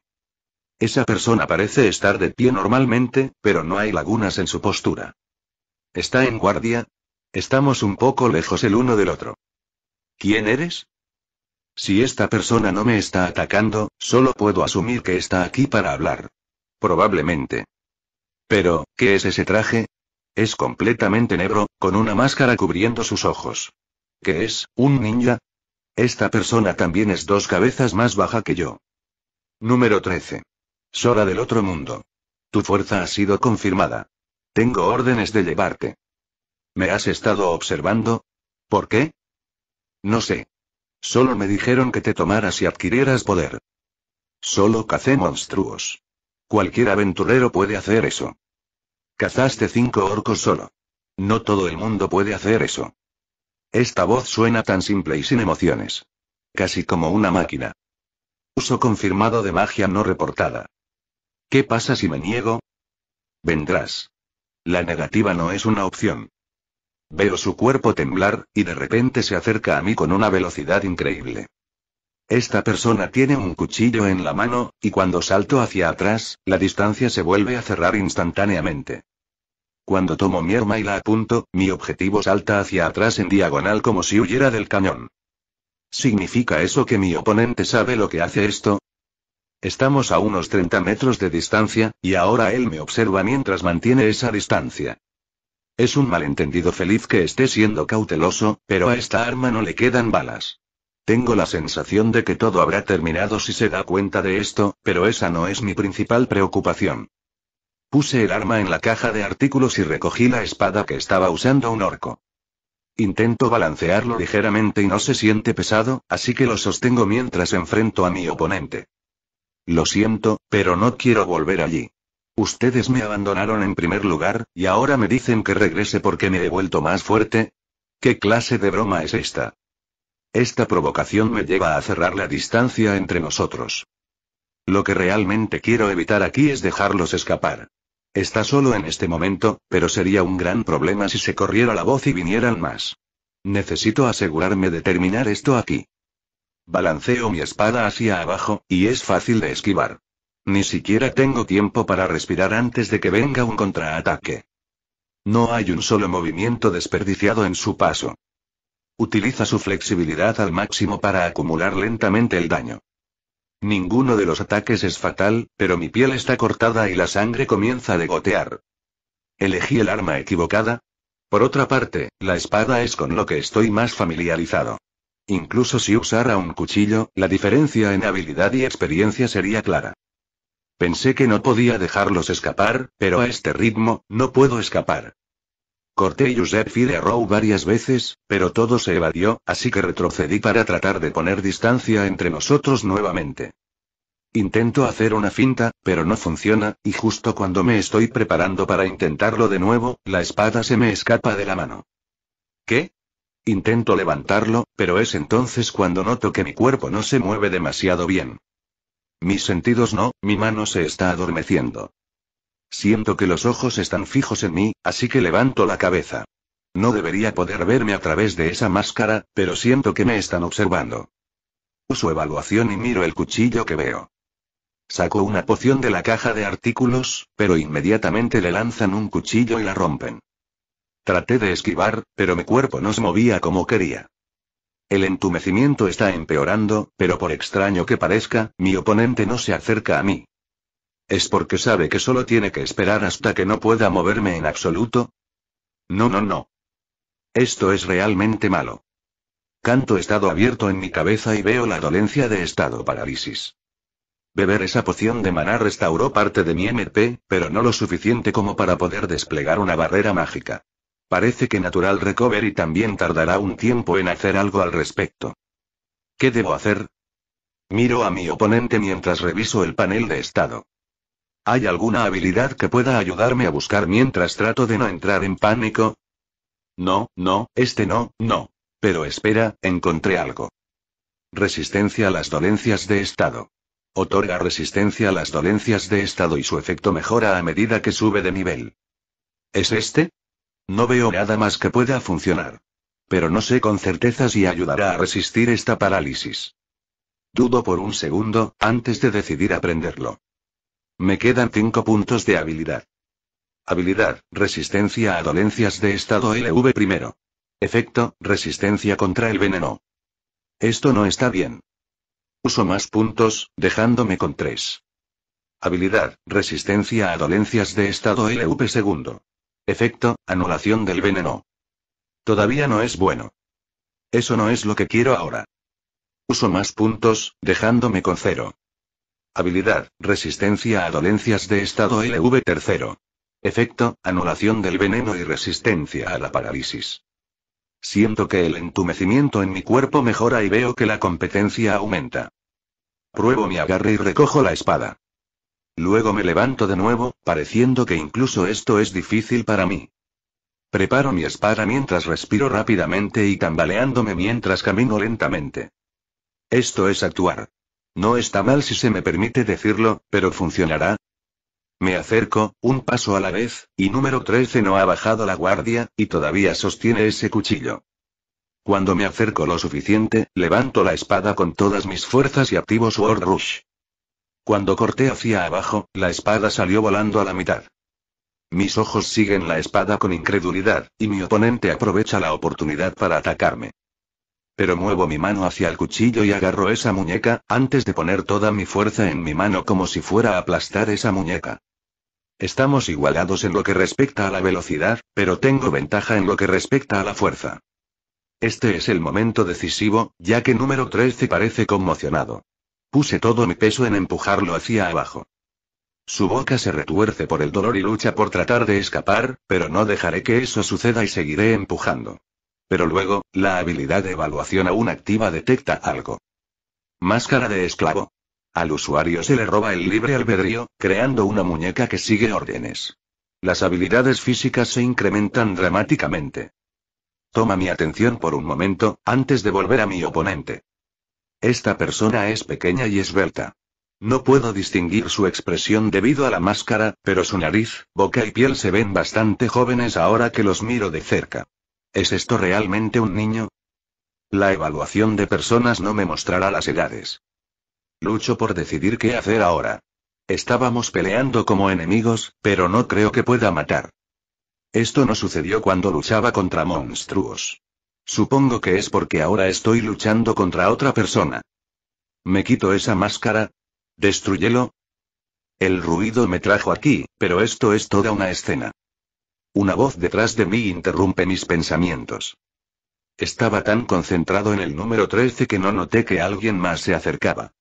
Esa persona parece estar de pie normalmente, pero no hay lagunas en su postura. ¿Está en guardia? Estamos un poco lejos el uno del otro. ¿Quién eres? Si esta persona no me está atacando, solo puedo asumir que está aquí para hablar. Probablemente. Pero, ¿qué es ese traje? Es completamente negro, con una máscara cubriendo sus ojos. ¿Qué es, un ninja? Esta persona también es dos cabezas más baja que yo. Número 13. Sora del otro mundo. Tu fuerza ha sido confirmada. Tengo órdenes de llevarte. ¿Me has estado observando? ¿Por qué? No sé. Solo me dijeron que te tomaras y adquirieras poder. Solo cacé monstruos. Cualquier aventurero puede hacer eso. Cazaste cinco orcos solo. No todo el mundo puede hacer eso. Esta voz suena tan simple y sin emociones. Casi como una máquina. Uso confirmado de magia no reportada. ¿Qué pasa si me niego? Vendrás. La negativa no es una opción. Veo su cuerpo temblar, y de repente se acerca a mí con una velocidad increíble. Esta persona tiene un cuchillo en la mano, y cuando salto hacia atrás, la distancia se vuelve a cerrar instantáneamente. Cuando tomo mi arma y la apunto, mi objetivo salta hacia atrás en diagonal como si huyera del cañón. ¿Significa eso que mi oponente sabe lo que hace esto? Estamos a unos 30 metros de distancia, y ahora él me observa mientras mantiene esa distancia. Es un malentendido feliz que esté siendo cauteloso, pero a esta arma no le quedan balas. Tengo la sensación de que todo habrá terminado si se da cuenta de esto, pero esa no es mi principal preocupación. Puse el arma en la caja de artículos y recogí la espada que estaba usando un orco. Intento balancearlo ligeramente y no se siente pesado, así que lo sostengo mientras enfrento a mi oponente. Lo siento, pero no quiero volver allí. Ustedes me abandonaron en primer lugar, y ahora me dicen que regrese porque me he vuelto más fuerte. ¿Qué clase de broma es esta? Esta provocación me lleva a cerrar la distancia entre nosotros. Lo que realmente quiero evitar aquí es dejarlos escapar. Está solo en este momento, pero sería un gran problema si se corriera la voz y vinieran más. Necesito asegurarme de terminar esto aquí. Balanceo mi espada hacia abajo, y es fácil de esquivar. Ni siquiera tengo tiempo para respirar antes de que venga un contraataque. No hay un solo movimiento desperdiciado en su paso. Utiliza su flexibilidad al máximo para acumular lentamente el daño. Ninguno de los ataques es fatal, pero mi piel está cortada y la sangre comienza a degotear. ¿Elegí el arma equivocada? Por otra parte, la espada es con lo que estoy más familiarizado. Incluso si usara un cuchillo, la diferencia en habilidad y experiencia sería clara. Pensé que no podía dejarlos escapar, pero a este ritmo, no puedo escapar. Corté usé fire Row varias veces, pero todo se evadió, así que retrocedí para tratar de poner distancia entre nosotros nuevamente. Intento hacer una finta, pero no funciona, y justo cuando me estoy preparando para intentarlo de nuevo, la espada se me escapa de la mano. ¿Qué? Intento levantarlo, pero es entonces cuando noto que mi cuerpo no se mueve demasiado bien. Mis sentidos no, mi mano se está adormeciendo. Siento que los ojos están fijos en mí, así que levanto la cabeza. No debería poder verme a través de esa máscara, pero siento que me están observando. Uso evaluación y miro el cuchillo que veo. Saco una poción de la caja de artículos, pero inmediatamente le lanzan un cuchillo y la rompen. Traté de esquivar, pero mi cuerpo no se movía como quería. El entumecimiento está empeorando, pero por extraño que parezca, mi oponente no se acerca a mí. ¿Es porque sabe que solo tiene que esperar hasta que no pueda moverme en absoluto? No, no, no. Esto es realmente malo. Canto estado abierto en mi cabeza y veo la dolencia de estado parálisis. Beber esa poción de maná restauró parte de mi MP, pero no lo suficiente como para poder desplegar una barrera mágica. Parece que Natural Recovery también tardará un tiempo en hacer algo al respecto. ¿Qué debo hacer? Miro a mi oponente mientras reviso el panel de estado. ¿Hay alguna habilidad que pueda ayudarme a buscar mientras trato de no entrar en pánico? No, no, este no, no. Pero espera, encontré algo. Resistencia a las dolencias de estado. Otorga resistencia a las dolencias de estado y su efecto mejora a medida que sube de nivel. ¿Es este? No veo nada más que pueda funcionar. Pero no sé con certeza si ayudará a resistir esta parálisis. Dudo por un segundo, antes de decidir aprenderlo. Me quedan cinco puntos de habilidad. Habilidad, resistencia a dolencias de estado LV primero. Efecto, resistencia contra el veneno. Esto no está bien. Uso más puntos, dejándome con tres. Habilidad, resistencia a dolencias de estado LV segundo. Efecto, anulación del veneno. Todavía no es bueno. Eso no es lo que quiero ahora. Uso más puntos, dejándome con cero. Habilidad, resistencia a dolencias de estado LV tercero. Efecto, anulación del veneno y resistencia a la parálisis. Siento que el entumecimiento en mi cuerpo mejora y veo que la competencia aumenta. Pruebo mi agarre y recojo la espada. Luego me levanto de nuevo, pareciendo que incluso esto es difícil para mí. Preparo mi espada mientras respiro rápidamente y tambaleándome mientras camino lentamente. Esto es actuar. No está mal si se me permite decirlo, pero ¿funcionará? Me acerco, un paso a la vez, y número 13 no ha bajado la guardia, y todavía sostiene ese cuchillo. Cuando me acerco lo suficiente, levanto la espada con todas mis fuerzas y activo Sword Rush. Cuando corté hacia abajo, la espada salió volando a la mitad. Mis ojos siguen la espada con incredulidad, y mi oponente aprovecha la oportunidad para atacarme. Pero muevo mi mano hacia el cuchillo y agarro esa muñeca, antes de poner toda mi fuerza en mi mano como si fuera a aplastar esa muñeca. Estamos igualados en lo que respecta a la velocidad, pero tengo ventaja en lo que respecta a la fuerza. Este es el momento decisivo, ya que número 13 parece conmocionado. Puse todo mi peso en empujarlo hacia abajo. Su boca se retuerce por el dolor y lucha por tratar de escapar, pero no dejaré que eso suceda y seguiré empujando. Pero luego, la habilidad de evaluación aún activa detecta algo. Máscara de esclavo. Al usuario se le roba el libre albedrío, creando una muñeca que sigue órdenes. Las habilidades físicas se incrementan dramáticamente. Toma mi atención por un momento, antes de volver a mi oponente. Esta persona es pequeña y esbelta. No puedo distinguir su expresión debido a la máscara, pero su nariz, boca y piel se ven bastante jóvenes ahora que los miro de cerca. ¿Es esto realmente un niño? La evaluación de personas no me mostrará las edades. Lucho por decidir qué hacer ahora. Estábamos peleando como enemigos, pero no creo que pueda matar. Esto no sucedió cuando luchaba contra monstruos. Supongo que es porque ahora estoy luchando contra otra persona. Me quito esa máscara. Destruyelo. El ruido me trajo aquí, pero esto es toda una escena. Una voz detrás de mí interrumpe mis pensamientos. Estaba tan concentrado en el número 13 que no noté que alguien más se acercaba.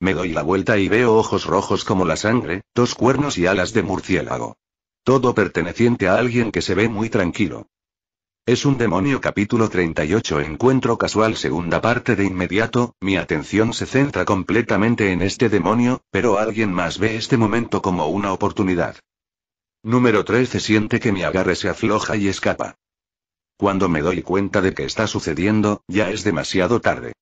Me doy la vuelta y veo ojos rojos como la sangre, dos cuernos y alas de murciélago. Todo perteneciente a alguien que se ve muy tranquilo. Es un demonio capítulo 38 Encuentro casual segunda parte de inmediato, mi atención se centra completamente en este demonio, pero alguien más ve este momento como una oportunidad. Número 13 siente que mi agarre se afloja y escapa. Cuando me doy cuenta de que está sucediendo, ya es demasiado tarde.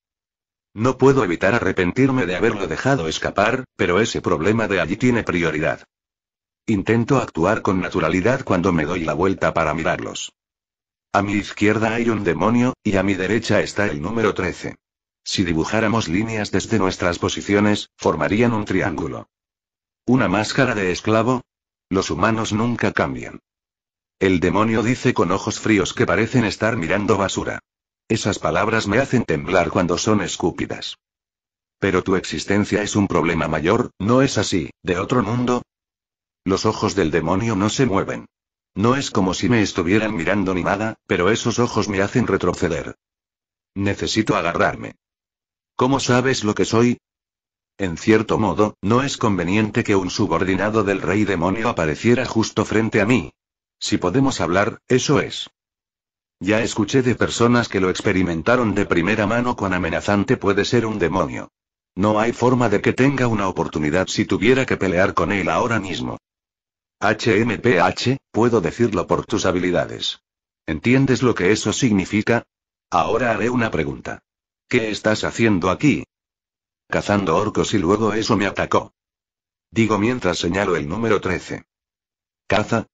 No puedo evitar arrepentirme de haberlo dejado escapar, pero ese problema de allí tiene prioridad. Intento actuar con naturalidad cuando me doy la vuelta para mirarlos. A mi izquierda hay un demonio, y a mi derecha está el número 13. Si dibujáramos líneas desde nuestras posiciones, formarían un triángulo. ¿Una máscara de esclavo? Los humanos nunca cambian. El demonio dice con ojos fríos que parecen estar mirando basura. Esas palabras me hacen temblar cuando son escúpidas. Pero tu existencia es un problema mayor, ¿no es así, de otro mundo? Los ojos del demonio no se mueven. No es como si me estuvieran mirando ni nada, pero esos ojos me hacen retroceder. Necesito agarrarme. ¿Cómo sabes lo que soy? En cierto modo, no es conveniente que un subordinado del rey demonio apareciera justo frente a mí. Si podemos hablar, eso es. Ya escuché de personas que lo experimentaron de primera mano cuán amenazante puede ser un demonio. No hay forma de que tenga una oportunidad si tuviera que pelear con él ahora mismo. HMPH, puedo decirlo por tus habilidades. ¿Entiendes lo que eso significa? Ahora haré una pregunta. ¿Qué estás haciendo aquí? Cazando orcos y luego eso me atacó. Digo mientras señalo el número 13. ¿Caza?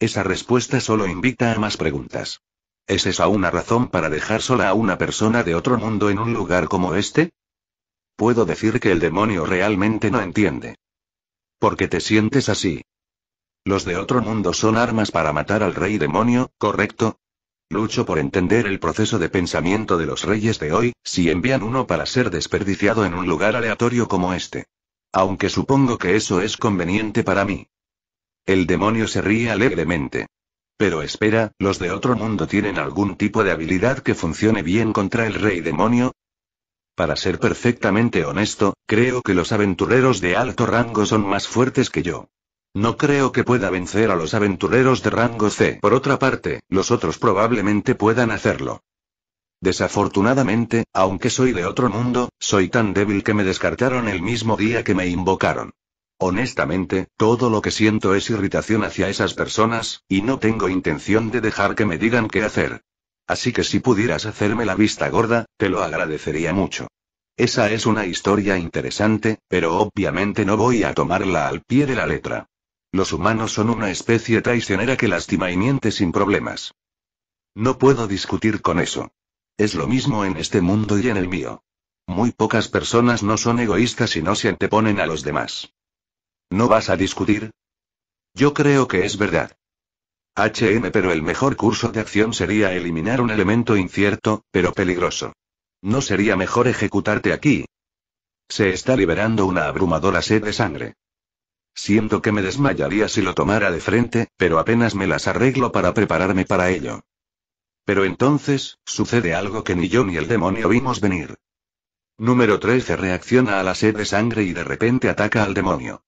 Esa respuesta solo invita a más preguntas. ¿Es esa una razón para dejar sola a una persona de otro mundo en un lugar como este? Puedo decir que el demonio realmente no entiende. ¿Por qué te sientes así? Los de otro mundo son armas para matar al rey demonio, ¿correcto? Lucho por entender el proceso de pensamiento de los reyes de hoy, si envían uno para ser desperdiciado en un lugar aleatorio como este. Aunque supongo que eso es conveniente para mí. El demonio se ríe alegremente. Pero espera, ¿los de otro mundo tienen algún tipo de habilidad que funcione bien contra el rey demonio? Para ser perfectamente honesto, creo que los aventureros de alto rango son más fuertes que yo. No creo que pueda vencer a los aventureros de rango C. Por otra parte, los otros probablemente puedan hacerlo. Desafortunadamente, aunque soy de otro mundo, soy tan débil que me descartaron el mismo día que me invocaron. Honestamente, todo lo que siento es irritación hacia esas personas, y no tengo intención de dejar que me digan qué hacer. Así que si pudieras hacerme la vista gorda, te lo agradecería mucho. Esa es una historia interesante, pero obviamente no voy a tomarla al pie de la letra. Los humanos son una especie traicionera que lastima y miente sin problemas. No puedo discutir con eso. Es lo mismo en este mundo y en el mío. Muy pocas personas no son egoístas y no se anteponen a los demás. ¿No vas a discutir? Yo creo que es verdad. HM, pero el mejor curso de acción sería eliminar un elemento incierto, pero peligroso. ¿No sería mejor ejecutarte aquí? Se está liberando una abrumadora sed de sangre. Siento que me desmayaría si lo tomara de frente, pero apenas me las arreglo para prepararme para ello. Pero entonces, sucede algo que ni yo ni el demonio vimos venir. Número 13 reacciona a la sed de sangre y de repente ataca al demonio.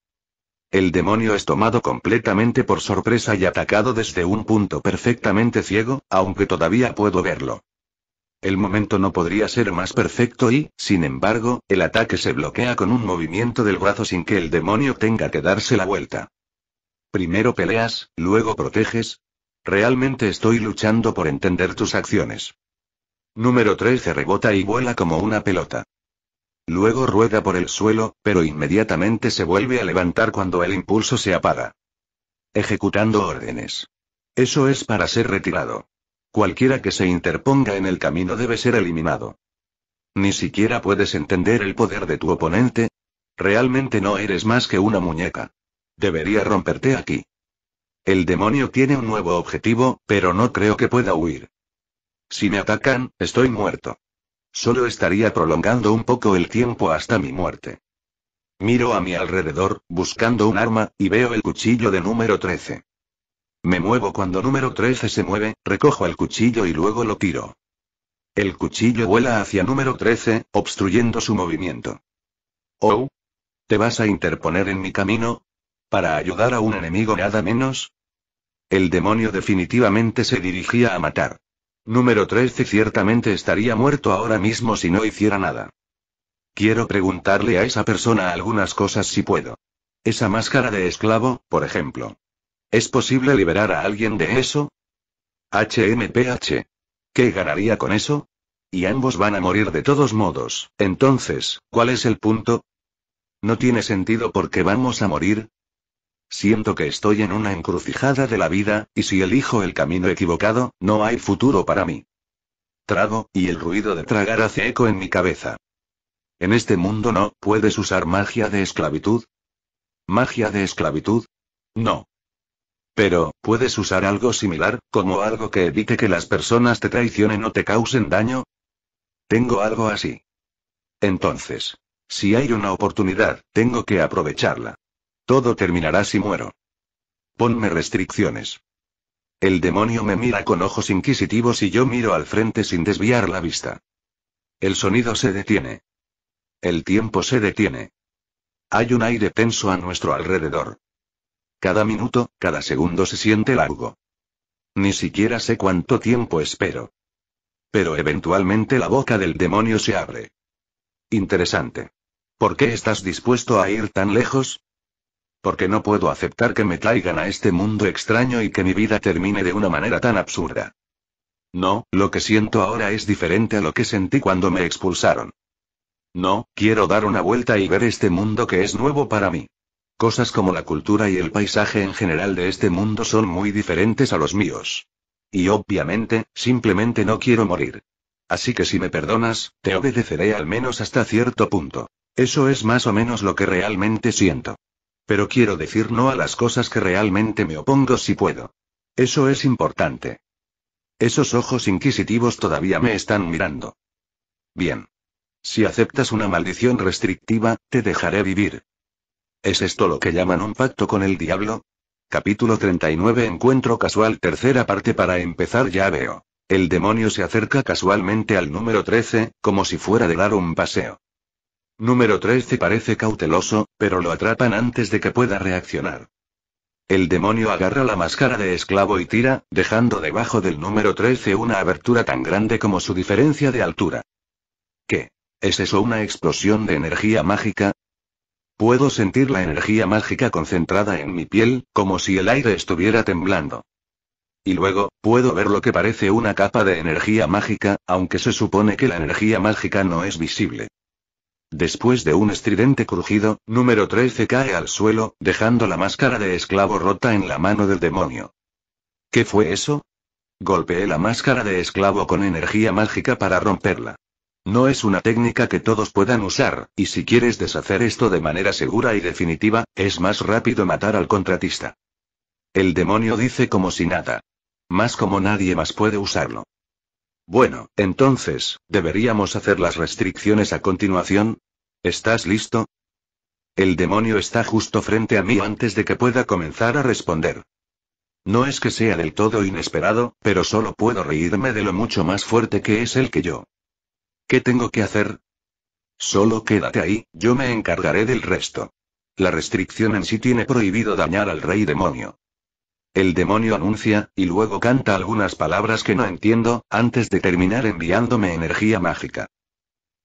El demonio es tomado completamente por sorpresa y atacado desde un punto perfectamente ciego, aunque todavía puedo verlo. El momento no podría ser más perfecto y, sin embargo, el ataque se bloquea con un movimiento del brazo sin que el demonio tenga que darse la vuelta. Primero peleas, luego proteges. Realmente estoy luchando por entender tus acciones. Número 13 rebota y vuela como una pelota. Luego rueda por el suelo, pero inmediatamente se vuelve a levantar cuando el impulso se apaga. Ejecutando órdenes. Eso es para ser retirado. Cualquiera que se interponga en el camino debe ser eliminado. Ni siquiera puedes entender el poder de tu oponente. Realmente no eres más que una muñeca. Debería romperte aquí. El demonio tiene un nuevo objetivo, pero no creo que pueda huir. Si me atacan, estoy muerto. Solo estaría prolongando un poco el tiempo hasta mi muerte. Miro a mi alrededor, buscando un arma, y veo el cuchillo de número 13. Me muevo cuando número 13 se mueve, recojo el cuchillo y luego lo tiro. El cuchillo vuela hacia número 13, obstruyendo su movimiento. Oh. ¿Te vas a interponer en mi camino? ¿Para ayudar a un enemigo nada menos? El demonio definitivamente se dirigía a matar. Número 13 ciertamente estaría muerto ahora mismo si no hiciera nada. Quiero preguntarle a esa persona algunas cosas si puedo. Esa máscara de esclavo, por ejemplo. ¿Es posible liberar a alguien de eso? HMPH. ¿Qué ganaría con eso? Y ambos van a morir de todos modos. Entonces, ¿cuál es el punto? No tiene sentido porque vamos a morir. Siento que estoy en una encrucijada de la vida, y si elijo el camino equivocado, no hay futuro para mí. Trago, y el ruido de tragar hace eco en mi cabeza. En este mundo no puedes usar magia de esclavitud. ¿Magia de esclavitud? No. Pero, ¿puedes usar algo similar, como algo que evite que las personas te traicionen o te causen daño? Tengo algo así. Entonces, si hay una oportunidad, tengo que aprovecharla. Todo terminará si muero. Ponme restricciones. El demonio me mira con ojos inquisitivos y yo miro al frente sin desviar la vista. El sonido se detiene. El tiempo se detiene. Hay un aire tenso a nuestro alrededor. Cada minuto, cada segundo se siente largo. Ni siquiera sé cuánto tiempo espero. Pero eventualmente la boca del demonio se abre. Interesante. ¿Por qué estás dispuesto a ir tan lejos? Porque no puedo aceptar que me traigan a este mundo extraño y que mi vida termine de una manera tan absurda. No, lo que siento ahora es diferente a lo que sentí cuando me expulsaron. No, quiero dar una vuelta y ver este mundo que es nuevo para mí. Cosas como la cultura y el paisaje en general de este mundo son muy diferentes a los míos. Y obviamente, simplemente no quiero morir. Así que si me perdonas, te obedeceré al menos hasta cierto punto. Eso es más o menos lo que realmente siento. Pero quiero decir no a las cosas que realmente me opongo si puedo. Eso es importante. Esos ojos inquisitivos todavía me están mirando. Bien. Si aceptas una maldición restrictiva, te dejaré vivir. ¿Es esto lo que llaman un pacto con el diablo? Capítulo 39 Encuentro casual Tercera parte para empezar ya veo. El demonio se acerca casualmente al número 13, como si fuera de dar un paseo. Número 13 parece cauteloso, pero lo atrapan antes de que pueda reaccionar. El demonio agarra la máscara de esclavo y tira, dejando debajo del número 13 una abertura tan grande como su diferencia de altura. ¿Qué? ¿Es eso una explosión de energía mágica? Puedo sentir la energía mágica concentrada en mi piel, como si el aire estuviera temblando. Y luego, puedo ver lo que parece una capa de energía mágica, aunque se supone que la energía mágica no es visible. Después de un estridente crujido, número 13 cae al suelo, dejando la máscara de esclavo rota en la mano del demonio. ¿Qué fue eso? Golpeé la máscara de esclavo con energía mágica para romperla. No es una técnica que todos puedan usar, y si quieres deshacer esto de manera segura y definitiva, es más rápido matar al contratista. El demonio dice como si nada. Más como nadie más puede usarlo. Bueno, entonces, ¿deberíamos hacer las restricciones a continuación? ¿Estás listo? El demonio está justo frente a mí antes de que pueda comenzar a responder. No es que sea del todo inesperado, pero solo puedo reírme de lo mucho más fuerte que es el que yo. ¿Qué tengo que hacer? Solo quédate ahí, yo me encargaré del resto. La restricción en sí tiene prohibido dañar al rey demonio. El demonio anuncia, y luego canta algunas palabras que no entiendo, antes de terminar enviándome energía mágica.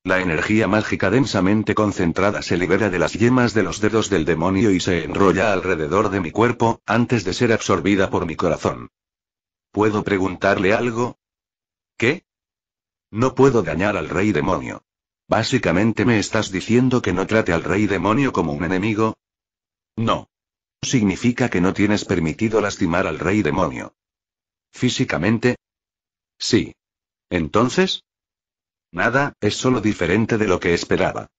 La energía mágica densamente concentrada se libera de las yemas de los dedos del demonio y se enrolla alrededor de mi cuerpo, antes de ser absorbida por mi corazón. ¿Puedo preguntarle algo? ¿Qué? No puedo dañar al rey demonio. Básicamente me estás diciendo que no trate al rey demonio como un enemigo. No. Significa que no tienes permitido lastimar al rey demonio. ¿Físicamente? Sí. Entonces? Nada, es solo diferente de lo que esperaba.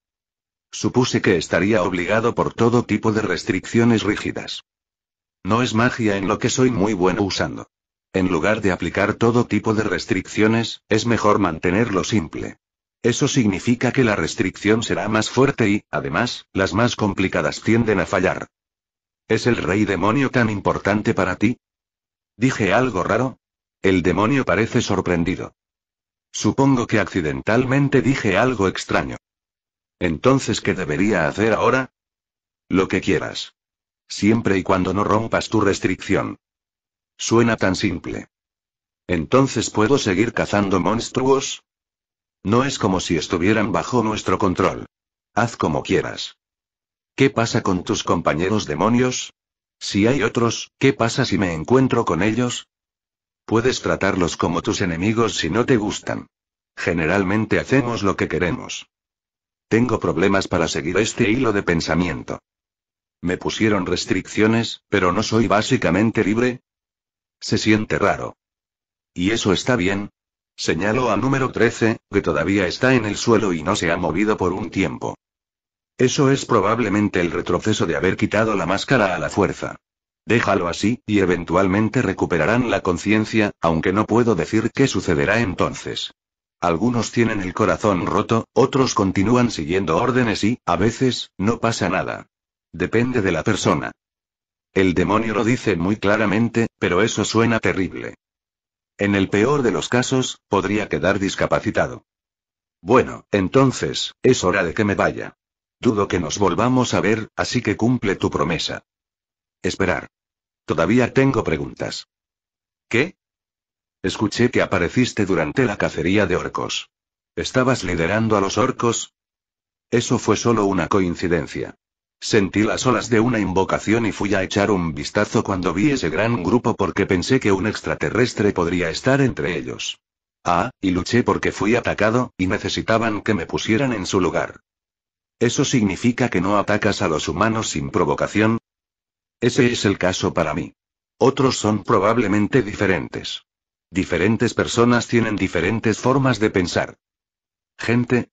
Supuse que estaría obligado por todo tipo de restricciones rígidas. No es magia en lo que soy muy bueno usando. En lugar de aplicar todo tipo de restricciones, es mejor mantenerlo simple. Eso significa que la restricción será más fuerte y, además, las más complicadas tienden a fallar. ¿Es el rey demonio tan importante para ti? ¿Dije algo raro? El demonio parece sorprendido. Supongo que accidentalmente dije algo extraño. Entonces, ¿qué debería hacer ahora? Lo que quieras. Siempre y cuando no rompas tu restricción. Suena tan simple. Entonces puedo seguir cazando monstruos? No es como si estuvieran bajo nuestro control. Haz como quieras. ¿Qué pasa con tus compañeros demonios? Si hay otros, ¿qué pasa si me encuentro con ellos? Puedes tratarlos como tus enemigos si no te gustan. Generalmente hacemos lo que queremos. Tengo problemas para seguir este hilo de pensamiento. Me pusieron restricciones, pero no soy básicamente libre, se siente raro. ¿Y eso está bien? Señalo a número 13, que todavía está en el suelo y no se ha movido por un tiempo. Eso es probablemente el retroceso de haber quitado la máscara a la fuerza. Déjalo así, y eventualmente recuperarán la conciencia, aunque no puedo decir qué sucederá entonces. Algunos tienen el corazón roto, otros continúan siguiendo órdenes y, a veces, no pasa nada. Depende de la persona. El demonio lo dice muy claramente, pero eso suena terrible. En el peor de los casos, podría quedar discapacitado. Bueno, entonces, es hora de que me vaya. Dudo que nos volvamos a ver, así que cumple tu promesa. Esperar. Todavía tengo preguntas. ¿Qué? Escuché que apareciste durante la cacería de orcos. ¿Estabas liderando a los orcos? Eso fue solo una coincidencia. Sentí las olas de una invocación y fui a echar un vistazo cuando vi ese gran grupo porque pensé que un extraterrestre podría estar entre ellos. Ah, y luché porque fui atacado, y necesitaban que me pusieran en su lugar. ¿Eso significa que no atacas a los humanos sin provocación? Ese es el caso para mí. Otros son probablemente diferentes. Diferentes personas tienen diferentes formas de pensar. Gente,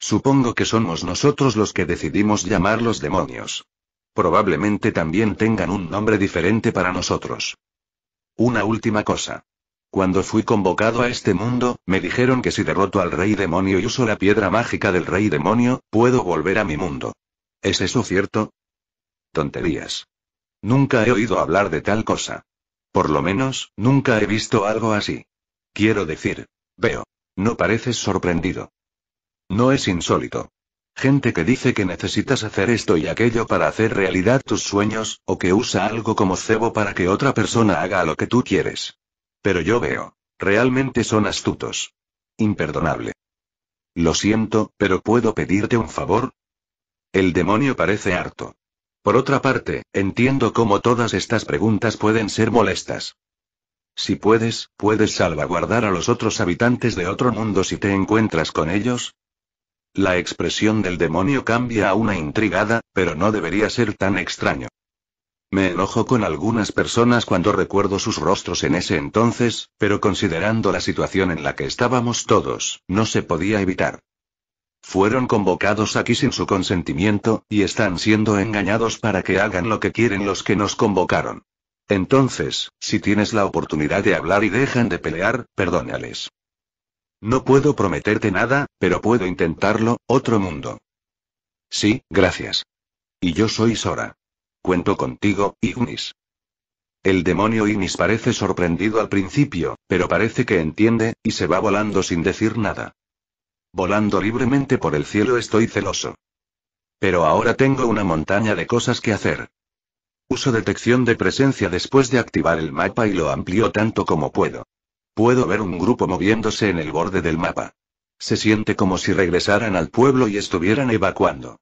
Supongo que somos nosotros los que decidimos llamarlos demonios. Probablemente también tengan un nombre diferente para nosotros. Una última cosa. Cuando fui convocado a este mundo, me dijeron que si derroto al rey demonio y uso la piedra mágica del rey demonio, puedo volver a mi mundo. ¿Es eso cierto? Tonterías. Nunca he oído hablar de tal cosa. Por lo menos, nunca he visto algo así. Quiero decir, veo. No pareces sorprendido. No es insólito. Gente que dice que necesitas hacer esto y aquello para hacer realidad tus sueños, o que usa algo como cebo para que otra persona haga lo que tú quieres. Pero yo veo. Realmente son astutos. Imperdonable. Lo siento, pero ¿puedo pedirte un favor? El demonio parece harto. Por otra parte, entiendo cómo todas estas preguntas pueden ser molestas. Si puedes, puedes salvaguardar a los otros habitantes de otro mundo si te encuentras con ellos, la expresión del demonio cambia a una intrigada, pero no debería ser tan extraño. Me enojo con algunas personas cuando recuerdo sus rostros en ese entonces, pero considerando la situación en la que estábamos todos, no se podía evitar. Fueron convocados aquí sin su consentimiento, y están siendo engañados para que hagan lo que quieren los que nos convocaron. Entonces, si tienes la oportunidad de hablar y dejan de pelear, perdónales. No puedo prometerte nada, pero puedo intentarlo, otro mundo. Sí, gracias. Y yo soy Sora. Cuento contigo, Ignis. El demonio Ignis parece sorprendido al principio, pero parece que entiende, y se va volando sin decir nada. Volando libremente por el cielo estoy celoso. Pero ahora tengo una montaña de cosas que hacer. Uso detección de presencia después de activar el mapa y lo amplío tanto como puedo. Puedo ver un grupo moviéndose en el borde del mapa. Se siente como si regresaran al pueblo y estuvieran evacuando.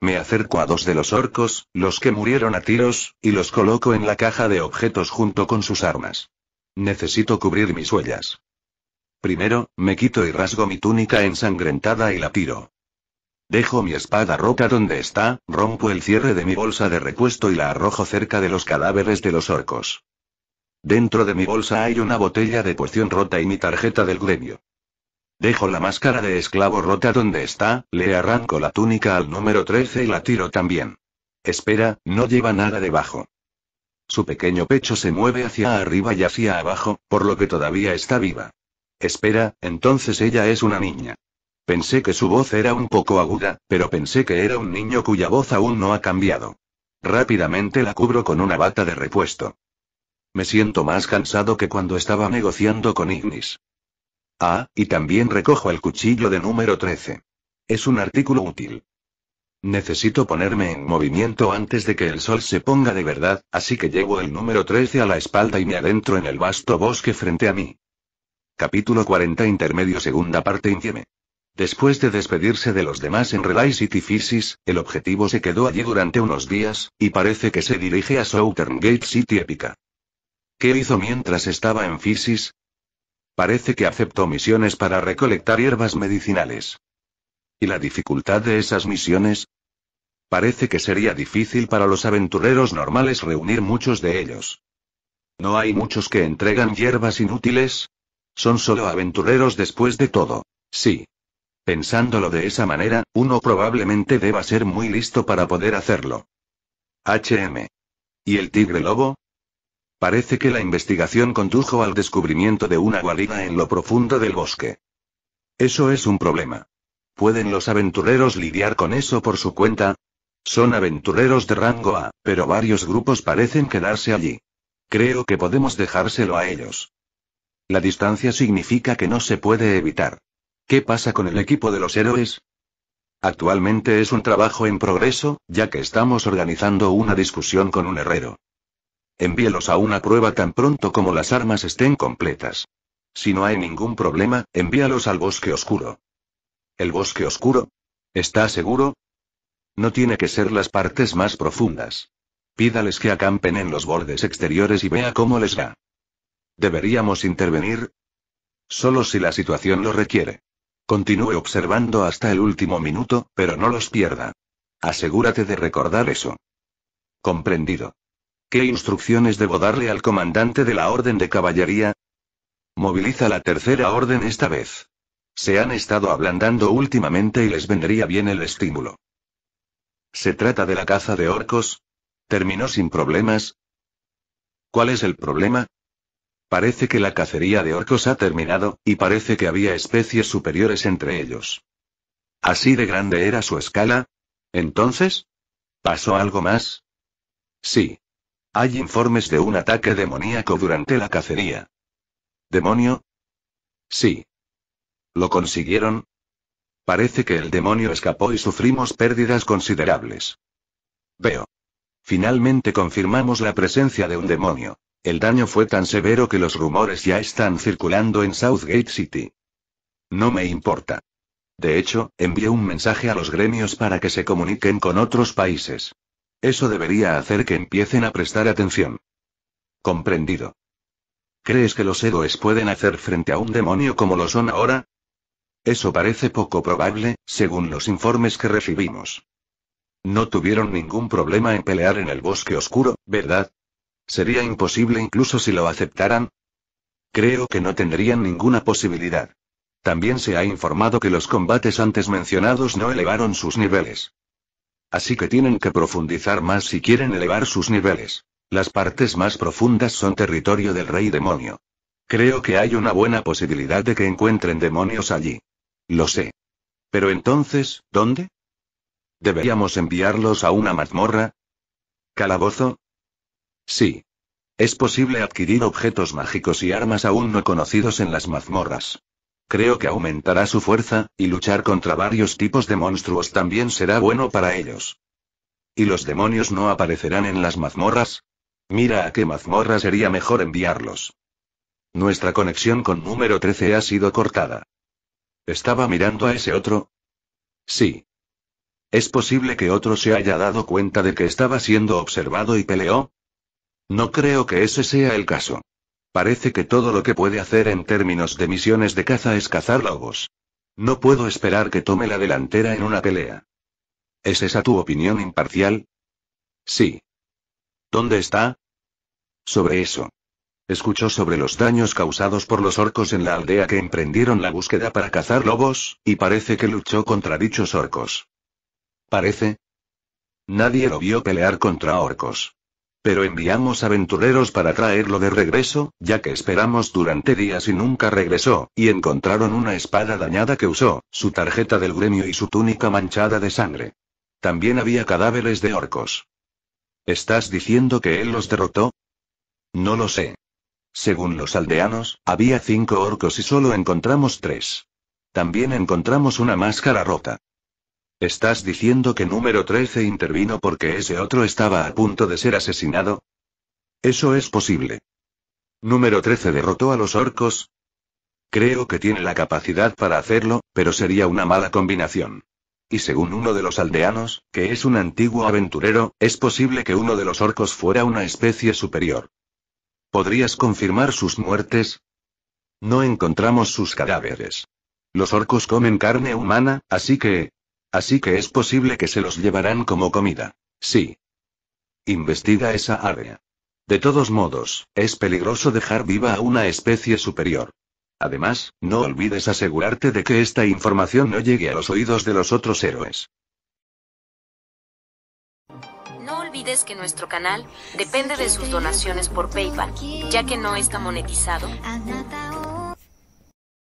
Me acerco a dos de los orcos, los que murieron a tiros, y los coloco en la caja de objetos junto con sus armas. Necesito cubrir mis huellas. Primero, me quito y rasgo mi túnica ensangrentada y la tiro. Dejo mi espada rota donde está, rompo el cierre de mi bolsa de repuesto y la arrojo cerca de los cadáveres de los orcos. Dentro de mi bolsa hay una botella de poción rota y mi tarjeta del gremio. Dejo la máscara de esclavo rota donde está, le arranco la túnica al número 13 y la tiro también. Espera, no lleva nada debajo. Su pequeño pecho se mueve hacia arriba y hacia abajo, por lo que todavía está viva. Espera, entonces ella es una niña. Pensé que su voz era un poco aguda, pero pensé que era un niño cuya voz aún no ha cambiado. Rápidamente la cubro con una bata de repuesto. Me siento más cansado que cuando estaba negociando con Ignis. Ah, y también recojo el cuchillo de número 13. Es un artículo útil. Necesito ponerme en movimiento antes de que el sol se ponga de verdad, así que llevo el número 13 a la espalda y me adentro en el vasto bosque frente a mí. Capítulo 40 Intermedio Segunda parte Ínfime. Después de despedirse de los demás en Relay City Physis, el objetivo se quedó allí durante unos días, y parece que se dirige a Southern Gate City Épica. ¿Qué hizo mientras estaba en Fisis? Parece que aceptó misiones para recolectar hierbas medicinales. ¿Y la dificultad de esas misiones? Parece que sería difícil para los aventureros normales reunir muchos de ellos. ¿No hay muchos que entregan hierbas inútiles? Son solo aventureros después de todo. Sí. Pensándolo de esa manera, uno probablemente deba ser muy listo para poder hacerlo. HM. ¿Y el tigre lobo? Parece que la investigación condujo al descubrimiento de una guarida en lo profundo del bosque. Eso es un problema. ¿Pueden los aventureros lidiar con eso por su cuenta? Son aventureros de rango A, pero varios grupos parecen quedarse allí. Creo que podemos dejárselo a ellos. La distancia significa que no se puede evitar. ¿Qué pasa con el equipo de los héroes? Actualmente es un trabajo en progreso, ya que estamos organizando una discusión con un herrero. Envíelos a una prueba tan pronto como las armas estén completas. Si no hay ningún problema, envíalos al bosque oscuro. ¿El bosque oscuro? ¿Está seguro? No tiene que ser las partes más profundas. Pídales que acampen en los bordes exteriores y vea cómo les va. ¿Deberíamos intervenir? Solo si la situación lo requiere. Continúe observando hasta el último minuto, pero no los pierda. Asegúrate de recordar eso. Comprendido. ¿Qué instrucciones debo darle al comandante de la Orden de Caballería? Moviliza la tercera orden esta vez. Se han estado ablandando últimamente y les vendría bien el estímulo. ¿Se trata de la caza de orcos? ¿Terminó sin problemas? ¿Cuál es el problema? Parece que la cacería de orcos ha terminado, y parece que había especies superiores entre ellos. ¿Así de grande era su escala? Entonces? ¿Pasó algo más? Sí. Hay informes de un ataque demoníaco durante la cacería. ¿Demonio? Sí. ¿Lo consiguieron? Parece que el demonio escapó y sufrimos pérdidas considerables. Veo. Finalmente confirmamos la presencia de un demonio. El daño fue tan severo que los rumores ya están circulando en Southgate City. No me importa. De hecho, envié un mensaje a los gremios para que se comuniquen con otros países. Eso debería hacer que empiecen a prestar atención. Comprendido. ¿Crees que los héroes pueden hacer frente a un demonio como lo son ahora? Eso parece poco probable, según los informes que recibimos. No tuvieron ningún problema en pelear en el bosque oscuro, ¿verdad? Sería imposible incluso si lo aceptaran. Creo que no tendrían ninguna posibilidad. También se ha informado que los combates antes mencionados no elevaron sus niveles. Así que tienen que profundizar más si quieren elevar sus niveles. Las partes más profundas son territorio del rey demonio. Creo que hay una buena posibilidad de que encuentren demonios allí. Lo sé. Pero entonces, ¿dónde? ¿Deberíamos enviarlos a una mazmorra? ¿Calabozo? Sí. Es posible adquirir objetos mágicos y armas aún no conocidos en las mazmorras. Creo que aumentará su fuerza, y luchar contra varios tipos de monstruos también será bueno para ellos. ¿Y los demonios no aparecerán en las mazmorras? Mira a qué mazmorra sería mejor enviarlos. Nuestra conexión con número 13 ha sido cortada. ¿Estaba mirando a ese otro? Sí. ¿Es posible que otro se haya dado cuenta de que estaba siendo observado y peleó? No creo que ese sea el caso. Parece que todo lo que puede hacer en términos de misiones de caza es cazar lobos. No puedo esperar que tome la delantera en una pelea. ¿Es esa tu opinión imparcial? Sí. ¿Dónde está? Sobre eso. Escuchó sobre los daños causados por los orcos en la aldea que emprendieron la búsqueda para cazar lobos, y parece que luchó contra dichos orcos. Parece. Nadie lo vio pelear contra orcos. Pero enviamos aventureros para traerlo de regreso, ya que esperamos durante días y nunca regresó, y encontraron una espada dañada que usó, su tarjeta del gremio y su túnica manchada de sangre. También había cadáveres de orcos. ¿Estás diciendo que él los derrotó? No lo sé. Según los aldeanos, había cinco orcos y solo encontramos tres. También encontramos una máscara rota. ¿Estás diciendo que número 13 intervino porque ese otro estaba a punto de ser asesinado? Eso es posible. Número 13 derrotó a los orcos. Creo que tiene la capacidad para hacerlo, pero sería una mala combinación. Y según uno de los aldeanos, que es un antiguo aventurero, es posible que uno de los orcos fuera una especie superior. ¿Podrías confirmar sus muertes? No encontramos sus cadáveres. Los orcos comen carne humana, así que, Así que es posible que se los llevarán como comida. Sí. Investiga esa área. De todos modos, es peligroso dejar viva a una especie superior. Además, no olvides asegurarte de que esta información no llegue a los oídos de los otros héroes. No olvides que nuestro canal depende de sus donaciones por PayPal, ya que no está monetizado.